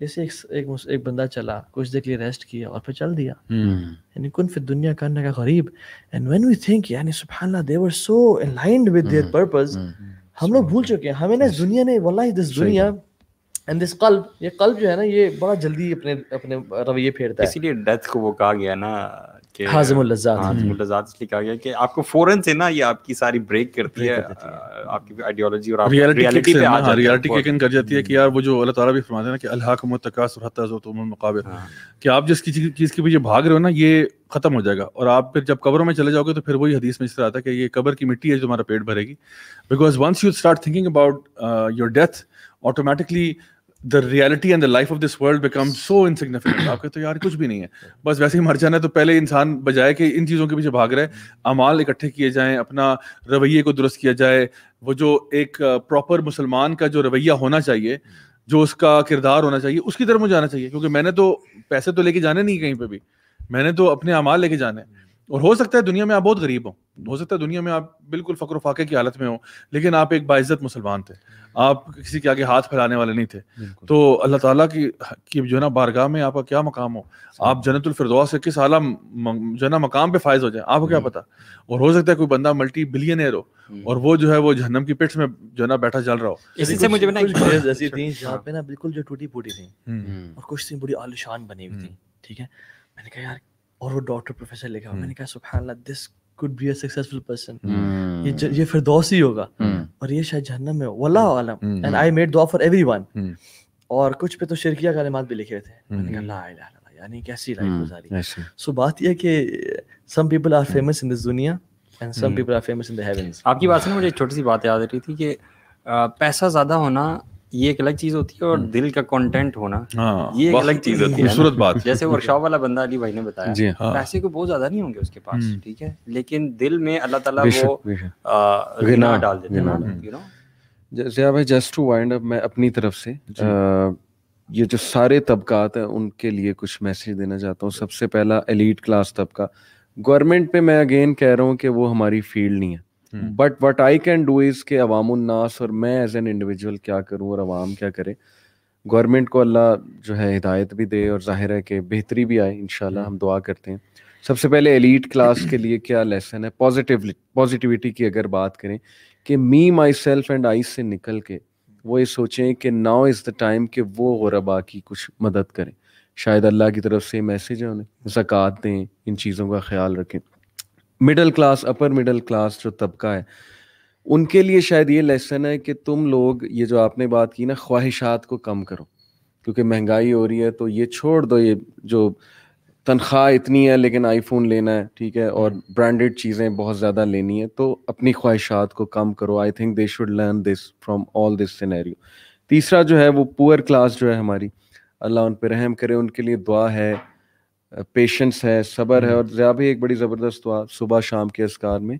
जैसे एक एक, एक बंदा चला कुछ देर के लिए रेस्ट किया और फिर चल दिया हम्म। यानी कुन फिर दुनिया करने का गरीब एंड व्हेन वी थिंक यानी सुभान they were so aligned with their purpose हम लोग भूल चुके हैं हमें ना दुनिया ने वल्लाह दिस दुनिया एंड दिस कल्ब ये कल्ब जो है ना ये बड़ा जल्दी अपने अपने रवैये फेरता है इसीलिए डेथ को वो कहा गया ना हाँ, हम्म। इसलिए कहा गया कि आपको फौरन से ना ये आपकी सारी ब्रेक करती है आपकी आइडियोलॉजी और रियलिटी पे आ रियलिटी किक इन कर जाती है हम्म। कि यार वो जो अल्लाह ताला भी फरमाते हैं ना कि हत्ता हाँ। कि आप जिस किसी चीज के पीछे भाग रहे हो ना ये खत्म हो जाएगा और आप फिर जब कब्रों में चले जाओगे तो फिर वही हदीस में इस तरह आता है कि ये कब्र की मिट्टी है जो हमारा पेट भरेगी because once you start thinking about your death automatically the reality and the life of this world become so insignificant आप कहते यार कुछ भी नहीं है बस वैसे ही मर जाना है तो पहले इंसान बजाय कि इन चीज़ों के पीछे भाग रहे अमाल इकट्ठे किए जाएं अपना रवैये को दुरुस्त किया जाए वो जो एक प्रॉपर मुसलमान का जो रवैया होना चाहिए जो उसका किरदार होना चाहिए उसकी तरफ मुझे जाना चाहिए क्योंकि मैंने तो पैसे तो लेके जाने नहीं कहीं पर भी मैंने तो अपने अमाल लेके जाने हैं और हो सकता है दुनिया में आप बहुत गरीब हो हो सकता है दुनिया में आप बिल्कुल फकर फाके की हालत में हो लेकिन आप एक बाइज्जत मुसलमान थे आप किसी के आगे हाथ फैलाने वाले नहीं थे तो अल्लाह ताला की की जो है ना बारगाह में आपका क्या मकाम हो आप जनतुल फिरदौस से किस आला जो है ना मकाम पे फायज हो जाए आपको क्या हम्म। पता और हो सकता है कोई बंदा मल्टी बिलियनर हो हम्म। और वो जो है वो जहनम की पिट्स में जो है ना बैठा जल रहा हो इसी से मुझे हाँ। ना बिल्कुल जो टूटी फूटी थी हम्म। और कुछ थी बड़ी आलिशान बनी हुई थी ठीक है मैंने कहा यार और वो डॉक्टर प्रोफेसर लिखा hmm. मैंने हम्म। कहा सुबह this could be successful person ये ये फिरदौस ही होगा हम्म। और ये शायद जहनम में वल्ला एंड आई मेड दुआ फॉर वन और कुछ पे तो शिरकिया नमाज भी लिखे थे मैंने हम्म। कहा ला इलाहा इल्लल्लाह यानी कैसी लाइफ गुजारी सो बात कि some people are famous in this दुनिया and some people are famous in the heavens आपकी बात से मुझे एक छोटी सी बात याद आ रही थी कि पैसा ज़्यादा होना ये एक अलग चीज होती है और हम्म। दिल का कंटेंट होना हाँ, ये एक अलग चीज होती है खूबसूरत बात जैसे वर्कशॉप वाला बंदा अली भाई ने बताया जी, हाँ। पैसे को बहुत ज्यादा नहीं होंगे उसके पास हम्म। ठीक है लेकिन दिल में अल्लाह ताला वो गिना डाल देते हैं यू नो जैसे भाई जस्ट टू वाइंड अप मैं अपनी तरफ से ये जो सारे तबकात हैं उनके लिए कुछ मैसेज देना चाहता हूँ सबसे पहला एलिट क्लास तबका गवर्नमेंट पे मैं अगेन कह रहा हूँ कि वो हमारी फील्ड नहीं है but what I can do is के अवामनास और मैं एज एन इंडिविजुअल क्या करूँ और अवाम क्या करे गवर्नमेंट को अल्लाह जो है हिदायत भी दे और जाहिर है कि बेहतरी भी आए इन हम्म। हम दुआ करते हैं सबसे पहले एलिट क्लास के लिए क्या लेसन है पॉजिटिव पॉजिटिविटी की अगर बात करें कि मी माई सेल्फ एंड आई से निकल के वो ये सोचें कि नाउ इज़ द टाइम कि वो गौरबा की कुछ मदद करें शायद अल्लाह की तरफ से मैसेज है उन्हें जक़ात दें इन चीज़ों का ख्याल रखें middle class upper middle class जो तबका है उनके लिए शायद ये लेसन है कि तुम लोग ये जो आपने बात की ना ख्वाहिशात को कम करो क्योंकि महंगाई हो रही है तो ये छोड़ दो ये जो तनख्वाह इतनी है लेकिन आईफोन लेना है ठीक है और ब्रांडेड हम्म। चीज़ें बहुत ज़्यादा लेनी है तो अपनी ख्वाहिशात को कम करो I think they should learn this from all this scenario तीसरा जो है वो पुअर क्लास जो है हमारी अल्लाह उन पर रहम करे उनके लिए दुआ है पेशेंस है सबर है हम्म। और ज़रा भी एक बड़ी ज़बरदस्त दुआ सुबह शाम के असकार में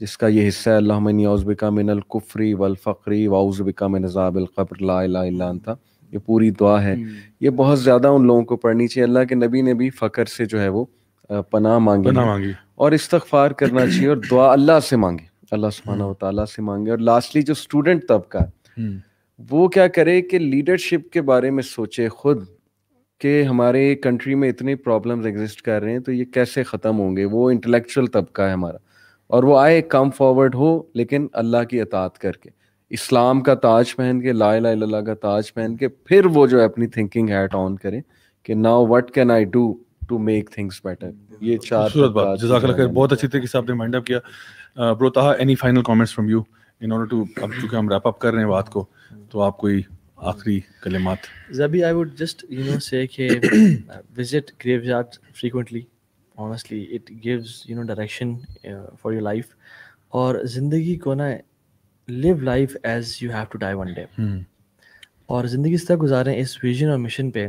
जिसका ये हिस्सा है अल्लाबिका मिनल कुफरी वलफ़री वाउज़बिका मिन अज़ाबिलक़ब्र लाता ये पूरी दुआ है हम्म। ये बहुत ज़्यादा उन लोगों को पढ़नी चाहिए अल्लाह के नबी ने भी फ़कर से जो है वो पनाह मांगी पनाह मांगी और इस्तफार करना चाहिए और दुआ अल्लाह से मांगे अल्लाह सुबहाना तला से मांगे और लास्टली जो स्टूडेंट तबका है हम्म। वो क्या करे कि लीडरशिप के बारे में सोचे खुद कि हमारे कंट्री में इतने प्रॉब्लम्स एग्जिस्ट कर रहे हैं तो ये कैसे ख़त्म होंगे वो इंटेलेक्चुअल तबका है हमारा और वो आए कम फॉरवर्ड हो लेकिन अल्लाह की अतात करके इस्लाम का ताज पहन के ला ला का ताज पहन के फिर वो जो है अपनी थिंकिंग हैट ऑन करें कि now what can I do to make things better ये चार खूबसूरत बहुत अच्छी तरीके से आपने माइंड अप किया ब्रोता any final comments from you in order to अब चूंकि हम रैप अप कर रहे हैं बात को तो आप कोई आखिरी कलिमात जबी I would just you know say कि visit graveyard frequently honestly it gives you no direction for your life और ज़िंदगी को ना live life as you have to die one day और ज़िंदगी इस तरह गुजारें इस विजन और मिशन पे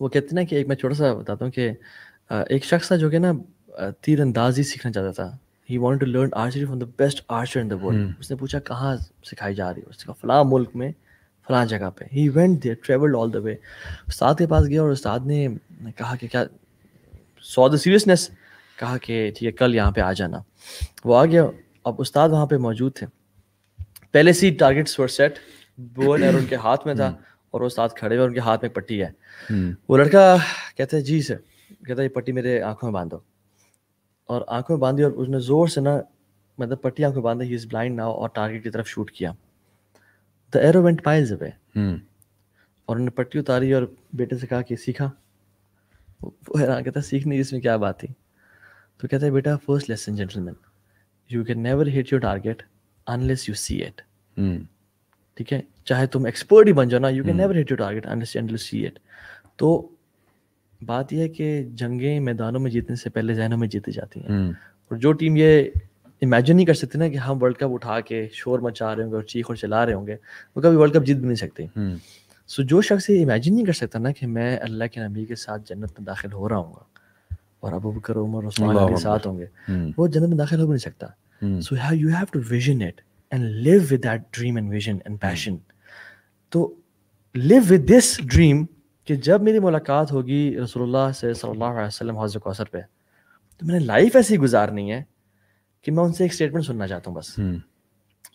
वो कहते ना कि एक मैं छोटा सा बताता हूँ कि uh, एक शख्स था जो कि ना uh, तीर अंदाजी सीखना चाहता था he want to learn archery from the best archer in the world उसने पूछा कहाँ सिखाई जा रही है उसने कहा फला मुल्क में फला जगह पे he went there travelled all the way उस्ताद के पास गया और उस्ताद ने कहा कि क्या सॉ द सीरियसनेस कहा कि ठीक है कल यहाँ पे आ जाना वो आ गया अब उस्ताद वहाँ पे मौजूद थे पहले से टारगेट्स वर सेट बोल एयर उनके हाथ में था हम्म। और वो साथ खड़े हुए उनके हाथ में पट्टी है हम्म। वो लड़का कहता है जी सर कहता है पट्टी मेरे आंखों में बांधो और आंखों में बांधी और उसने जोर से ना मतलब पट्टी आंखों में बांधा ही इज ब्लाइंड ना और टारगेट की तरफ शूट किया the arrow went miles away और उन्होंने पट्टी उतारी और बेटे से कहा कि सीखा वो हैरान कहता सीखने की इसमें क्या बात थी तो कहता है बेटा first lesson gentleman you can never hit your target unless you see it ठीक है चाहे तुम एक्सपर्ट ही बन जाओ ना you can never hit your target unless unless see it तो बात यह है कि जंगें मैदानों में जीतने से पहले जहनों में जीती जाती हैं hmm. और जो टीम ये इमेजिन नहीं कर सकते ना कि हम वर्ल्ड कप उठा के शोर मचा रहे होंगे और चीख और चला रहे होंगे वो कभी वर्ल्ड कप जीत भी नहीं सकते सो हम्म। जो शख्स ये इमेजिन नहीं कर सकता ना कि मैं अल्लाह के नबी के साथ जन्नत में दाखिल हो रहा हूँ और अब बकर उमर उस्मान के साथ होंगे हम्म। वो जन्नत में दाखिल हो भी नहीं सकता so you have to vision it and live with that dream and vision and passion तो लिव विद दिस ड्रीम कि जब मेरी मुलाकात होगी रसोल्ला से सल्ला वसलम हौज कौसर पे तो मैंने लाइफ ऐसी गुजारनी है कि मैं उनसे एक स्टेटमेंट सुनना चाहता हूँ बस हम्म।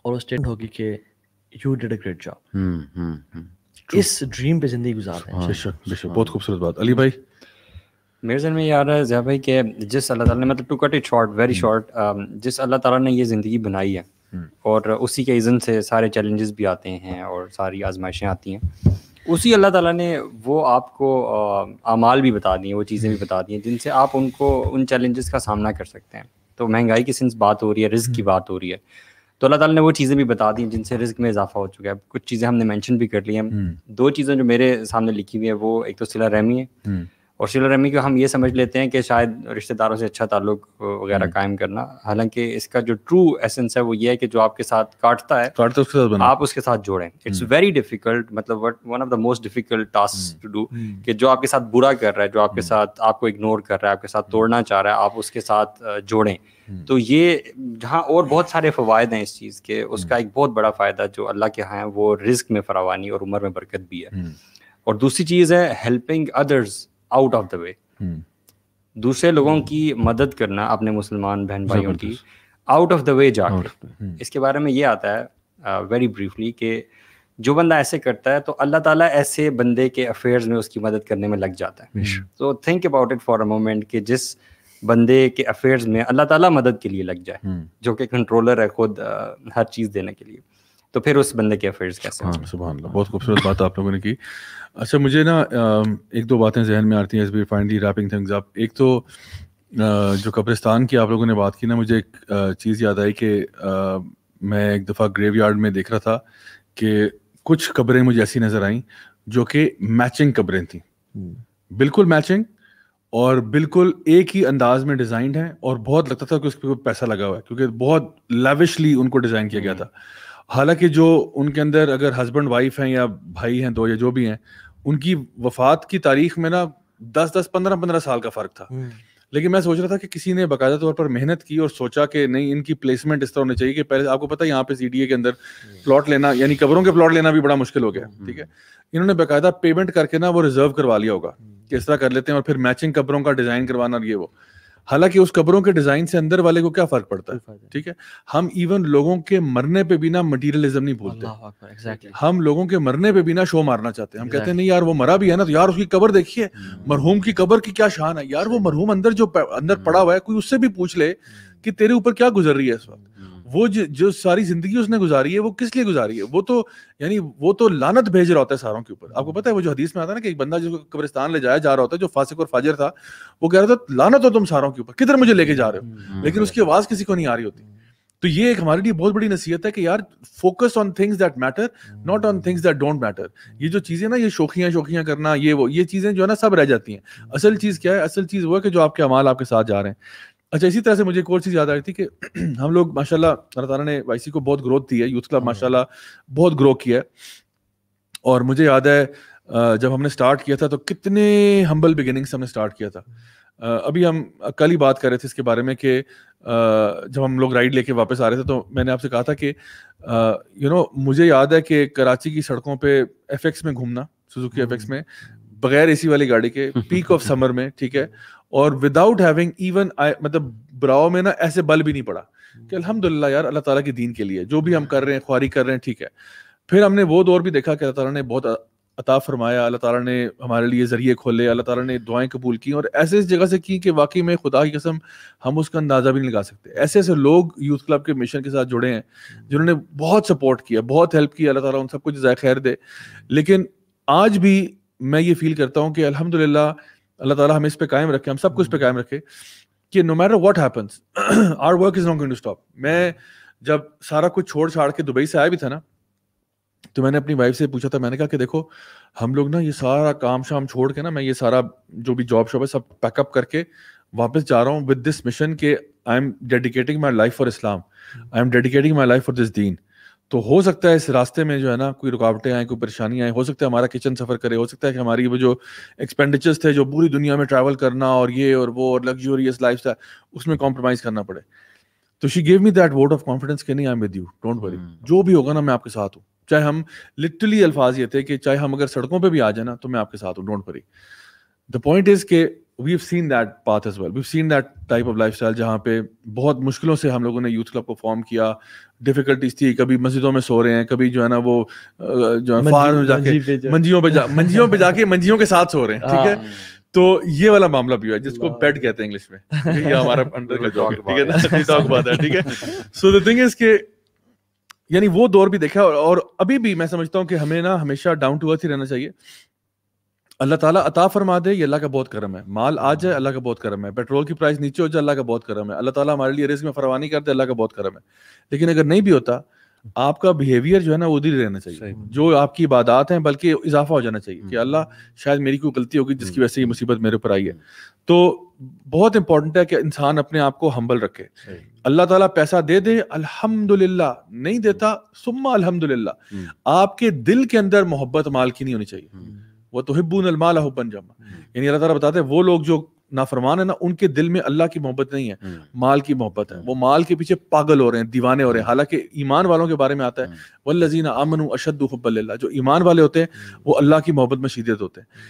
और वो स्टेटमेंट होगी कि you did a great job इस ड्रीम पे जिंदगी गुजार रहे हैं हाँ, बेशक हाँ। बेशक बहुत खूबसूरत बात अली भाई मेरे जहन में ये आ रहा है जया भाई के जिस अल्लाह ताला ने मतलब to cut it short very short जिस अल्लाह ताला ने ये ज़िंदगी बनाई है हम्म। और उसी के इज़न से सारे चैलेंजेस भी आते हैं और सारी आजमाइशें आती हैं उसी अल्लाह ताला ने वो आपको अमाल uh, भी बता दिए वो चीज़ें भी बता दी हैं जिनसे आप उनको उन चैलेंजेस का सामना कर सकते हैं तो महंगाई की सिंस बात हो रही है रिस्क की हम्म। बात हो रही है तो अल्लाह ताला ने वो चीज़ें भी बता दी जिनसे रिस्क में इजाफा हो चुका है कुछ चीज़ें हमने मेंशन भी कर ली हैं हम्म। दो चीज़ें जो मेरे सामने लिखी हुई है वो एक तो सिला रहमी है हम्म। और शिला रमी को हम ये समझ लेते हैं कि शायद रिश्तेदारों से अच्छा ताल्लुक वगैरह हम्म। कायम करना हालांकि इसका जो ट्रू एसेंस है वो ये है कि जो आपके साथ काटता है काटता उसके साथ आप उसके साथ जोड़ें इट्स वेरी डिफिकल्ट मतलब one of the most difficult task to do कि जो आपके साथ बुरा कर रहा है जो आपके हम्म। साथ आपको इग्नोर कर रहा है आपके साथ हम्म। तोड़ना चाह रहा है आप उसके साथ जोड़ें तो ये जहाँ और बहुत सारे फ़वाद हैं इस चीज़ के उसका एक बहुत बड़ा फ़ायदा जो अल्लाह के यहाँ है वो रिस्क में फरावानी और उम्र में बरकत भी है और दूसरी चीज़ है helping others out of the way दूसरे लोगों की मदद करना अपने मुसलमान बहन भाइयों की आउट ऑफ द वे जाकर इसके बारे में ये आता है वेरी uh, ब्रीफली कि जो बंदा ऐसे करता है तो अल्लाह ताला ऐसे बंदे के अफेयर्स में उसकी मदद करने में लग जाता है तो think about it for a moment कि जिस बंदे के अफेयर्स में अल्लाह ताला मदद के लिए लग जाए hmm. जो कि कंट्रोलर है खुद uh, हर चीज़ देने के लिए तो फिर उस बंदे के अफेयर्स कैसे हाँ सुबह बहुत खूबसूरत बात आप लोगों ने की अच्छा मुझे ना एक दो बातें जहन में आती हैं फाइनली रैपिंग थिंग्स आप एक तो जो कब्रिस्तान की आप लोगों ने बात की ना मुझे एक चीज़ याद आई कि मैं एक दफ़ा ग्रेवयार्ड में देख रहा था कि कुछ कब्रें मुझे ऐसी नज़र आईं जो कि मैचिंग कब्रें थी हम्म। बिल्कुल मैचिंग और बिल्कुल एक ही अंदाज में डिजाइंड है और बहुत लगता था कि उस पर पैसा लगा हुआ है क्योंकि बहुत लेविशली उनको डिजाइन किया गया हम्म। था हालांकि जो उनके अंदर अगर हस्बैंड वाइफ हैं या भाई हैं दो या जो भी हैं उनकी वफात की तारीख में ना दस दस पंद्रह पंद्रह साल का फर्क था हम्म। लेकिन मैं सोच रहा था कि किसी ने बाकायदा तौर पर मेहनत की और सोचा कि नहीं इनकी प्लेसमेंट इस तरह होनी चाहिए कि पहले आपको पता है यहाँ पे सी के अंदर प्लॉट लेना यानी कबरों के प्लॉट लेना भी बड़ा मुश्किल हो गया हम्म। ठीक है इन्होंने बाकायदा पेमेंट करके ना वो रिजर्व करवा लिया होगा हम्म। कि इस तरह कर लेते हैं और फिर मैचिंग कबरों का डिजाइन करवाना ये वो हालांकि उस कब्रों के डिजाइन से अंदर वाले को क्या फर्क पड़ता है ठीक है हम इवन लोगों के मरने पे भी ना मटीरियलिज्म नहीं भूलते हम लोगों के मरने पे भी ना शो मारना चाहते हैं हम कहते हैं नहीं यार वो मरा भी है ना तो यार उसकी कबर देखिए हम्म। मरहूम की कबर की क्या शान है यार वो मरहूम अंदर जो अंदर पड़ा हुआ है कोई उससे भी पूछ ले हम्म। कि तेरे ऊपर क्या गुजर रही है इस वक्त वो ज, जो सारी जिंदगी उसने गुजारी है वो किस लिए गुजारी है वो तो यानी वो तो लानत भेज रहा होता है सारों के ऊपर आपको पता है वो जो हदीस में आता है ना कि एक बंदा जिसको कब्रिस्तान ले जाया जा रहा होता है जो फासिक और फाजिर था वो कह रहा था लानत हो तुम सारों के ऊपर किधर मुझे लेके जा रहे हो हम्म, लेकिन हम्म। उसकी आवाज किसी को नहीं आ रही होती तो ये एक हमारे लिए बहुत बड़ी नसीहत है कि यार focus on things that matter not on things that don't matter ये जो चीज़ें ना ये शोखियां शोखियां करना ये वो ये चीज़ें जो है ना सब रह जाती हैं असल चीज़ क्या है असल चीज़ वो है कि जो आपके अमाल आपके साथ जा रहे हैं अच्छा इसी तरह से मुझे एक और चीज़ याद आ रही थी कि हम लोग माशाल्लाह अल्लाह तारा ने वाईसी को बहुत ग्रोथ दी है यूथ क्लब हाँ। माशाल्लाह बहुत ग्रो किया है और मुझे याद है जब हमने स्टार्ट किया था तो कितने हम्बल बिगिनिंग से हमने स्टार्ट किया था अभी हम कल ही बात कर रहे थे इसके बारे में कि जब हम लोग राइड लेके वापस आ रहे थे तो मैंने आपसे कहा था कि यू नो मुझे याद है कि कराची की सड़कों पे एफ में घूमना सुजुकी एफ हम्म। में बगैर एसी वाली गाड़ी के पीक ऑफ समर में ठीक है और विदाउट हैविंग इवन मतलब ब्राओ में ना ऐसे बल भी नहीं पड़ा कि हम्म। अल्हम्दुलिल्लाह यार अल्लाह ताला के दीन के लिए जो भी हम हम्म। कर रहे हैं ख्वारी कर रहे हैं ठीक है फिर हमने वो दौर भी देखा कि अल्लाह ताला ने बहुत अता फरमाया अल्लाह ताला ने हमारे लिए ज़रिए खोले अल्लाह ताला ने दुआएं कबूल की और ऐसे इस जगह से की कि वाकई में खुदा की कसम हम उसका अंदाज़ा भी नहीं लगा सकते ऐसे ऐसे लोग यूथ क्लब के मिशन के साथ जुड़े हैं हम्म। जिन्होंने बहुत सपोर्ट किया बहुत हेल्प की अल्लाह ताला उन सबको जजाय खैर दे लेकिन आज भी मैं ये फील करता हूँ कि अलहमदुल्ला अल्लाह ताला हमें इस पे कायम रखे हम सब कुछ पे कायम रखे कि no matter what happens our work is not going to stop मैं जब सारा कुछ छोड़ छाड़ के दुबई से आया भी था ना तो मैंने अपनी वाइफ से पूछा था मैंने कहा कि देखो हम लोग ना ये सारा काम शाम छोड़ के ना मैं ये सारा जो भी जॉब शॉप है सब पैकअप करके वापस जा रहा हूँ विद दिस मिशन के I am dedicating my life for Islam I am dedicating my life for this दीन तो हो सकता है इस रास्ते में जो है ना कोई रुकावटें आए कोई परेशानी आए हो सकता है हमारा किचन सफ़र करे हो सकता है कि हमारी वो जो एक्सपेंडिचर्स थे जो पूरी दुनिया में ट्रैवल करना और ये और वो और लग्जूरियस लाइफ उसमें कॉम्प्रोमाइज़ करना पड़े तो she gave me that vote of confidence के नहीं I with you don't worry जो भी होगा ना मैं आपके साथ हूँ चाहे हम लिटरली अल्फाज ये थे कि चाहे हम अगर सड़कों पर भी आ जाए ना तो मैं आपके साथ हूँ don't worry the point is के we have seen that path as well we seen that type of lifestyle जहाँ पे बहुत मुश्किलों से हम लोगों ने यूथ क्लब को फॉर्म किया डिफिकल्टीज थी कभी मस्जिदों में सो रहे हैं कभी जो है ना वो जो है फार में जाके मंजियों पे जा मंजियों पे जाके मंजियों के साथ सो रहे हैं ठीक है हाँ। तो ये वाला मामला भी है जिसको बेड कहते हैं इंग्लिश में ये हमारा अंडर का जॉब ठीक है ना टॉक बात है ठीक है सो द थिंग इज के यानी वो दौर भी देखा और, और अभी भी मैं समझता हूँ कि हमें ना हमेशा डाउन टू अर्थ ही रहना चाहिए अल्लाह ताला अता फरमा दे ये अल्लाह का बहुत करम है माल आ जाए हाँ। अल्लाह का बहुत करम है पेट्रोल की प्राइस नीचे हो जाए अल्लाह का बहुत करम है अल्लाह ताला हमारे लिए रिस्क में फरवानी करते अल्लाह का बहुत करम है लेकिन अगर नहीं भी होता आपका बिहेवियर जो है ना उधर ही रहना चाहिए जो आपकी इबादत है बल्कि इजाफा हो जाना चाहिए कि हम्म। अल्लाह शायद मेरी कोई गलती होगी जिसकी हम्म। वजह से ये मुसीबत मेरे ऊपर आई है हम्म। तो बहुत इंपॉर्टेंट है कि इंसान अपने आप को हम्बल रखे अल्लाह ताला पैसा दे दे अल्हम्दुलिल्लाह नहीं देता सुम्मा अल्हम्दुलिल्लाह आपके दिल के अंदर मोहब्बत माल की नहीं होनी चाहिए वह तो हिब्बून अलमाल हब्बन जमा यानी अल्लाह तला बताते हैं वो लोग जो नाफरमान है ना उनके दिल में अल्लाह की मोहब्बत नहीं है माल की मोहब्बत है वो माल के पीछे पागल हो रहे हैं दीवाने हो रहे हैं हालांकि ईमान वालों के बारे में आता है वल्लजीना आमन अशद जो ईमान वाले होते हैं वो अल्लाह की मोहब्बत में शीदत होते हैं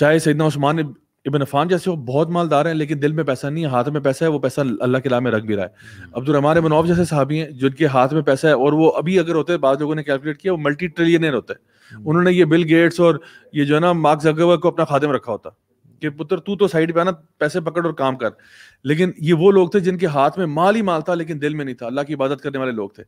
चाहे सैदना उस्मान इबन अफान जैसे वो बहुत मालदार हैं लेकिन दिल में पैसा नहीं है हाथ में पैसा है वो पैसा अल्लाह के ला में रख भी रहा है हम्म। अब्दुलरमान इबन जैसे साहबी हैं जिनके हाथ में पैसा है और वो अभी अगर होते बाद लोगों ने कैलकुलेट किया वो मल्टी ट्रिलियनर होते हम्म। उन्होंने ये बिल गेट्स और ये जो है ना मार्क जगह को अपना खाते में रखा होता कि पुत्र तू तो साइड पे आना पैसे पकड़ और काम कर लेकिन ये वो लोग थे जिनके हाथ में माल ही माल था लेकिन दिल में नहीं था अल्लाह की इबादत करने वाले लोग थे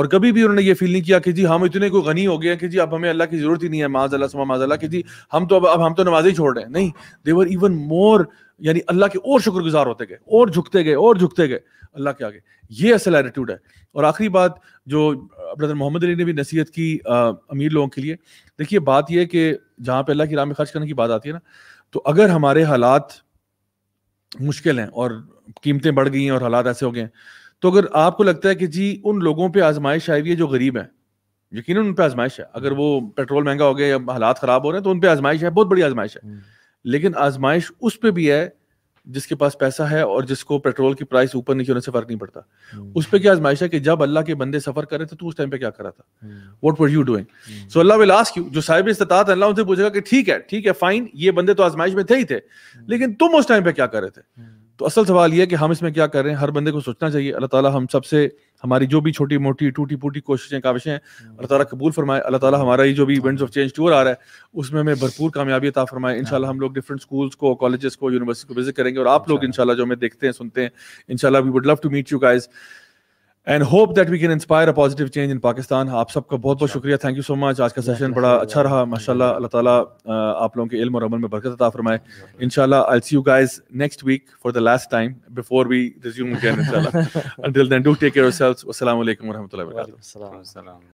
और कभी भी उन्होंने ये फील नहीं किया कि जी हम इतने कोई गनी हो गए कि जी अब हमें अल्लाह की जरूरत ही नहीं है माजल्ला सुमा माजल्ला कि जी हम तो अब अब हम तो नमाज ही छोड़ रहे हैं नहीं देवर इवन मोर यानी अल्लाह के और शुक्रगुजार होते गए और झुकते गए और झुकते गए अल्लाह के आगे ये असल एटीट्यूड है और आखिरी बात जो ब्रदर मोहम्मद अली ने भी नसीहत की अमीर लोगों के लिए देखिए बात यह कि जहाँ पे अल्लाह की राह में खर्च करने की बात आती है ना तो अगर हमारे हालात मुश्किल हैं और कीमतें बढ़ गई हैं और हालात ऐसे हो गए हैं तो अगर आपको लगता है कि जी उन लोगों पे आजमाइश आई हुई है जो गरीब है यकीन उन पर आजमाइश है अगर वो पेट्रोल महंगा हो गया या हालात खराब हो रहे हैं तो उन पर आजमाइश है बहुत बड़ी आजमाइश है हम्म। लेकिन आजमाइश उस पर भी है जिसके पास पैसा है और जिसको पेट्रोल की प्राइस ऊपर नीचे होने से फर्क नहीं पड़ता हम्म। उस पर क्या आजमाइश है कि जब अल्लाह के बंदे सफर कर रहे थे तो उस टाइम पे क्या करा था what were you doing so अल्लाह विल आस्क यू जो साहिब इस्तात अल्लाह उनसे पूछेगा कि ठीक है ठीक है फाइन ये बंदे तो आजमाइश में थे ही थे हम्म। लेकिन तुम उस टाइम पे क्या कर रहे थे हम्म। तो असल सवाल यह कि हम इसमें क्या कर रहे हैं हर बंदे को सोचना चाहिए अल्लाह ताला हम सबसे हमारी जो भी छोटी मोटी टूटी फूटी कोशिशें काविशें हम्म। अल्लाह ताला कबूल फरमाए अल्लाह ताला हमारा ही जो भी इवेंट्स ऑफ चेंज टूर आ रहा है उसमें हमें भरपूर कामयाबी अता फरमाए हाँ। इंशाल्लाह हम लोग डिफरेंट स्कूल्स को कॉलेजेस को यूनिवर्सिटी को विजिट करेंगे और आप लोग इंशाल्लाह जो हमें देखते हैं सुनते हैं इंशाल्लाह we would love to meet you guys and hope that we can inspire a positive change in Pakistan आप सबका बहुत बहुत शुक्रिया थैंक यू सो मच आज का सेशन बड़ा अच्छा रहा माशाल्लाह अल्लाह ताला आप लोगों के इल्म और अमल में बरकत अता फरमाए इंशाल्लाह I see you guys next week for the last time before we resume again इंशाल्लाह until then do take care yourselves अस्सलाम वालेकुम व रहमतुल्लाहि व बरकातुहू